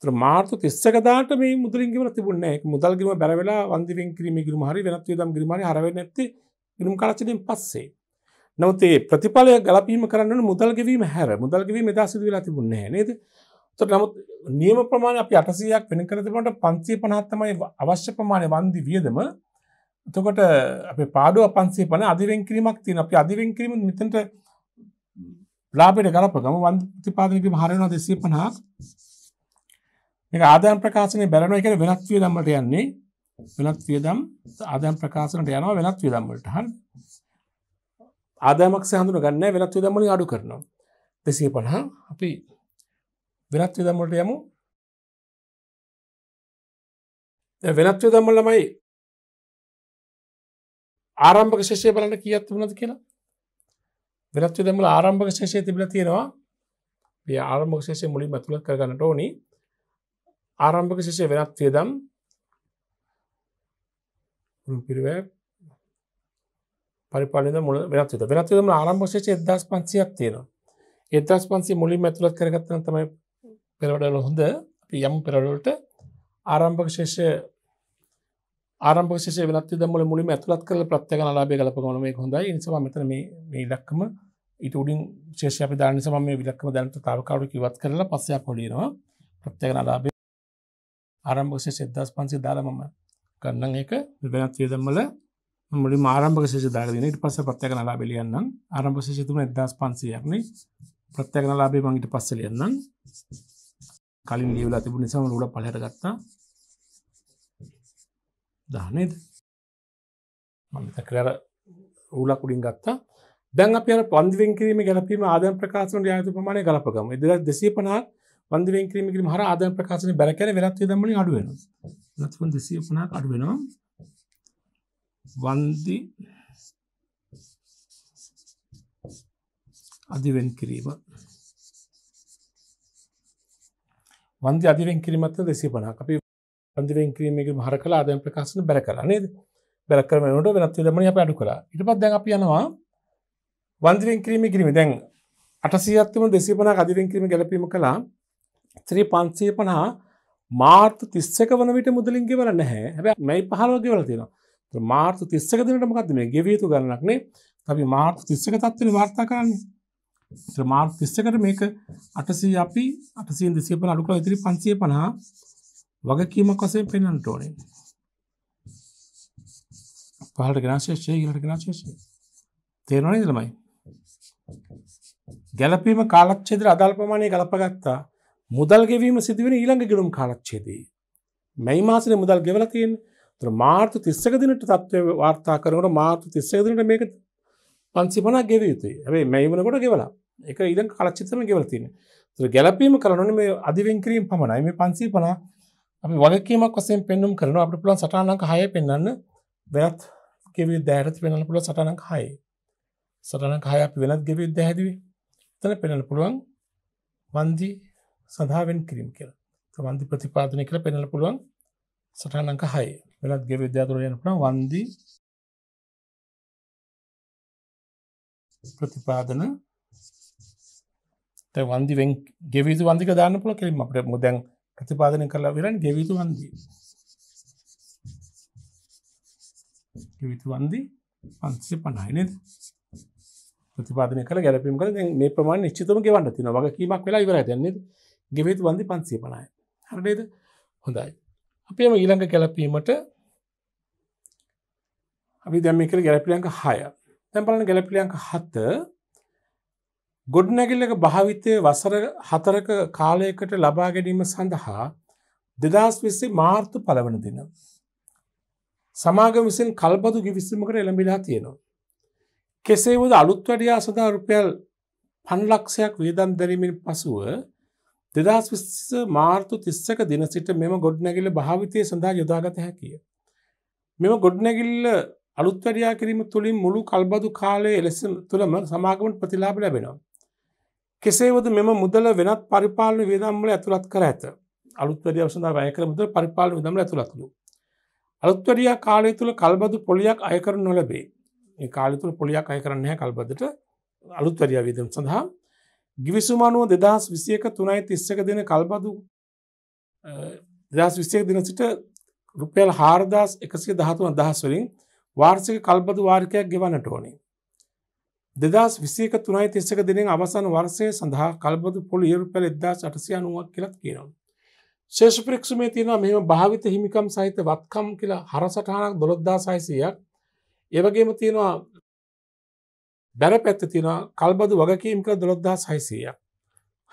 Speaker 1: තර මාර්තු තිස්සකදාට මේ මුදලින් ගෙවලා තිබුණේ නැහැ මුදල් ගෙවීම බැරවෙලා වන්දි වෙන් කිරීමේ ගිරුම හරි වෙනත් වියදම් ගිරුම හරි හරවෙන්නේ නැත්තේ ගිණුම් කාලචරයෙන් පස්සේ. නමුත් ඒ ප්‍රතිඵලය ගලපීම කරන්න මුදල් ගෙවීම හැර මුදල් ගෙවීම එදා සිදු වෙලා තිබුණේ නැහැ නේද? ඒතර නමුත් නියම ප්‍රමාණය අපි 800ක් වෙන කර තිබුණාට 550ක් තමයි අවශ්‍ය ප්‍රමාණය වන්දි වියදම. එතකොට අපේ පාඩුව 550 අධිවෙන් කිරීමක් තියෙනවා. අපි අධිවෙන් කිරීම මෙතනට ලාභයට ගලපගම වන්දි ප්‍රතිපාදනය කිරීම හරියනවා 250ක්. මේක ආදායම් ප්‍රකාශනයේ බැලනවා කියන වෙනස් වියදම් වලට යන්නේ වෙනත් වියදම් ආදයම් ප්‍රකාශනට යනවා වෙනත් වියදම් වලට හරි ආදායමක් සහඳුන ගන්න වෙනත් වියදම්
Speaker 2: වලින් අඩු කරනවා 250 අපි වෙනත් වියදම් වලට යමු වෙනත් වියදම් වල ළමයි ආරම්භක ශේෂය බලන්න කීයක් තිබුණද කියලා වෙනත් වියදම් වල
Speaker 1: ආරම්භක ශේෂය තිබිලා තියෙනවා මේ ආරම්භක ශේෂය මුලින්ම අතුලත් කරගන්නට ඕනි ආරම්භක ශේෂය වෙනත් වියදම් පිරිවැ පරිපාලද මුල වෙනත් විත වෙනත් විතම ආරම්භශේෂ එදස් පන්සියක් තියෙනවා එදස් පන්සේ මුලින් ඇතුළත් කරගත්තන තමයි පෙරවඩල හොඳ යම් පෙරවලට ආරම්භක්ෂේෂ ආරම්භක්ෂේ වෙනත් දමල මුලින් ඇතුළත් කළ ප්‍රත්්‍යක ලාබය කලපගනම හොඳයි නිසා මෙතන මේ ලක්කම ඉට උඩින් ශේෂ අපි දාන සම මේ විලක්ම දැනට තාවකාරු කිවත් කරලා පස්සයක් පොලිනවා ප්‍රත්්‍යක ලාබේ ආරම්භක්ෂේ එදස් පන්සේ දාලමම ගන්න එක වෙනත් වියදම්වල මුලින් ආරම්භක ශේෂ දාගෙන ඊට පස්සේ ප්‍රත්‍යක්ෂ ලාභය ලියන්නම් ආරම්භ ශේෂ තුන 1500ක් නේ ප්‍රත්‍යක්ෂ ලාභය මම ඊට පස්සේ ලියන්නම් කලින් ලියවිලා තිබුණ නිසා මම උඩ පළහැට ගත්තා 10 නේද මම තකරර උලක් උඩින් ගත්තා දැන් අපි අර පන්දිවෙන් කිරීම ගැලපීම ආදායම් ප්‍රකාශන රියායතු ප්‍රමාණය ගලපගමු 250ක් පන්දිවෙන් කිරීම කිරීම හරහා ආදායම් ප්‍රකාශන බැලකැලේ වෙනත් වියදම් වලින් අඩු වෙනවා නත්වන් දෙසිය පනා අඩු වෙනවා වන්දි අධිවෙන් කිරීම වන්දි අධිවෙන් කිරීමත් දෙසේ පනක් අපි පන්දිවෙන් කිරීමේ හර කලා අදයන් ප්‍රකාශන බැර කලා නේද බැර කරමනට වෙනත් දමන අප අඩු කලා ඉට පත් දැන් අපි යනවා වන්දිවෙන් කිරීම කිරීම දැන් අටසියත්ම දෙසේ පනා අධිවෙන් කිරීම ගැලපීම කලා ත්‍රී පන්සේ පනහා මාර්ත තිස්සක වන විට මුදලින් ගෙවල නැහැ හැබැ මැයි පහලව ගෙවල තියෙනවා මාර්ත තිස්සක දෙනට මකද මේ ගෙවියතු ගන්නක්නේ තබි මාර්ත තිස්සක තත්වන වාර්තා කරන්නේ මාර්ත තිස්සකට මේක අටසී අපි අටසී දෙසිය පන අඩුකල ඉතිරි පන්සිය පනහා වගකීමක් වසේ පෙන්න්න ටෝනේ පහට ගෙනශේෂය ඉලට ගෙනශේෂය තේරවනේ දළමයි ගැලපීම කාලක්ෂේද අදල්පමානය ගලපගත්තා මුදල් ගෙවීම සිදුවෙන ඊළඟ ගෙනුම් කාලච්චේදී. මැයි මාසන මුදල් ගෙවලතියෙන් තුර මාර්තු තිස්සක දිනට තත්ත්ව වාර්තා කරනට මාර්තු තිස්සක දිනට මේක පන්සිපනා ගෙව යුතුයි ඇේ මැයිමනකොට ගෙවලා එක ඉඩ කලච්චිතම ගෙවලතින තුර ගැලපීම කරනන මේ අධිවෙන් කිරීම පමණයි මේ පන්සී පනා අපි වගකීමක් වසෙන් පෙන්නුම් කරන අපි පුළන් සටානක හය පෙන්න්න වෙනත් ගෙව දෑරත් වෙනල පුළ සටනක් හයි සටනක් හය අපි වෙනත් ගෙව දැහැදවේ තන පෙනල පුළුවන් වන්දිී සඳහාවෙන් කිරීම් කියල
Speaker 2: වන්දි ප්‍රතිපාදනය කළ පෙනල පුළුවන් සටහනක හයි වෙලත් ගෙ විද්‍යාතුරයන පුළ වන්දී ප්‍රතිපාදන වන්දි ගෙවිතු වන්දික දාන්න පුළ කිරීම අපට මුදැන්
Speaker 1: ප්‍රතිපාදනය කරලා වෙරන් ගෙවිතු වන්දී ගෙවිතු වන්දී පන්සේ පණයිනද ප්‍රතිපාදන කළ ගැලපීම කර මේ ප්‍රමාණ නිශ්චිතම ගවන්න තින වගකීමක් වෙලා ඉවර ඇන්නේ ගෙවෙත් වන්දි පන්සිය පනයි හරනේද හොඳයි අපේම ඊළඟ ගැලපීමට අපි දැම කර ගැලපිලියන්ක හය තැම්පලන ගැලපිලියන්ක හත්ත ගොඩ්නැගිල්ලක භාවිතය වසර හතරක කාලයකට ලබා ගැනීම සඳහා දෙදස් විස්සේ මාර්තු පලවන දෙන. සමාග විසින් කල්බදු ගිවිස්සමකට එළඹිලා තියෙනවා. කෙසේ වද අලුත් වැඩියා සඳහා රුපියල් පන්ලක්ෂයක් වේදන් දැරීමෙන් පසුව දෙදස් විස්ස මාර්තු තිස්සක දින සිට මෙම ගොඩ්නැගිල්ල භාවිතය සඳහා යොදාගත හැකිය. මෙම ගොඩ්නැගිල්ල අලුත්වරයා කිරීම තුළින් මුළු කල්බදු කාලය එලෙස තුළම සමාගමට ප්‍රතිලාබ ලැබෙනවා. කෙසේවද මෙම මුදල වෙනත් පරිපාලන වේදම්මල ඇතුළත් කර ඇත අලුත්වරිය සඳ වැයකර මුදල පරිපාලන විදම ඇතුළත්ලු. අලුත්වරයා කාලය තුළ කල්බදු පොලියක් අයකර නොලබේ කාලතුළ පොලියක් අය කරන්නේ කල්බදට අලුත්වරයා විදම් සඳහා ගිවිසුම අනුව දෙදහස් විසියක තුනයි තිස්සක දෙන කල්බදු දස් විසියක දින සිට රුපියල් හාරදස් එකසිය දහතුන දහස්වලින් වාර්සික කල්බදු වාර්කයක් ගෙවන්නට ඕනේ. දෙදස් විසියක තුනයි තිස්සක දෙනින් අවසන් වර්සය සඳහා කල්බදු පොළ යුරුපැල එදදාස් අටසිය අනුවක් කියලත් කියනවා. ශේෂප්‍රක්ෂමේ තියෙන මෙම භාවිත හිමිකම් සහිත වත්කම් කියලා හරසටහනක් දොළොද්දා සයිසයක් ඒවගේම තියෙනවා බැර පැත්ත තියෙන කල්බදු වගකීම් කළ දොළොද්දා සයිසය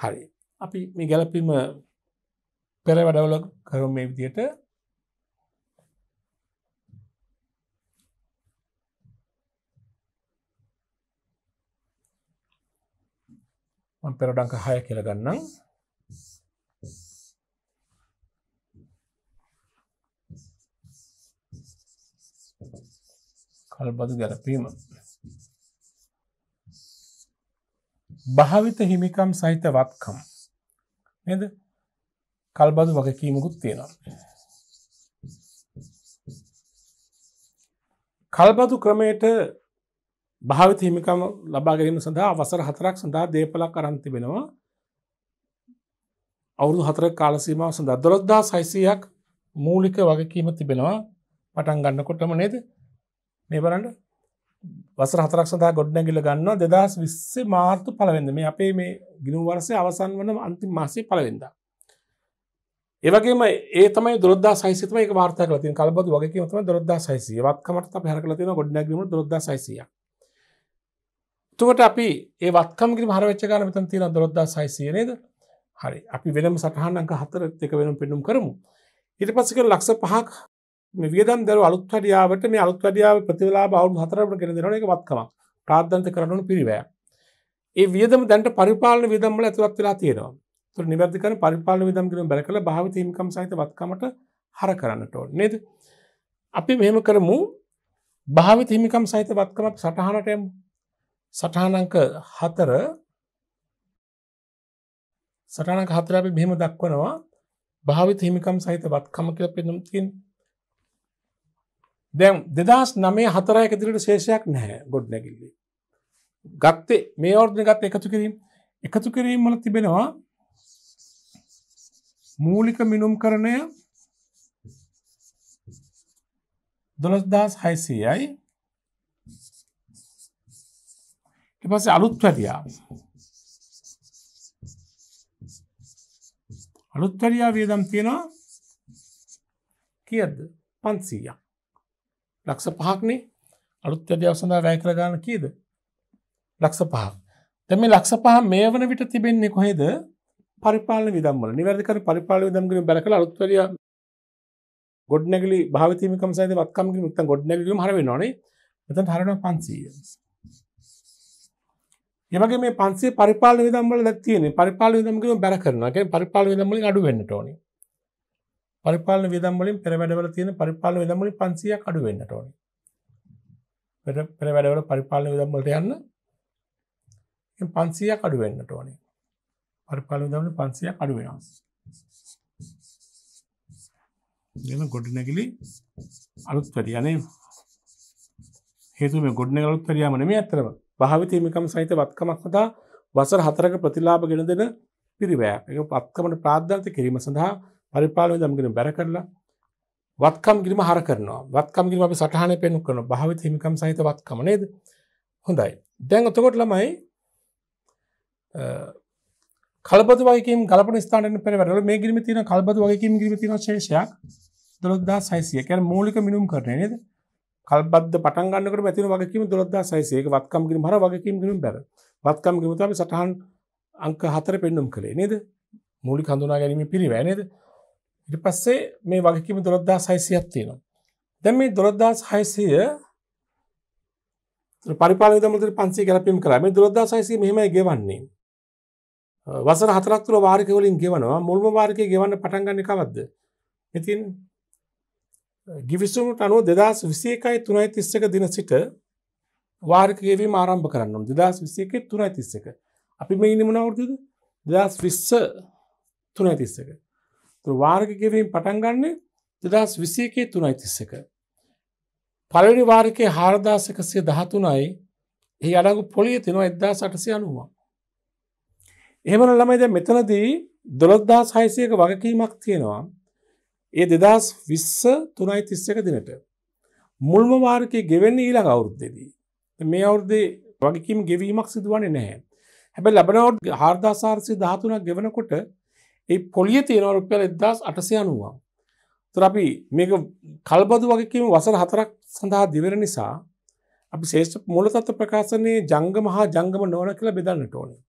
Speaker 1: හරි අපි මේ ගැලපීම පෙර වැඩවල කරුම් මේ විදියට පෙරඩංක හය කියලගන්නම් කල්බදු ගැලපීම භාවිත හිමිකම් සහිත වත්කම් නද කල්බදු වගකීමකුත් තියෙනවා. කල්බදු ක්‍රමයට භාවිත හිමිකම ලබාගැීම සඳහා අවසර හතරක් සඳහා දේපලක් කරන්තිබෙනවා අවුදු හතර කාලසීමාව සඳහා දොළොද්දා සයිසියක් මූලික වගකීම තිබෙනවා පටන් ගන්නකොටම නේද මේ බලන්න වසර හතරක් සඳහා ගොඩ්නැගිල ගන්නවා දෙදස් විස්සේ මාර්තු පලවෙද මේ අපේ මේ ගිනු වර්සය අවසන් වන අන්ති මාසේ පලවෙද. ඒවගේම ඒතම දොද සයිතම වාර්ත ලති කලබ වගේ තම දොද සයිසිය වත්කමට පැරලතින ගොඩ්නැගීම දොද සයිසිය. තුකට අපි ඒ වත්කමගි හරවච්චකාල මෙතන් තින දොද සයිසිය නේද හරි අපි වෙනම සටහනක හතර එක වෙනම් පෙන්නුම් කරමු. ඉට පසක ලක්ෂ පහක් මේ වියදම් දරුව අලුත් වැඩියාවට මේ අලුත් වැඩියාව ප්‍රතිලාභ අවුරුදු 4කට ගෙන දෙනවා ඒක වත්කමක්. ප්‍රාර්ථනිත කරන පිරිවැය. ඒ වියදම දැන්ට පරිපාලන වියදම් වල ඇතුළත් වෙලා තියෙනවා. ඒතර නිවැරදි කරන පරිපාලන වියදම් ගැන බැල කළ භාවිත හිමිකම් සහිත වත්කමට හර කරන්නට ඕනේ නේද? අපි මෙහෙම කරමු භාවිත හිමිකම් සහිත වත්කම අපි සටහනට යමු. සටහන අංක 4 සටහන අංක 4 අපි මෙහෙම දක්වනවා භාවිත හිමිකම් සහිත වත්කම කියලා පෙන්නුම් තියෙනවා. දැන් දෙදස් නමේ හතරයක දිරට ශේෂයක් නැහැ ගොඩ් නැගිල්ලි. ගත්තේ මේ ෝර්ධන ගත් එකතු කිරීම එකතු කිරීම වල තිබෙනවා මූලික මිනුම් කරණය දොළස්දස් හයිසයයි එපස අලුත් වැටියා අලුත්වැරයා වියදම් තියෙනවා කියද පන්සීයක් ලක්ෂ පහක්නේ අලුත් අධ්‍යාව සඳහා වැය කරගන්න කීද ලක්ෂ පහක් තැම ලක්ෂ පහ මේ වන විට තිබෙන්නේ කොහෙද පරිපාල විදම්ල නිවැරදිකර පරිපාල විදම්ගෙන බැකල අලුත්වරිය ගොඩ්නැගලි භාවිතීමකම සයිද වත්කම්ගි මුක්ත ගොඩ්නැගලීම හරව නොනේ එතන් හරන පන්සීය එමගේ මේ පන්සේ පරිපාල විදම්බල දක්තියන පරිපාල විදම්ගම බැර කරනගේ පරිපාල විදම්ලින් අඩු වෙන්න ඕනේ පරිපාලන වියදම් වලින් පෙර වැඩවල තියෙන පරිපාලන වියදම් වලින් 500ක් අඩු වෙන්නට ඕනේ. පෙර පෙර වැඩවල පරිපාලන වියදම් වලට යන්න 500ක් අඩු වෙන්නට ඕනේ. පරිපාලන වියදම් 500ක් අඩු වෙනවා. එන ගොඩනැගිලි අලුත් වැඩි යන්නේ හේතුව මේ ගොඩනැගිලි අලුත් වැඩියාම නෙමෙයි අත්‍තරම. භාවිතීමිකම් සහිත වත්කමක් සඳහා වසර 4ක ප්‍රතිලාභ ගෙන දෙන පිරිවැයක්. ඒක පත්කමට ප්‍රාර්ථනා කිරීම සඳහා පරිපාලනය දමගෙන බැර කරලා වත්කම් කිරීම හර කරනවා වත්කම් කිරීම අපි සටහන පෙන්ු කරන භාවිත හිමිකම් සහිත වත්කම නේද හොඳයි දැන් ඔතකොට ළමයි කලබතු වගේ ගලපන ස්ථානට පෙරවැරල මේ ගිරිම තින කල්බතු වගේකින් ගිරිම තින ශේෂයක් දොළොද්දා සයිසිය කැන මූලික මිනුම් කරන නේද කල්බද පටන්ගන්නකට මැතින වගේම දොළොද්දා සයිසයක වත්කම් කිරීම හර වගේකින් ගිරුම් බැර වත්කම් ගිමතාව සටහන් අංක හතර පෙන්නුම් කළේ නේද මූලි හඳුනා ගැනීම පිරිවැනේද ඉට පස්සේ මේ වගකීම දොළොද්දා සයිසියක් තියෙනවා. දැන් මේ දොළොද්දාස් හයිසිය පරිපාලන දමතර පන්සේ ගැලපීම් කරා මේ දොළොද්දා සයිසිය මෙහෙමයි ගෙවන්නේ. වසර හතරක් තුර වාරික වලින් ගෙවනවා මුල්ම වාරිකය ගෙවන්න පටන් ගන්න කවද්ද? ඉතින් ගිවිසුමට අනුව 2021 දින සිට වාරික ගෙවීම ආරම්භ කරන්න ඕනේ 2021 331. අපි මේ ඉන්නේ මොන අවුරුද්දද? 2020 331. වාර්ග ගෙවීම පටන් ගන්න දෙදස් විසියකේ තුනයි තිස්සක. පලනි වාර්කය හාරදාසකසිය දහතුනයි ඒ අඩගු පොලිය තිනවා එදදා සටසය අනුවා. එහෙමන ළමයිද මෙතනදී දොළොද්දා සයිසයක වගකීමක් තියෙනවා ඒ දෙදස් විස්ස තුනයි තිස්සක දිනට. මුල්ම වාර්කය ගෙවෙන්න ඊළඟ අවුරුද්දෙදී. මේ අවුරුද්දේ වගකීම් ගෙවීමක් සිදුවන්නේ නැහැ. හැබැ ලබනවට් හාර්දාසාර්සය ධාතුනක් ගෙවනකොට ඒ පොලිය තියෙනවා රුපියල් 1890ක්. ඒතර අපි මේක කල්බදු වගේ කියමු වසර හතරක් සඳහා දිවෙන නිසා අපි ශ්‍රේෂ්ඨ මූලතත්ත්ව ප්‍රකාශනයේ ජංගම හා ජංගම නොවන කියලා බෙදන්නට ඕනේ.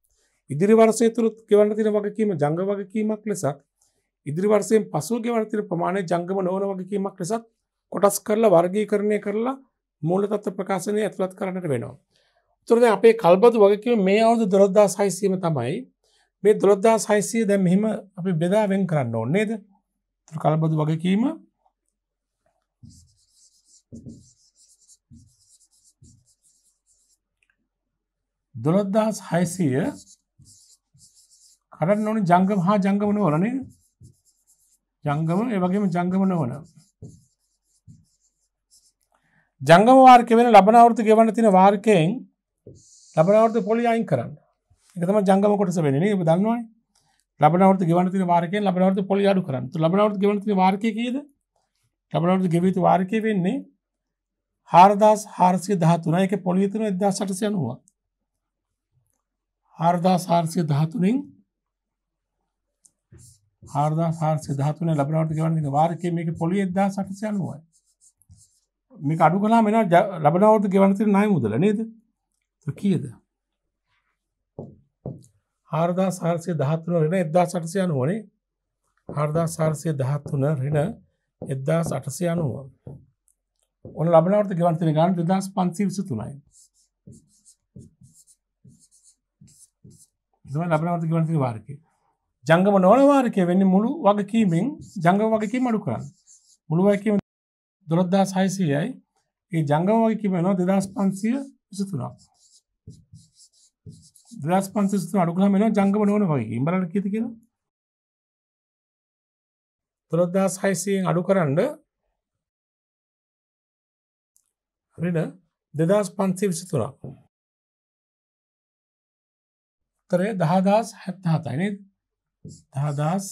Speaker 1: ඉදිරි වර්ෂය තුල ගෙවන්න තියෙන වගකීම ජංග වගකීමක් ලෙසත් ඉදිරි වර්ෂයෙන් පසු ගෙවන්න තියෙන ප්‍රමාණය ජංගම නොවන වගකීමක් ලෙසත් කොටස් කරලා වර්ගීකරණය කරලා මූලතත්ත්ව ප්‍රකාශනයේ ඇතුළත් කරන්නට වෙනවා. ඒතර දැන් අපේ කල්බදු වගකීම මේ අවුරුදු 12600ම තමයි මේ දොළොද්දා සයිසිය දැම් මෙහෙම අපි බෙදාවෙන් කරන්න ඕන්නේද කලබදු වගකීම දොළොද්දහස් හයිසිය කරන්න ඕන ජංගම හා ජංගමන වලනේ ජංගම ඒවගේම ජංගමන වන ජංගම වාර්ක වෙන ලබනවෘත ගෙවන්න තින වාර්කයෙන් ලබනවෘත පොලි අයින් කරන්න එක තම ජංගම කොටස වෙන්නේ ඔබ දන්නවනේ ලබනවරත ගවනති වාර්කය ලබනවරත පොලි අඩු කරන්න ලබනවරත ගවනති වාර්කය කියද ලබනවරත ගෙවිතු වාර්කය වෙන්නේ හාරදාස් හාර්සිය දහතුන එක පොලිතුන එදදා සටසය අනුවා හාරදා සාර්සිය දහතුනින් හාරදා සාර්සිය දහතුන ලබනවට ගවන්න වාර්කය මේක පොලි එදදා සටසය අනුවයි මේක අඩු කලා මෙෙන ලබනවට ගෙවනතිර නය මුදල නේද කියද ආර්දා සාර්සය දහත්තුන රෙන එදදා සටසය අනුවනේ හර්දා සාර්සය දහත්තුන රෙන එදදා සටසය අනුව ඔන්න ලබනවට ගවන්තන ගන්න දෙදස් පන්සිවිසු තුනයි ලබනවට ගවන්ති වාර්ක ජංගම නොන වාර්කය වෙන්න මුළු වගකීමෙන් ජංග වගකී මඩු කරන්න මුළු වගකීම දොළොද්දා සයිසයයි ඒ ජංග වගකීම නො දෙදස් පන්සිය විසතුනක් දෙදස්
Speaker 2: පන්සිස්තු අඩුකලා මෙෙන ජංගම නොන වගේ බලට කිති කියලා තුළොද්දස් හයිසියෙන් අඩු කරන්න හරින දෙදස් පන්සේ විසි තුරා
Speaker 1: කරේ දහදස් හැත්තහතයින දහදස්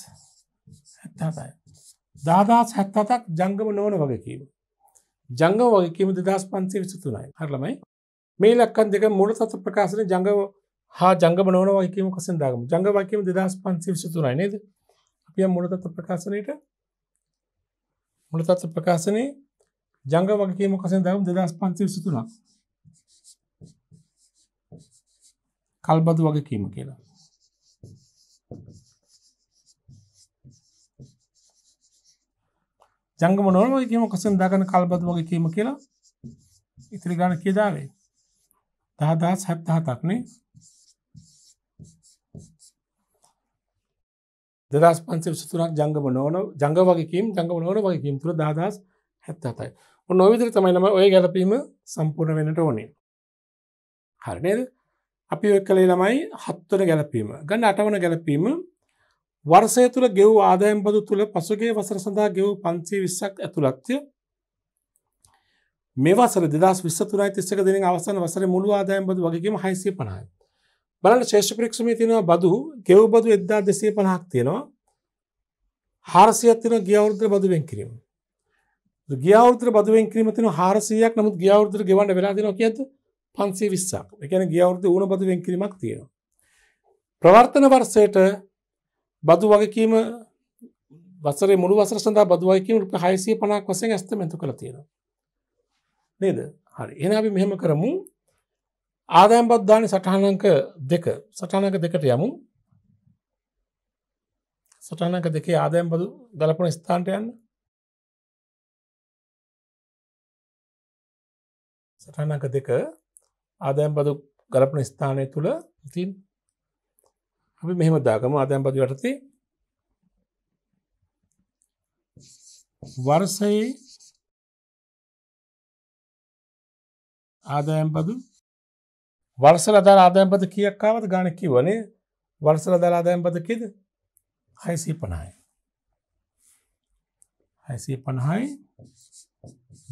Speaker 1: හැත්තතයි දාදස් හැත්තතක් ජංගම නොවන වගකීම ජංග වගේකීම දෙදස් පන්සේ විසි තුනයි හරලමයි මේ ලක්කන් දෙක මුල සත ප්‍රකාශන ජංගව හා ජංග නෝන වයිකම කසන්දාගම ජංග වකම දෙදස් පන්සිවිසතුනයි නේද අපිය මුලතත්ව ප්‍රකාශනයට මුලතත්ව ප්‍රකාශනය ජංග වගේම කසන්දාගම දෙදස් පන්සිවිසතුනක් කල්බතු වගකීම කියලා ජංගම නොනවගේම කසන් දාගන කල්බතු වගකීම කියලා ඉතිරි ගාන කියදාවේ දහදහස් හැත්තහතක්නේ දෙදස් පන්සේ සතුනක් ජංගම නොන ජංග වගේකම් ජංගම නොන වගේකින් තුර දාදස් හැත්ත අතයි නොවිදිර තමයිනම ඔය ගැලපීම සම්පූර්ණ වෙනට ඕනේ හරනේද අපි ඔ කළේ ළමයි හත්වන ගැලපීම ගන්න අටවන ගැලපීම වර්සය තුළ ගෙව් ආදායම් බදු තුළ පසුගේ වසර සඳහා ගෙව් පන්සේ විස්සක් ඇතුළත්ය මේ වසර දෙදස් විස්තුරයි තිස්සක දෙන අවසන් වසර මුළු ආදායම් බදු වගේම හයිසිය පනායි බලන්න ශේෂ ප්‍රක්ෂමේ තියෙනවා බදු ගෙව් බදු එද්දා දෙසේ පනහක් තියෙනවා හාරසියක් තින ගියවුරුද්‍ර බදුවෙන් කිරීම ගියවුරුද්‍ර බදුවෙන් කිරීම තින හාරසියක් නමුත් ගියවුරුද්‍ර ගෙවන්න වෙලා දෙනවා කියද්ද පන්සේ විස්සක් එකන ගියවුරුද්‍ර ඌන බදුවෙන් කිරීමක් තියෙනවා ප්‍රවර්තන වර්ෂයට බදු වගකීම වසරේ මුළු වසර සඳහා බදු වගකීම රුපියල් 650ක් වශයෙන් ඇස්තමෙන්තු කරලා තියෙනවා නේද හරි එහෙනම් අපි මෙහෙම කරමු ආදායම් බද්ධාන සටහනංක දෙක සටනක
Speaker 2: දෙකට යමු සටනක දෙකේ ආදායම් බදු ගලපන ස්ථාන්ට යන්න සටනක දෙක ආදායම් බදු ගලපන ස්ථානය තුළ ඉතින්
Speaker 1: අපි මෙහෙම දාගම ආදායම් බදු යටති
Speaker 2: වර්සයේ ආදායම් බදු වර්සල දර ආදායම්පත කියක්කාවත් ගාන
Speaker 1: කිවනේ වර්සල දර ආදායම්පත කිද හයිසී පනහයි. හයිසී පණහයි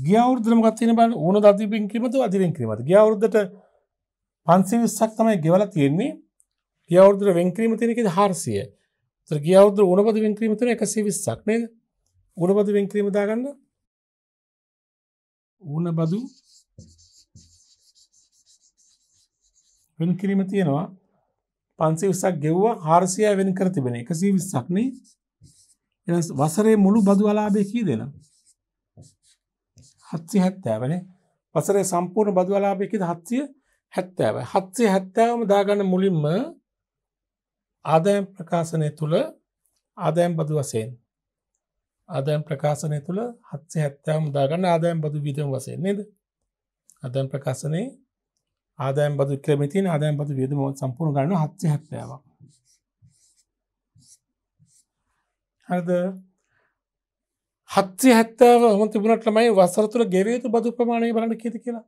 Speaker 1: ගියවුරදම ගත්තින බල ඕන දතිපින් කිමතු අතිරෙන් කිරීමට ගියවුරුද්දට පන්සි විස්සක් තමයි ගෙවල තියෙන්නේ ගියවුරදර වෙන්ක්‍රීම තියනෙකෙද හාර්සිය තර ගියවුද උනපද වෙන්ක්‍රීම තුන එකසි විස්සක් නේද උනපද වෙන්ක්‍රීම දාගන්න ඌන බදු වෙන් කිරීම තියෙනවා පන්සේ විස්සක් ගෙව්වා හාරසිය වෙන් කර තිබෙන එකසී විස්සක්නේ එ වසරේ මුළු බදු අලාභය කී දෙෙන හත්සි හැත්තෑවනේ වසරේ සම්පූර්ණ බදු අලාභයකිද හත්සිය හැත්තෑව හත්සේ හැත්තෑවම දාගන්න මුලින්ම ආදයම් ප්‍රකාශනය තුළ ආදයම් බදු වසයෙන් ආදයම් ප්‍රකාශනය තුළ හත්සේ හැත්තෑම දාගන්න ආදයම් බදු විදම් වසයෙන් නේද අදම් ප්‍රකාශනයේ ආදායම් බදු ක්‍රම තියෙන ආදායම් බදු වියදම සම්පූර්ණ ගන්න 770ක්. හරිද? 770 වම තිබුණාට ළමයි වසර තුල ගෙවිය යුතු බදු ප්‍රමාණය බලන්න කීයද කියලා.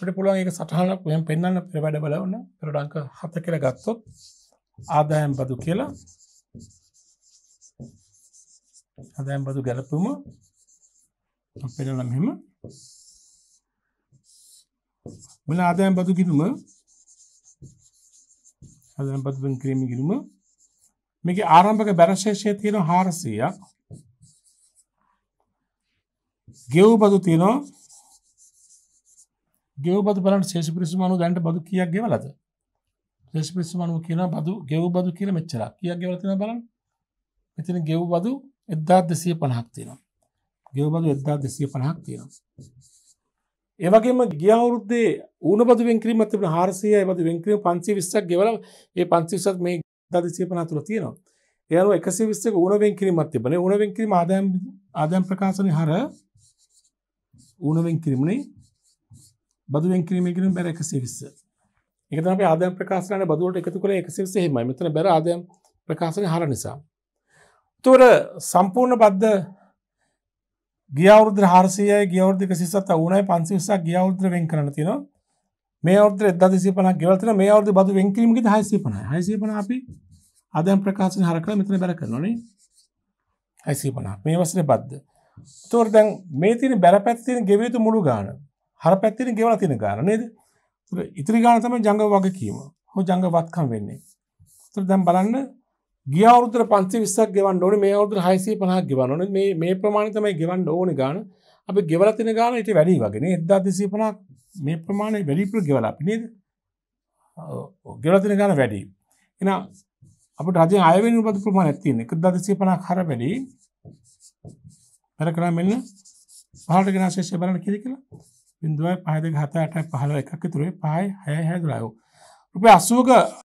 Speaker 1: අපිට පුළුවන් ඒක සටහනක් මෙහෙම පෙන්වන්න පෙර වැඩ බලන්න. පෙර අංක 7 කියලා ගත්තොත් ආදායම් බදු කියලා ආදායම් බදු ගැලපුම පෙන්වන්න මෙහෙම මෙන්න ආදායම් බදු ගිණුම ආදායම් බදු වෙන් කිරීමේ ගිණුම මේකේ ආරම්භක බැරශේෂය තියෙනවා 400ක් ගෙව් බදු තියෙනවා ගෙව් බදු බලන්න ශේෂ පිරිසුම අනුව දැනට බදු කීයක් ගෙවලාද ශේෂ පිරිසුම අනුව කියනවා බදු ගෙව් බදු කියලා මෙච්චරක් කීයක් ගෙවලා තියෙනවා බලන්න මෙතන ගෙව් බදු 1250ක් තියෙනවා ගෙව් බදු 1250ක් තියෙනවා ඒවගේම ගියවුරුද්දේ ඌනබද වෙන්ක්‍රීම තිබන හාරසය මද වෙන්ක්‍රීම පන්සේ විස්සක් ගෙවල ඒ පන්සිවිසත් මේ දදිසිය පනතුර තියෙනවා. එයනු එකසි විස්සක ඌන වෙන්කිරීමත් තිබන ඌන වෙන්කිරීම ආදයම් ආදයම් ප්‍රකාශන හර ඌන වෙන්කිරීමනේ බදු වෙන්කිරීම කිරීම බැර එකසේ විස්ස. එක අප ආදයම් ප්‍රකාශනය බදුවට එකතු කර එකසිවිස හෙමයි මෙතන බැර ආදයම් ප්‍රකාශන හර නිසා. තොර සම්පූර්ණ බද්ධ ගිය අවුරුද්ද 400යි ගිය අවුරුද්ද 179යි 520ක් ගිය අවුරුද්ද වෙන් කරන්න තියෙනවා. මේ අවුරුද්ද 1250ක් ගෙවල් තියෙනවා. මේ අවුරුද්ද බදු වෙන් කිරීම කිද 650යි. 650 අපි අදම් ප්‍රකාශන හරකලා මෙතන බැල කරනවා නේ. 650. මේ වසරේ බද්ද. ඒතකොට දැන් මේ තියෙන බැලපැත්තේ තියෙන ගෙවිය යුතු මුළු ගාණ. හර පැත්තේ තියෙන ගෙවලා තියෙන ගාණ නේද? ඉතින් ඉතිරි ගාණ තමයි ජංගම වගකීම. හෝ ජංග වත්කම් වෙන්නේ. ඒතකොට දැන් බලන්න ගිය අවුරුද්දට 520ක් ගෙවන්න ඕනේ මේ අවුරුද්දට 650ක් ගෙවන්න ඕනේ මේ මේ ප්‍රමාණය තමයි ගෙවන්න ඕනේ ගාන අපි ගෙවලා තියෙන ගාන ඊට වැඩි වගේ නේ 1250ක් මේ ප්‍රමාණය වැඩි ඉතුරු ගෙවලා අපි නේද ගෙවලා තියෙන ගාන වැඩි එහෙනම් අපිට රජෙන් අය වෙන උපත ප්‍රමාණයක් තියෙන 1250ක් හර වැඩි වැඩ කරා මෙන්න පහළට ගෙනා ශේෂය බලන්න කීයද කියලා 0.52 7 8 15 1ක් ඉතුරුයි 5 6 6 12 රුපියල් 80ක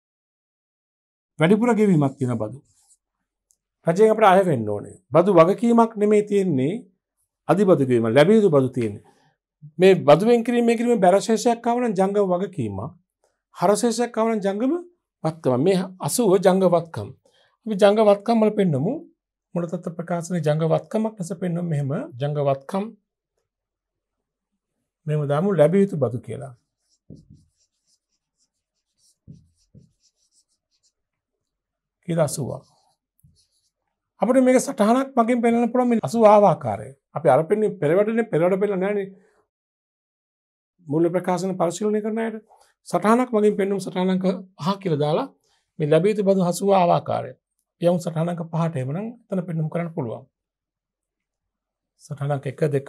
Speaker 1: වැඩිපුර ගෙවීමක් තියෙන බදු. රජයෙන් අපට අය වෙන්න ඕනේ. බදු වගකීමක් නෙමේ තියෙන්නේ අධිබදුගීම ලැබිය යුතු බදු තියෙන්නේ. මේ බදුවෙන් කිරීම කිරීම බැරශේෂයක් කවන ජංගම වගකීමක් හරශේෂයක් කවන ජංගම වත්කම මේ අසුව ජංගවත්කම්. අපි ජංගවත්කම් වල පෙන්නමු මුලතත් ප්‍රකාශන ජංගවත්කමක් ලෙස පෙන්නුම් මෙහෙම ජංගවත්කම් මෙම දාමු ලැබිය යුතු බදු කියලා. හිද අසුවක්. අපට මේක සටහනක් මගින් පෙළන පුළම අසු ආවාකාරය අපි අර පෙන්නේ පෙරවටන පෙරවට පෙළ නෑන මුල්ල ප්‍රකාශන පරිශීලනය කරනයට සටහනක් මගින් පෙන්නුම් සටහනක හා කියල දාලා මේ ලැබීතු බඳු හසුව ආවාකාරය යවුන් සටහනක පහට එමන තන පෙන්නුම් කරන්න පුළුවන්
Speaker 2: සටහනක් එක දෙක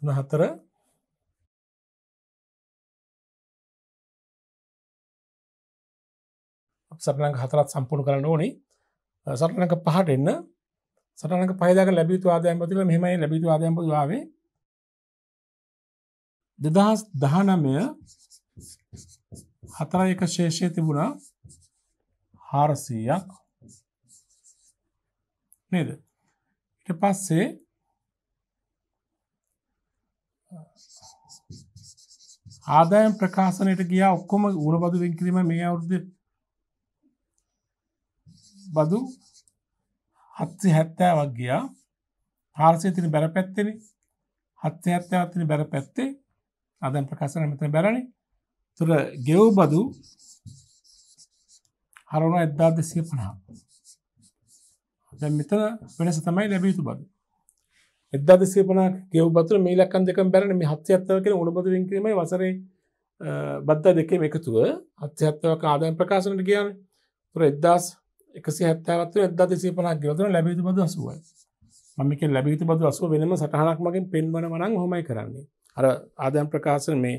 Speaker 2: තුන හතර සටනක හතරත් සම්පූර්ණ කරන්න ඕනි
Speaker 1: සටනක පහට එන්න සටනක පහදක ලැබිතු ආදයම්පතිල මෙමයි ලැබිතු ආදයම්පදවාවේ දෙදහස් දහනමය හතර එක ශේෂය තිබුණා හාරසීයක් නේද ඉට පස්සේ ආදායම් ප්‍රකාශනයට ගිය ඔක්කොම උරබදු වෙන් කිරීම මේ අවුරුදු බදු හත්සි හැත්තෑවක් ගියා පාර්සය තින බැර පැත්තෙන හත්සේ හැත්තෑවත්තින බැර පැත්තේ අදැන් ප්‍රකාශන මෙතන බැරණි තුර ගෙව් බදු හරුණු එද්දාද දෙසිය පනහා දැ මෙත වෙනස තමයි ලැබියුතු බදු එදදා දෙසේ පන ගෙව බතුර මේ ලක්කන් දෙක බැරන මේ හත්්‍ය අත්තව කියෙන උනබද වකිරීම වසර බද්ධ දෙකේ එකතුව අත්්‍යත්වක ආදායම් ප්‍රකාශනට කියන තුර එදදාස් එකසි හැත්තාවත් එදදා දෙසේ පනක් ගවතන ලැබිතු බද අසුවයි මමික ලැබිතු බද අසුව වෙනම සටහනක් මගින් පෙන්වන වනං හොමයි කරන්නේ අර ආදයම් ප්‍රකාශන මේ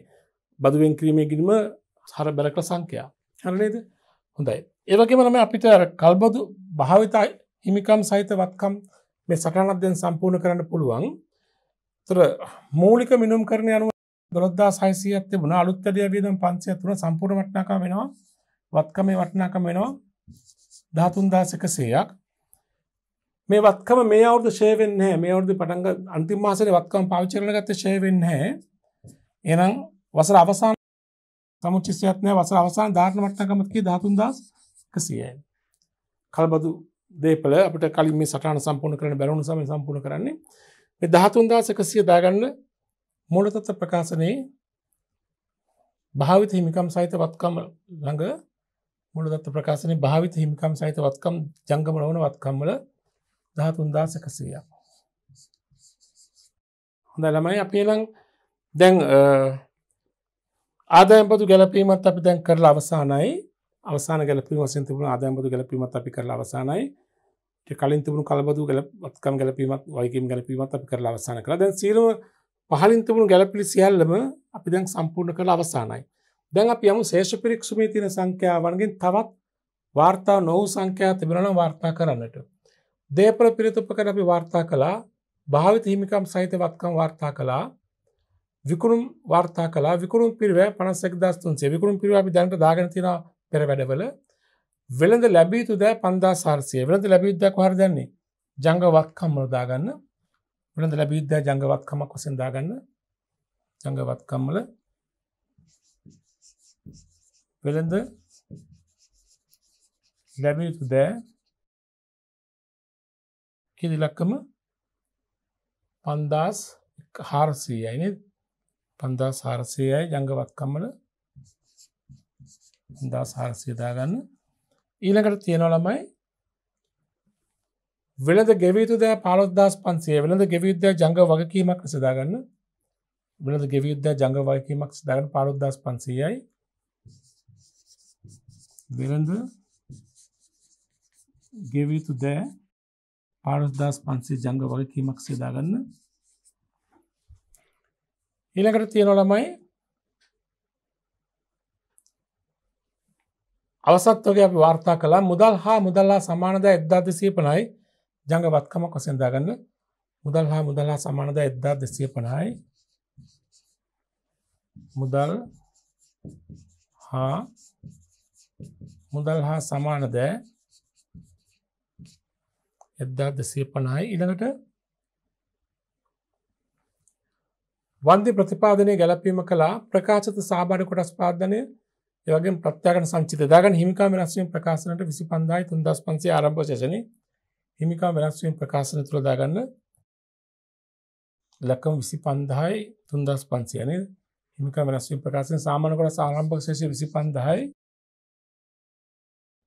Speaker 1: බදුවෙන් කිරීමේ ගිරිම හර බැලකල සංකයා හරනේද හොඳයි ඒවගේමනම අපිට කල්බදු භාවිතා හිමිකම් සහිත වත්කම් මේ සටනක් දෙන් සම්පූර්ණ කරන්න පුළුවන් තර මූලික මිනුම් කරන අනුව දොළොද්දා සයිසියත් තිබුණ අලුත්තරිය වියදම් පන්සිය තුන සම්පූර්ණ වටනාකා වෙනවා වත්කමේ වටනාකම වෙනවා ධාතුන්දාසක සේයක් මේ වත්කම මේ අවුද ශේවෙන් හැ මේ අවුදු පටන්ග අන්තිමාසර වත්කම පාවිචරන ගත ශේවෙන් හැ එනම් වසර අවසාන සමුචිස්යත්නය වසර අවසාන ධාර්ණ වටනකමත්කි ධාතුන්දස් කසියයි. කල්බදු දේපල අපට කලින් මේ සටන සම්පූර්ණ කරන බැලුණු සම සම්පූර්ණ කරන්නේ මේ ධාතුන්දාසකසිය දාගන්න මොලතත්ත ප්‍රකාශනයේ භාවිත හිමිකම් සහිත වත්කම ළඟ මුලදත්ත ප්‍රකාශනය භාවිත හිමිකම් සහිත වත්කම් ජංගමල වන වත්කම්වල දහතුන්දාසකසය. හොඳ ළමයි අපේ ලං දැන් ආදයම්බතු ගැලපීමත් අපි දැන් කරලා අවසානයි අවසාන ගැලපීම වසින් තිබුණ ආදයම්බතු ගැලපීමත් අපි කරලා අවසානයි කලින් තිබුණු කලබතු ගැලත්කම් ගැලපීමත් වයිකම් ගැලපීමත් අපි කරලා අවසාන කළ දැන් සීරුව පහලින් තිබුණු ගැලපිලි සියල්ලම අපි දැන් සම්පූර්ණ කළ අවසානයි දැන් අප යමු ශේෂ පිරික්ෂුමේ තියෙන සංඛ්‍යාවන්ගෙන් තවත් වාර්තා නොවූ සංඛ්‍යා තිබෙනනම් වාර්තා කරන්නට. දේපල පිරිතුපකර අපි වාර්තා කළා භාවිත හිමිකම් සහිත වත්කම් වාර්තා කළා විකුණුම් වාර්තා කලා විකුණුම් පිරිවැ පනසෙක් දස්තුන්සේ විකුණුම් පිරිව අපි දැනට දාගෙන තින පෙර වැඩවල වෙළඳ ලැබීතු දෑ පන්දා සාර්සය වෙළඳ ලැබියුද්ධයක් හරදන්නේ ජංගවත්කම් මලදාගන්න වෙළඳ ලැබියුද්ධ ජංගවත්කමක් වසෙන්දාගන්න ජංගවත්කම්මල වෙළඳ ලැබිය යුතු දෑ කිදිලක්කම පන්දාස් හාරසීයයින පන්දාස් හාරසයයි ජංගවත්කම්මල දස් හාරසයදාගන්න ඊළකට තියෙනව ළමයි වෙළඳ ගෙවිතුද පාලොද්දස් පන්සේ වෙළඳ ගෙවියුද්ධ ජංග වගකීමක් සදාගන්න වෙළඳ ගෙවියුද්ධ ජංග වයකීමක් සදාගන්න පාලොද්දස් පන්සේයයි Veranda gave you to there පාරස්දාස් පන්සේ ජංග වගේ කීමක් සේදාගන්න ඊළකට තියෙන ළමයි අවසත්වගේ අපි වාර්තා කලා මුදල් හා මුදල්ලා සමානද එද්දා දෙසිය පනයි ජංග වත්කමක් වසෙන්දාගන්න මුදල් හා මුදල්ලා සමානද එද්දා දෙසිය පනයි මුදල් හා මුදල් හා සමාන දෑ එදදා දෙසිය පණයි ඉළඟට වන්දි ප්‍රතිපාදනය ගැලපීම කලා ප්‍රකාශත සාබාඩ කොටස් පාදනය ඒවගේ ප්‍රත්්‍යයකන සංචිත දාගන හිමිකා වෙනස්වීම ප්‍රකාශනට විසි පන්දායි තුන්දස් පන්සේ ආරම්භ ශෂන හිමිකා වෙනස්වීම ප්‍රකාශන තුළදාගන්න ලකම් විසි පන්දායි තුන්දස් පන්සියනේ හිමිකා වෙනස්වීම ප්‍රකාශන සාමානකොට සාරම්භක්ෂේෂ
Speaker 2: විසි පන්දායි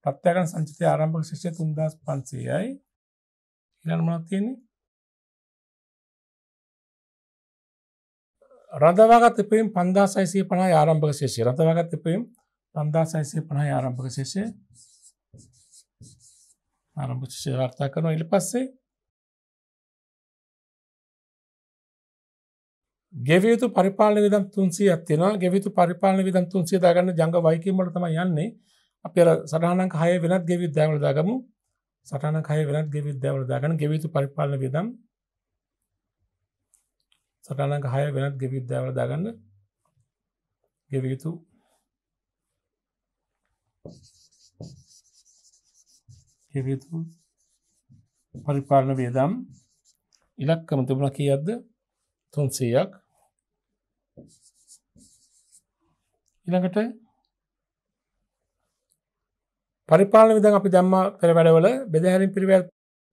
Speaker 2: ප්‍රත්‍යයන් සංචිතය ආරම්භක ශිෂ්‍ය තුන්දස් පන්සේයයි ඉලන් මොනක් තියෙන්නේ රඳවාගත් එපීම් පන්දා සයිසිය පනහා ආරම්භක ශේෂය රඳවාගත් එපීම් පන්දා සයිසිය පනහා ආරම්භක ශේෂය ආරම්භ ශේෂය වර්තා කරනවා ඉල පස්සේ
Speaker 1: ගෙවියුතු පරිපාලන විදම් තුන්සිය ඇත්තිෙනවා ගෙවිතු පරිපාලන විදම් තුන්සිය දාගන්න ජංග වයිකීමට තම යන්නේ අප සටහනක් හය වෙනත් ගෙවිත් දෑවල දාගමු සටනක් හය වෙනත් ගෙවිත් දෑවල දාගන ගෙවිතු පරිපාලන විදම් සටනක් හය වෙනත් ගෙවිත් දෑවල දාගන්න ගෙවියුතු ගෙවිතු පරිපාලන වේදම් ඉලක්කම තිබුණ කියද්ද තුන්සයක් ඉළඟට පරිපාලන විදන් අපි දැම්ම පෙරවැඩවල බෙදහැරින් පිරිවැ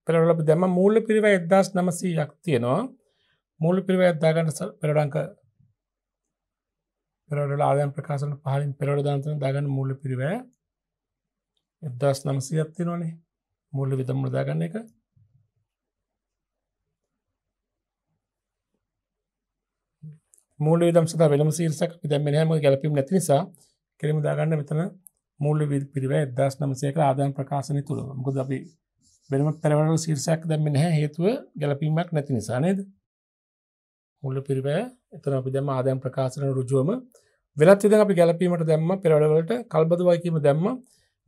Speaker 1: පෙරවල දැම මූල්ල පිරිව එදස් නමසීයක් තියෙනවා මූල පිරිව අදදාගන්න පෙරඩංක පෙරවල ආදයන් ප්‍රකාශන පහලින් පෙරවල දන්තන දාගන්න මූල පිරිව එදස් නමසීයක් තියෙනවානේ මූල්ල විතම් දාගන්න එක මූල විදම් සත වෙනම සීරසක් දැම හැම ගැලපීම නැති නිසා කෙරම දාගන්න මෙතන මුල්ල විල් පිරිව එදස් නමසේක ආදාන් ප්‍රකාශන තුළ මුකද අපි වෙනම පැරවල සිරසයක් දැම නැහැ හේතුව ගැලපීමක් නැති නිසානේද මුල්ල පිරිවය එතන අපි දැම ආදායන් ප්‍රකාශන රුජුවම වෙලත් විද අපි ගැලපීමට දැම්ම පෙරවලට කල්බදවයිකීම දැම්ම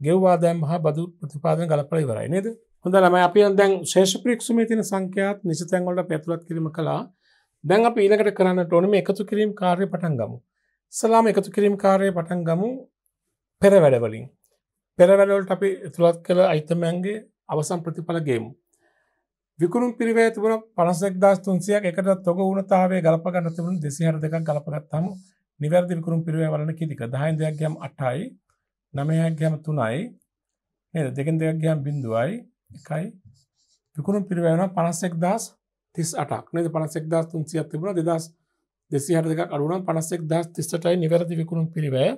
Speaker 1: ගෙව්වාදෑම් හා බදු ප්‍රතිපාදන ගලපල වරයි නේද හොඳ ලම අපි දැන් ශේෂ ප්‍රක්ෂමේ තින සංඛ්‍යයාත් නිසිතැන්වලට පැතුලත් කිරීම කලා දැන් අප ඊලකට කරන්න ටොනම එකතු කිරීම් කාරය පටන් ගමු සලාම එකතු කිරීම් කාරය පටන් ගමු පෙරවැඩවලින් පෙරවැඩවලට අපි තුළත් කළ අයිතමයන්ගේ අවසම් ප්‍රතිඵල ගේමු. විකුණුම් පිරිවේ තිබුණ පනසෙක් දස් තුන්සියක් එකට තොග වනතාවේ ගලපගන්න තිබුණු දෙසිහර දෙක ගලපගත්තම නිවැරදි විකුරුම් පිරිවේ වලන කිතික දහයින් දෙයක් ගැම් අටයි නමයක් ගැම තුනයි නද දෙකෙන් දෙයක් ගැම් බිඳුවයි එකයි විකුණුම් පිරිවැන පනසෙක් දස් තිස් අටක් නද පනසෙක් දස් තුන්සියක් තිබුණ දෙදස් දෙසිහර දෙක අරුණන් පනසෙක් දස් තිස්සටයි නිවැරදි විකුණුම් පිරිවේ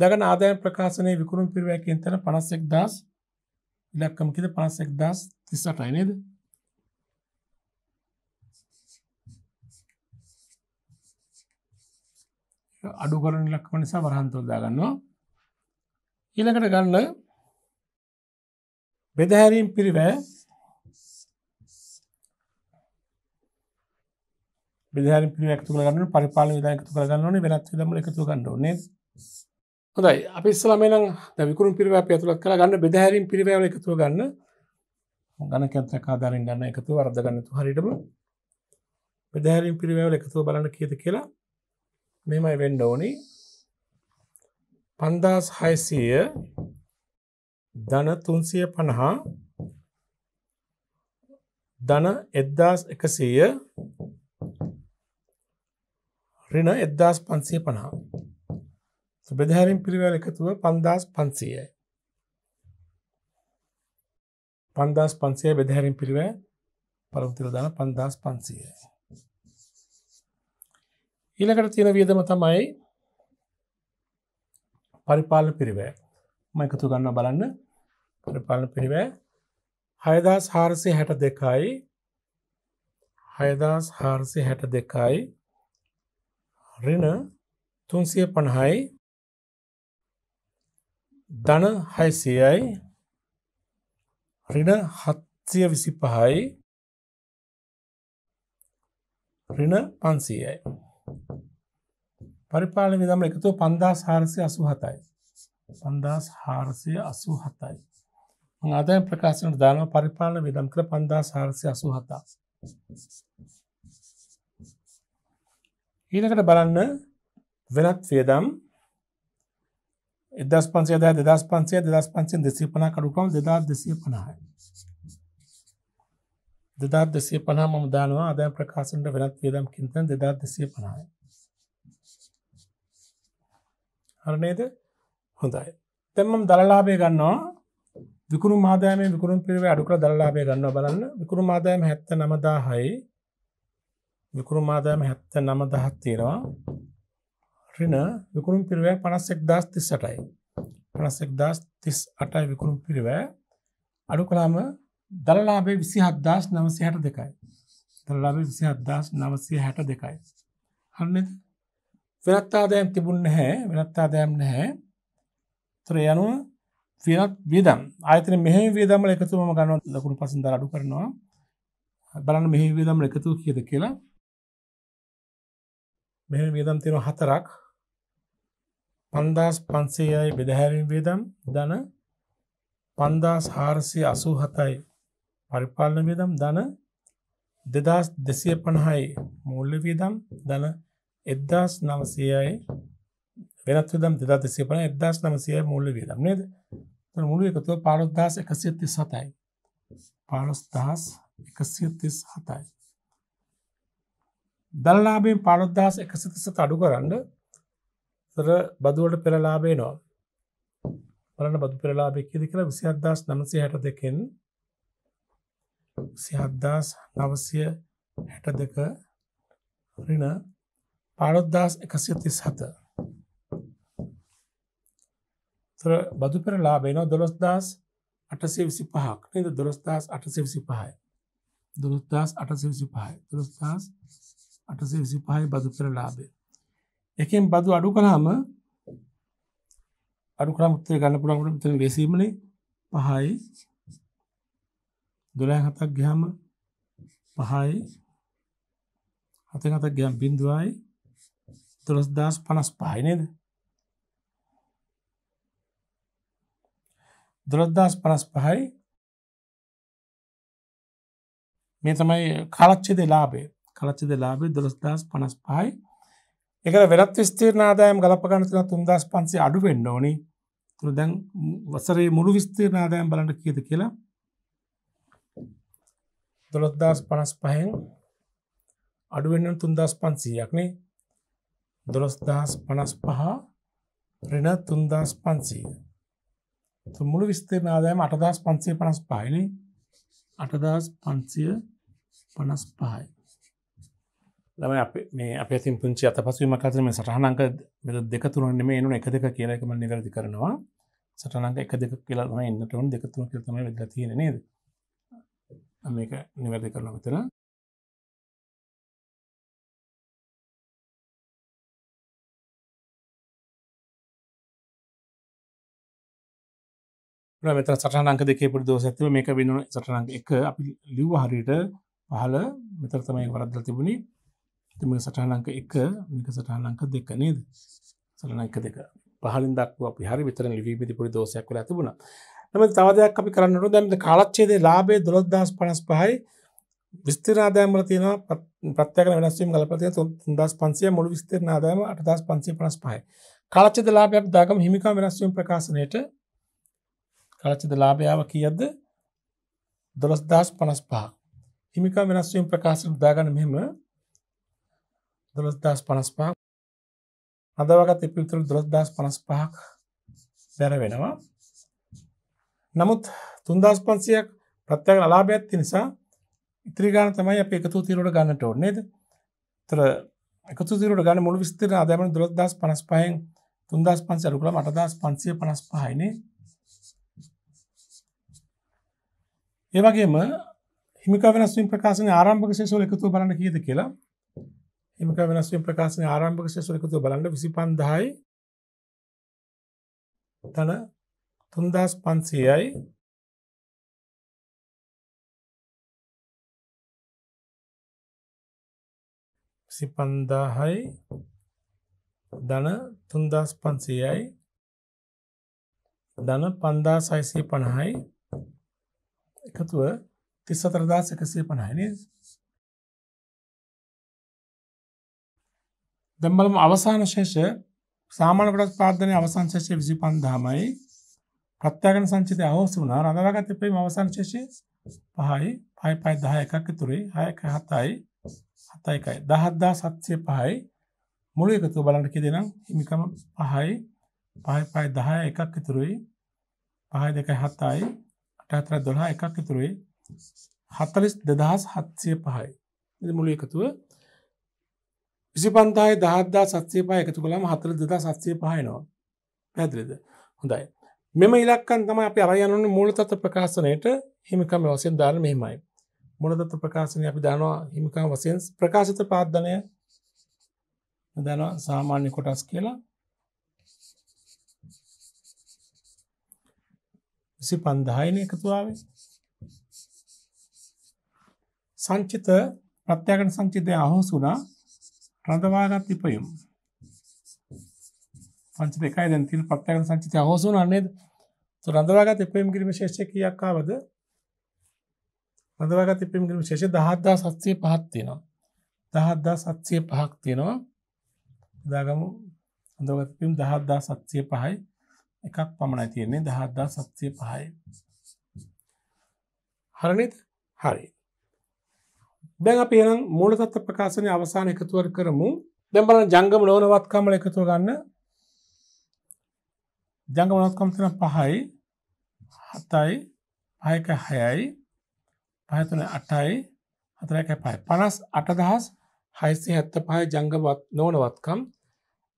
Speaker 1: දගන ආදායම් ප්‍රකාශනයේ විකුණුම් පිරිවැයකින් තන 51000 ඉලක්කම කීයද 51038යි නේද? අඩු කරන ඉලක්කම නිසා වරහන් තුල දාගන්නවා.
Speaker 2: ඊළඟට ගන්න
Speaker 1: බෙදහැරීම් පිරිවැය බෙදහැරීම් පිරිවැය එකතු කරගන්න ඕනේ පරිපාලන විධාන එකතු කරගන්න ඕනේ වෙනත් විධාන වල එකතු කරගන්න ඕනේ. හොඳයි අපි ඉස්සලමනම් විකුරු පිරිවැ ඇතුළත් කළ ගන්න බෙදහැරින් පිරිවැල එකතුව ගන්න ගන කැන්තක ආධාරින් ගන්න එකතු වරද ගන්නතු හරිටම බෙදහැරින් පිරිවැවල එකතුව බලන්න කියද කියලා මෙමයි වෙන්ඩ ඕනි පන්දාස් හයිසය ධන තුන්සිය පණහා ධන එද්දාස් එකසීය රින එද්දාස් පන්සිය පණහා බෙදහැරීම් පිරිවැල් එකතුව පන්දස් පන්සයයි. පන්දස් පන්සේ බෙදහැරින් පිරිවෑ පරවතිරදාන පන්දස් පන්සයයි. ඊළකට තියෙන වියදම තමයි පරිපාල පිරිවෑ ම එකතු ගන්න බලන්න පරිපාලන පිරිවෑ හයදස් හාරසය හැට දෙකයි හයදස් හාරසය හැට දෙකයි රින තුන්සිය පණහයි ධන හයිසයයි රින හත්සිය විසි පහයි රින පන්සීයයි පරිපාල විදම එකතු පන්දා හාරසය අසු හතයි පන්දස් හාරසය අසු හතයි ආදය ප්‍රකාශන දානව පරිපාලන විදම් කර පන්දා හාරසය අසු හතා ඊනකට බලන්න වෙනත් වියදම් දස් පන්සේ දෑ දෙදස් පන්සේ දෙදස් පන්සෙන් දෙසේ පනා කඩුකම් දෙදා දෙසේ පනාහයි. දෙදා දෙසේ පනා මම දානවා අදෑ ප්‍රකාශන්ට වෙනත් වියදම් කින්තන් දෙදා දෙසේ පනායි. හරනේද හොඳයි. තැම්මම් දළලාබය ගන්නවා විකුණු මාදායම විකුරුන් පිරිව අඩුකර දල්ලාබය ගන්න බලන්න විකුරු මාදායම හැත්ත නමදාහයි විකුරු මාදායම හැත්ත නමදහත් තේරවා රින විකුණුම් පිරිවෑ පනස් එක්දස් තිස් සටයි පනස් එක්දස් තිස් අටයි විකුණුම් පිරිවෑ අඩු කළාම දළලාබේ විසි හද්දස් නවසි හැට දෙකයි දළලාබේ විසි හද්දස් නවසය හැට දෙකයි හන්න වෙනත්තාදයම් තිබුන්න හැ වෙනත්තාදයම් නැහැ තර යනුව වෙනත් වියදම් ආයතන මෙහ වේදම එකතුම ගන්න ලකුණු පසින්ද අඩු කරනවා බලන්න මෙහි වේදම් එකතු කියද කියලා මෙ වේදම් තියෙන හතරක් පන්දස් පන්සේයයි බෙදහැරින් වේදම් දන පන්දස් හාරසිය අසූ හතයි පරිපාලන වේදම් දන දෙදස් දෙසිය පණහයි මුල්ල වීදම් දන එද්දස් නවසයයි වෙනත් වදම් දෙදා දෙසිය පන එදස් නවසයයි මුල්ල වේදම් නේද මුළු එකතුව පාලොත්දස් එකසිය තිස් හතයි පාලොස්දහස් එකසිය තිස් හතයි දල්ලාබෙන් පාලොද්දහස් එකසිතිසත අඩු කරන්න තර බදුවට පෙරලාබේ නොව බලන්න බදු පෙරලාබෙක්කෙද කියලා විසිහත්දස් නමසය හැට දෙකෙන් සිහත්දස් නවසය හැට දෙක රින පාලොද්දස් එකසිය තිස් හත බදු පෙරලාබේනවා දොළොස්දස් අටසේ විසි පහක් නද දොළොස්දස් අටසේ විසි පහයි දොළොස්දස් අටසේ විසි පහයි දොළොස්දස් අටසේ විසි පහයි බදු පෙරලාබේ එකෙන් බදු අඩු කළාම අඩු කරාම උත්තර ගන්න පුළුවන් උඩ මෙතන ලෙසීමනේ 5යි 12 හතක් ගියාම 5යි හතෙන් හතක් ගියාම බිඳුවයි 12055යි නේද 12055යි මේ තමයි කාලච්ඡේදේ ලාභය කාලච්ඡේදේ ලාභය 12055යි එකල වෙලත් විස්තේරණ ආදායම් ගලප ගන්න තියෙන 3500 අඩු වෙන්න ඕනේ. ඒතර දැන් වසරේ මුළු විස්තේරණ ආදායම් බලන්න කීයද කියලා 12055න් අඩු වෙන්න 3500ක් නේ. 12055 ඍණ 3500. ඒතර මුළු විස්තේරණ ආදායම 8555යි නේ. 8555යි. ලම මේ අප ති පුංචි අත පසුවීමක් අතරම සටහනක මෙ දෙක තුරන්නෙම එනු එක දෙක කියලා එකම නිවැරදි කරනවා සටනක එක දෙක කියලාම එන්නටවන් දෙක තුර කිරතම වෙදලා තියෙන නේද
Speaker 2: මේක නිවැරදි කරලා මෙතන මෙත සටනක දෙක පුර දෝස ඇතිව මේක වෙන
Speaker 1: සටනක එක අපි ලිව්ව හරිට පහල මෙතර තමයි වරද්දල තිබුණේ තිම සටහලංක එක මේක සටහලංක දෙක නේද සලනක දෙක පහලින් දක්ව පිහරි විතර ලිවීමති පුරි දෝසයක් කළ ඇතිබුණ නම තවදයක් අපි කරන්නට දැමට කාලච්චේදේ ලාබේ දොළොද්දස් පනස් පහයි විස්තරාදෑමල තියෙන ප්‍රත්යක වෙනස්වීම ගලපතිය තුන්දස් පන්සිය මුළු විස්තරනාදෑම අටදස් පන්සේ පනස් පහයි කාලච්චද ලාභයක් දාගම හිමිකා වෙනස්වීම ප්‍රකාශනයට කාලච්චද ලාභයාව කියද්ද දොළොස්දස් පනස් පහ හිමිකා වෙනස්වීම ප්‍රකාශන දාගන මෙම දොළොස්දස් පනස් පහක් අදවගත් එපිතුරු දොළොස්දස් පනස් පහක් බැර වෙනවා නමුත් තුන්දස් පන්සියක් ප්‍රත්්‍යක ලාභයක්ත්ති නිසා ඉත්‍රගාන තමයි අප එකතු තිරට ගන්නට ඕනේද තර එකතු තිරට ගන්න මුළු විස්තර අදම දොළොදස් පනස් පහෙන් තුන්දස් පන්සරුකළ මටදස් පන්සිය පනස් පහයිනේ ඒවගේම හිමික වෙනස්වින් ප්‍රකාශන ආරම්භක සේසෝල එකතු බලන්න කියද කියලා
Speaker 2: එම ක්‍රම වෙනස් වීම ප්‍රකාශනයේ ආරම්භක ශේෂවලකතු බලන්න 25000යි තන 3500යි සිපන්දාහයි ධන තුන්දස් පන්සයයි ධන පන්දා සයිසය පණහයි එකතුව තිස් සතරදා සකසය පණහනි
Speaker 1: දැන් බලමු අවසාන ශේෂ සාමාන්‍ය කොටස් පාදනයේ අවසාන ශේෂය 25000මයි. ප්‍රත්‍යාගන සංචිතය අහෝසි වුණා. රඳවාගත් ඉපීම අවසාන ශේෂය 5යි 5 5 10 එකක් ඉතුරුයි 6 1 7යි 7 1යි 10705යි මුළු එකතු බලන්න කියදෙනම් හිමිකම 5යි 5 5 10 එකක් ඉතුරුයි 5 2 7යි 8 4 12 එකක් ඉතුරුයි 42705යි. ඉතින් මුළු එකතුව විසිපන්දායි දහත්දා සත්්‍යය පහ එකතු කළම හතර දෙදා සත්්‍යය පහයනවා පැදිරිද හොඳයි මෙම ඉලක්කන් තම අප අරයනු මූලතත්ව ප්‍රකාශනයට හිමිකම වසයෙන් ධර්ම හිමයි මුලදත්ව ප්‍රකාශනය අපි දනවා හිමිකම් වසයෙන් ප්‍රකාශිත පාද්ධනය දනවා සාමාන්‍ය කොටස් කියලා විසි පන්දහයින එකතුාවේ සංචිත ප්‍රත්‍යකන සංචිතය අහෝසුනා රඳවාගත් ඉපයුම් පංච දෙකයි දැන් තියෙන ප්‍රත්‍යක්ෂ සංචිතය අහෝසු වුණා නේද? તો රඳවාගත් ඉපයුම් කිරීම ශේෂය කීයක් ආවද? රඳවාගත් ඉපයුම් කිරීම ශේෂය 17705ක් තියෙනවා. 17705ක් තියෙනවා. දාගමු රඳවාගත් ඉපයුම් 17705යි එකක් පමණයි තියෙන්නේ 17705යි. හරිනේ? හරි. දැන් අපි එහෙනම් මූලතත්ත්ව ප්‍රකාශනයේ අවසාන එකතුවර කරමු. දැන් බලන්න ජංගම ලෝනවත්කම වල එකතුව ගන්න. ජංගම ලෝනවත්කම තියෙන 5යි 7යි 5ක 6යි 5 3 8යි 4ක 5යි 58675 ජංගමවත් ලෝනවත්කම්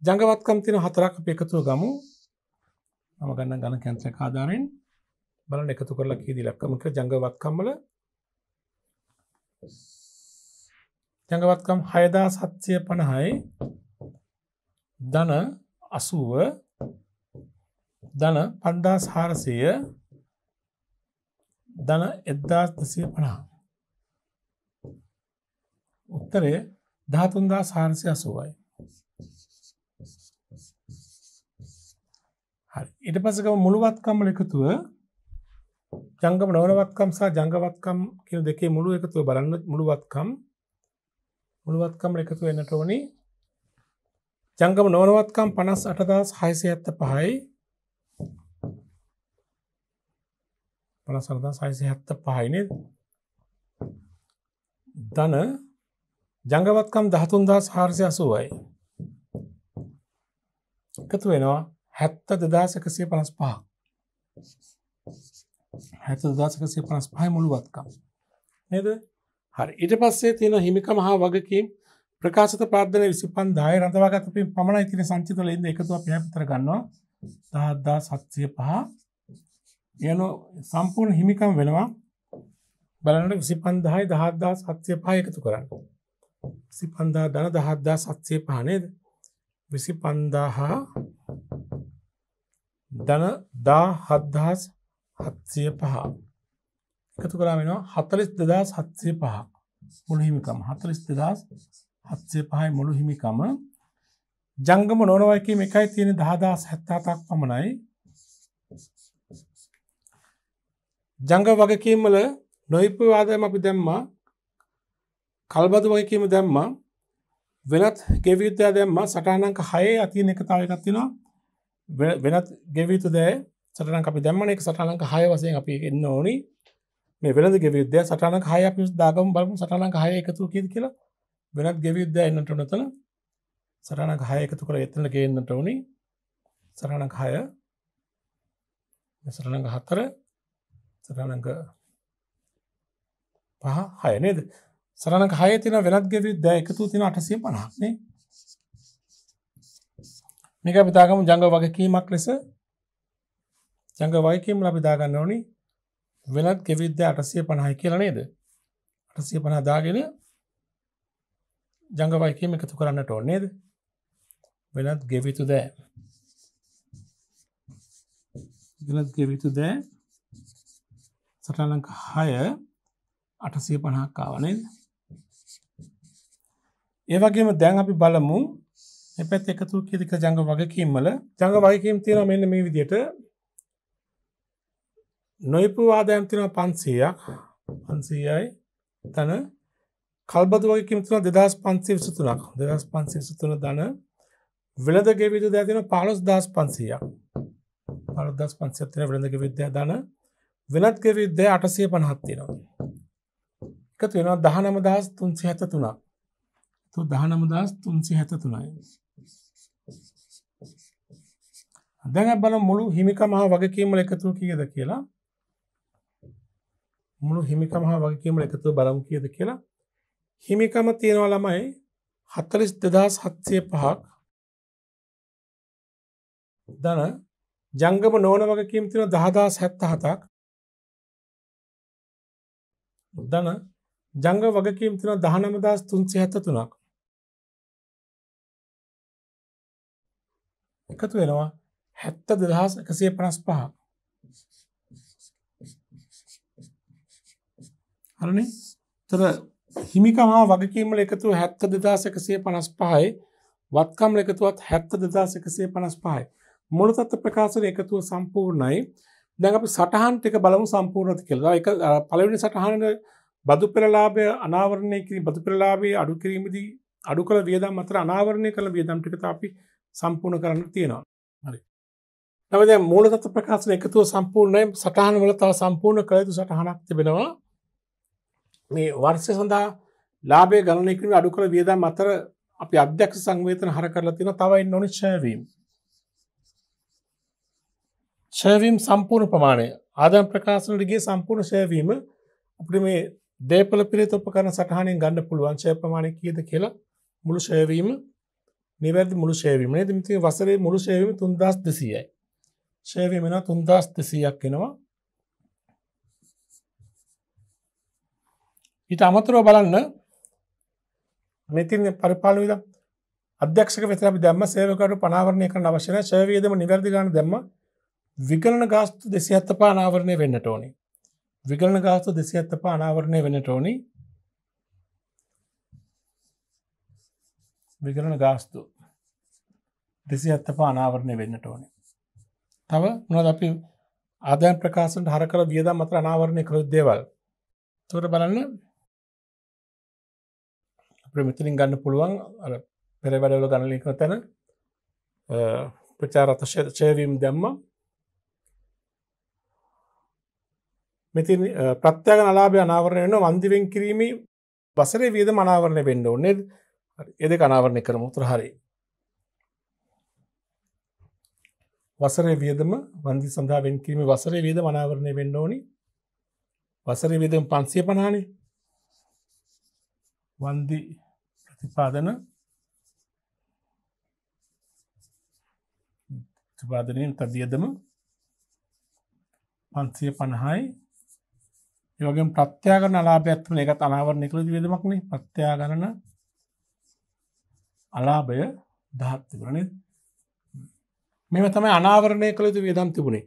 Speaker 1: ජංගවත්කම් තියෙන හතරක් අපි එකතුව ගමු. මම ගන්න ගණන් කැන්සල් එක ආධාරයෙන් බලන්න එකතු කරලා කී දිලක්කම කියලා ජංගවත්කම් වල ජඟවත්කම් හයදා සත්‍යය පණහයි ධන අසුව ධන පන්දා සාරසය ධන එද්දාස් දසය පනා උත්තරේ ධාතුන්දා සාරසය අසුවයි ඉට පසකම මුළුවත්කම් එකතුව ජංගම නොවනවත්කම් සහ ජංගවත්කම් කියන දෙකේ මුළු එකතුව බලන්න මුළුවත්කම් මුළුවත්කම් එකතු වෙන්නට ඕනි ජංගම නොනවත්කම් පනස් අටදස් හයිසි ඇත්ත පහයි පනසරදා සයිසි හැත්ත පහයින දන ජංගවත්කම් දහතුන්දා හාරසය අසුවයි එකතු වෙනවා හැත්ත දෙදස් එකසේ පනස් පහ හැත දදාසකසේ පනස් පහයි මුළුවත්කම් නේද හරි ඊට පස්සේ තියෙන හිමිකම හා වගකීම් ප්‍රකාශිත පාර්ධන විසි පන්දාය රඳවාගත පින් පමණයි තින සංචිතල ඉද එකතුව ප්‍යපිතර ගන්නවා දාදා සත්‍යය පහ යනු සම්පූර්ණ හිමිකම් වෙනවා බලට විසි පන්දායි දහත්දා සත්‍යය පහ එකතු කරන්න සි පන්දා දන දහත්දා සත්‍යය පහනේද විසි පන්දා හා දන දා හත්දහස් හත්සය පහා එකතු කරා වෙනවා හතලිස් දෙදස් හත්සේ පහ මුළු හිමිකම හතලිස් දෙදස් හත්සේ පහයි මුළු හිමිකම ජංගම නොනවයකම එකයි තියෙන දහදස් හැත්තාතක් පමණයි ජංග වගකීම්මල නොයිපවාදයම අපි දැම්ම කල්බද වගකීම දැම්ම වෙනත් ගෙවියුද්ධය දැම්ම සටහනංක හයේ අතියන එක තාව එකත්තිනවා වෙනත් ගෙවිතු දෑ සටනක අපි දැම්මන එක සටනක හය වසයෙන් අපි එන්න ඕනි මේ වෙනද ගෙවියුද්ධය සටනක් හයක් දාගම බලමු සටනක් හය එකතු කියද කියලා වෙනත් ගෙවියුද්ධ එන්නට නතන සටනක් හය එකතු කළ එතන ගන්නට වනි සරණක් හය සරණඟ හත්තර සරණඟ පහ හය නේද සරණක හය තින වෙනත් ගෙවියුද්ධ එකතු තින අටසේ පනහක්නේ මේක අපිතාගම ජංග වගකීමක් ලෙස ජංග වයකීම ලබිදාගන්න ඕනිි වෙනත් ගෙවිද්ද අටසය පණහයි කියලා නේද අටසය පණදාගෙන ජංගවයිකම එකතු කරන්නට ඕන්නේද වෙනත් ගෙවිතු දෑ වෙනත් ගෙවිතු දෑ සටලංක හය අටසය පණහක් කාවනේද ඒවගේම දැන් අපි බලමු එපැත් එකතු කිරික ජංග වගකීම්මල ජංග වගකීම් තියෙන මෙන්න මේ විදියට නොයිපවාදයන් තියෙනවා 500ක් 500යි තන කල්බතු වගේ කිම් තියෙනවා 2523ක් 2523 ධන වෙළඳ ගෙවිදය තියෙනවා 15500ක් 15500 තියෙන වෙළඳ ගෙවිදය ධන වෙළඳ ගෙවිදය 850ක් තියෙනවා එකතු වෙනවා 19373ක් તો 19373යි දැන් බලමු මුළු හිමිකම හා වගකීම් වල එකතුව කීයද කියලා මුළු හිමිකම හා වගකීම එකතු බලමු කියද කියලා හිමිකම තියෙනවා ළමයි හතලිස්
Speaker 2: දෙදස් හත්සය පහක් දන ජංගම නෝන වගකීම් තින දහදා හැත්ත හතක්
Speaker 1: දන ජංග වගකීම් තින දහනමදස් තුන්සි හැත තුනක්
Speaker 2: එකතු වෙනවා හැත්ත දෙදහස් එකසේ පනස් පහක්
Speaker 1: හරනේ තර හිමිකම වගකීමල එකතු හැත්ත දෙදාසකසේ පනස් පහයි වත්කම්ල එකතුවත් හැත්ත දෙදාසකසේ පනස් පහයි. මොළතත්ත ප්‍රකාශන එකතුව සම්පූර්ණයි දැඟ අපි සටහන් ටික බලමු සම්පූර්ණති කෙල්ලා එක පලවෙනි සටහනට බදු පෙරලාභය අනාවරණය කිරී බදු පෙරලාබේ අඩු කිරීමදී අඩු කළ වියදම් අතර අනාවරණය කළ වියදම් ටිකත අපි සම්පූර්ණ කරන්න තියෙනවා. හරි. නවද මූලතත්ව ප්‍රකාශන එකතුව සම්පූර්ණය සටහන් වල තව සම්පූර්ණ කළ යුතු සටහනක් තිබෙනවා මේ වර්ෂය සඳහා ලාබේ ගණනයකින් අඩු කළ වියදම් අතර අපි අධ්‍යක්ෂ සංවේතන හර කරලා තියෙන තවයි නොනි ඡයවීම්. ඡයවීම් සම්පූර්ණ ප්‍රමාණය ආදායම් ප්‍රකාශනවලගේ සම්පූර්ණ ඡයවීම අපිට මේ දේපල පිරිත උපකරණ සටහනෙන් ගන්න පුළුවන් ඡය ප්‍රමාණය කීයද කියලා මුළු ඡයවීම නිවැරදි මුළු ඡයවීම නේද? ඉතින් වසරේ මුළු ඡයවීම 3200යි. ඡයවීම වෙනවා 3200ක් වෙනවා. ඊට අමතරව බලන්න මෙතින් පරිපාල විද අධ්‍යක්ෂක වෙත අපි දැම්ම සේවකරු පනාවරණය කරන අවශ්‍යන ශවයදම නිවැරදිගාන දැම්ම විකරණ ගාස්තු දෙසි ඇත්තපා අනාවරණය වෙන්න ටෝනි විකරණ ගාස්තු දෙසි ඇත්තපා අනාවරණය වෙන ටෝනි විකරණ ගාස්තු දෙසි ඇත්තපා අනාවරණය වෙන්න ටෝනි තව නොද අපි ආදයන් ප්‍රකාශන්ට හරකර වියදම් මතර අනාවරණය කළොත් දේවල් තුර බලන්න ප්‍රමිතිලින් ගන්න පුළුවන් පෙර වැඩවල ගණලික තැන ප්‍රචාරත ශයවීම් දැම්ම මෙති ප්‍රත්්‍යයක නලාභය අනාවරණය වන වන්දිවෙන් කිරීම වසරේ වීද මනාවරණය වෙන්ඩ ඕන්නේ එද කනාවරණය කරම උතුර හරි වසරේ වියදම වන්දි සඳහා වෙන් කිරීම වසරේ වීද මනාවරණය වෙන්න ඕනි වසරේ වියදම පන්සිය පනානේ වන්දිී පාදන පාදනයෙන් තදියදම පන්සිය පණහායි යෝගෙන් ප්‍රත්‍යාගන අලාභයක්ත්ම එක අනාවරණ එකළ විදමක්නේ ප්‍රත්‍යාගණන අලාභය දහත්තිවරණ මෙම තමයි අනාවරණය කළ තු වියදම් තිබුණේ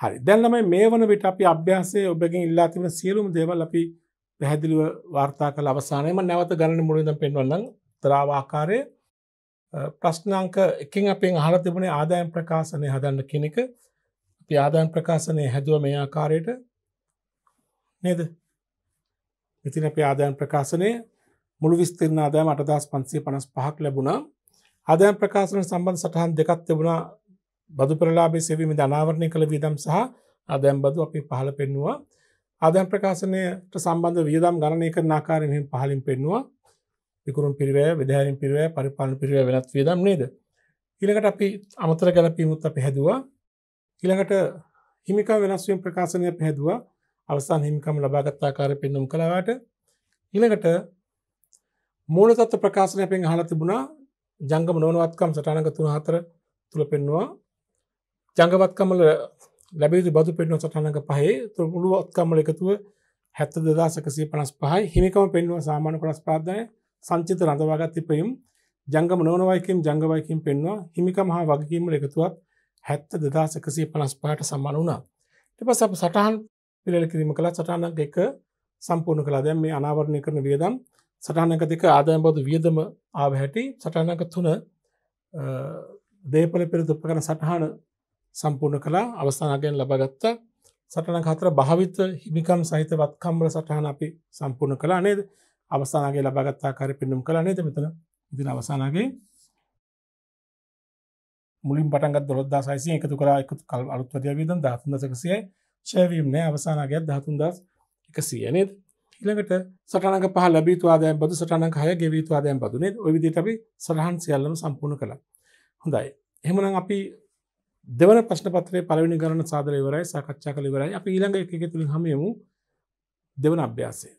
Speaker 1: හරි දැන්නම මේ වන විට අපි අභ්‍යාසේ ඔබැගින් ඉල්ලා තිබන සියලුම් දේවල් අපි පැහැදිලිව වාර්තා කළ අවසානයම නැවත ගණන මුලින්ද පෙන්වන්න තරාවාකාරය ප්‍රශ්නාංක එකින් අපෙන් අහල තිබුණේ ආදායම් ප්‍රකාශනය හදන්න කෙනෙක අපි ආදායම් ප්‍රකාශනය හැදුව මේ ආකාරයට නේද ඉතින් අප ආදායම් ප්‍රකාශනය මුළු විස්තරන ආදායම අටදස් පන්සේ පනස් පහක් ලැබුණා ආදායම් ප්‍රකාශන සම්බන්ධ සටහන් දෙකක් තිබුණා බදු පරලාබේ සෙවීම ධනාවරණය කළ වියදම් සහ ආදායම් බදු අපි පහළ පෙන්නවා ආදායම් ප්‍රකාශනයට සම්බන්ධ වියදම් ගණනය කරන ආකාරයෙන් පහලින් පෙන්නවා විකුරුම් පිරිවය විදහරින් පිරිවය පරිපාලන පිරිවය වෙනත් වියදම් නේද. ඉළඟට අපි අමතර ගැලපීමුත් අප හැදවා ඉළඟට හිමික වෙනස්වීම් ප්‍රකාශනය පැහැදවා අවසාන් හිමිකම ලබාගත්තාකාර පෙන්නුම් කළවාට ඉළඟට මූලතත්ව ප්‍රකාශනය පෙන් හල තිබුණා ජංගම නොනවත්කම් සටානක තුන හතර තුළ පෙන්වා ජංගවත්කමල ලැබේතු බදු පෙන්ව සටනක පහේ තුර මුළුවත්කමල එකතුව හැත්ත දෙදාසකසී පනස් පහයි හිමිකම පෙන්වා සාමාන පනස් පාදනය සංචිත රඳවාගත් තිපයුම් ජංගම නෝනවයිකම් ජංගවයිකින් පෙන්වා හිමිකම හා වගකීම එකතුවක් හැත්ත දෙදාසකසිය පනස් පාට සම්මන වුණා ටිපස් අප සටහන් පිළල කිරීම කළ සටහනක් එක සම්පූර්ණ කලා දැම් මේ අනාවරණය කරන වියදම් සටහනක දෙක ආදායම් බොදු වියදම ආව හැටි සටහනක තුන දේපල පෙර දුප කරන සටහන සම්පූර්ණ කලා අවස්ථානගෙන් ලබගත්ත සටන කතර භාවිත හිමිකම් සහිත වත්කම්බල සටහන අපි සම්පූර්ණ කලා නේද අවසානගේ ලබාගත්තා කාර පෙන්නුම් කළ නේද මෙතන ඉතින් අවසානගේ මුලින් පටන්ගත් දොළොද්දා සයිසිය එකතු කරා එකතු කල් අලුත්වරය වීදන් ධාතුන්දසකසියයි ශයවීම් නෑ අවසානගේ ධාතුන්දස් එක සියනෙත් ඉළඟට සටනක පහ ලබීතුවාදය බදු සටනක හය ගෙවීතුවාදයන් බදුනේ ඔවිදිටබි සරහන් සියල්ලම සම්පූර්ණ කළ හොඳයි එහෙමනම් අපි දෙවන ප්‍රශ්න පත්‍රය
Speaker 2: පලවිනි ගරන සාදරයවරයි සාකච්ඡා කළවරයි අපි ඊළඟ එක තුළින් හමයමු දෙවන අභ්‍යාසය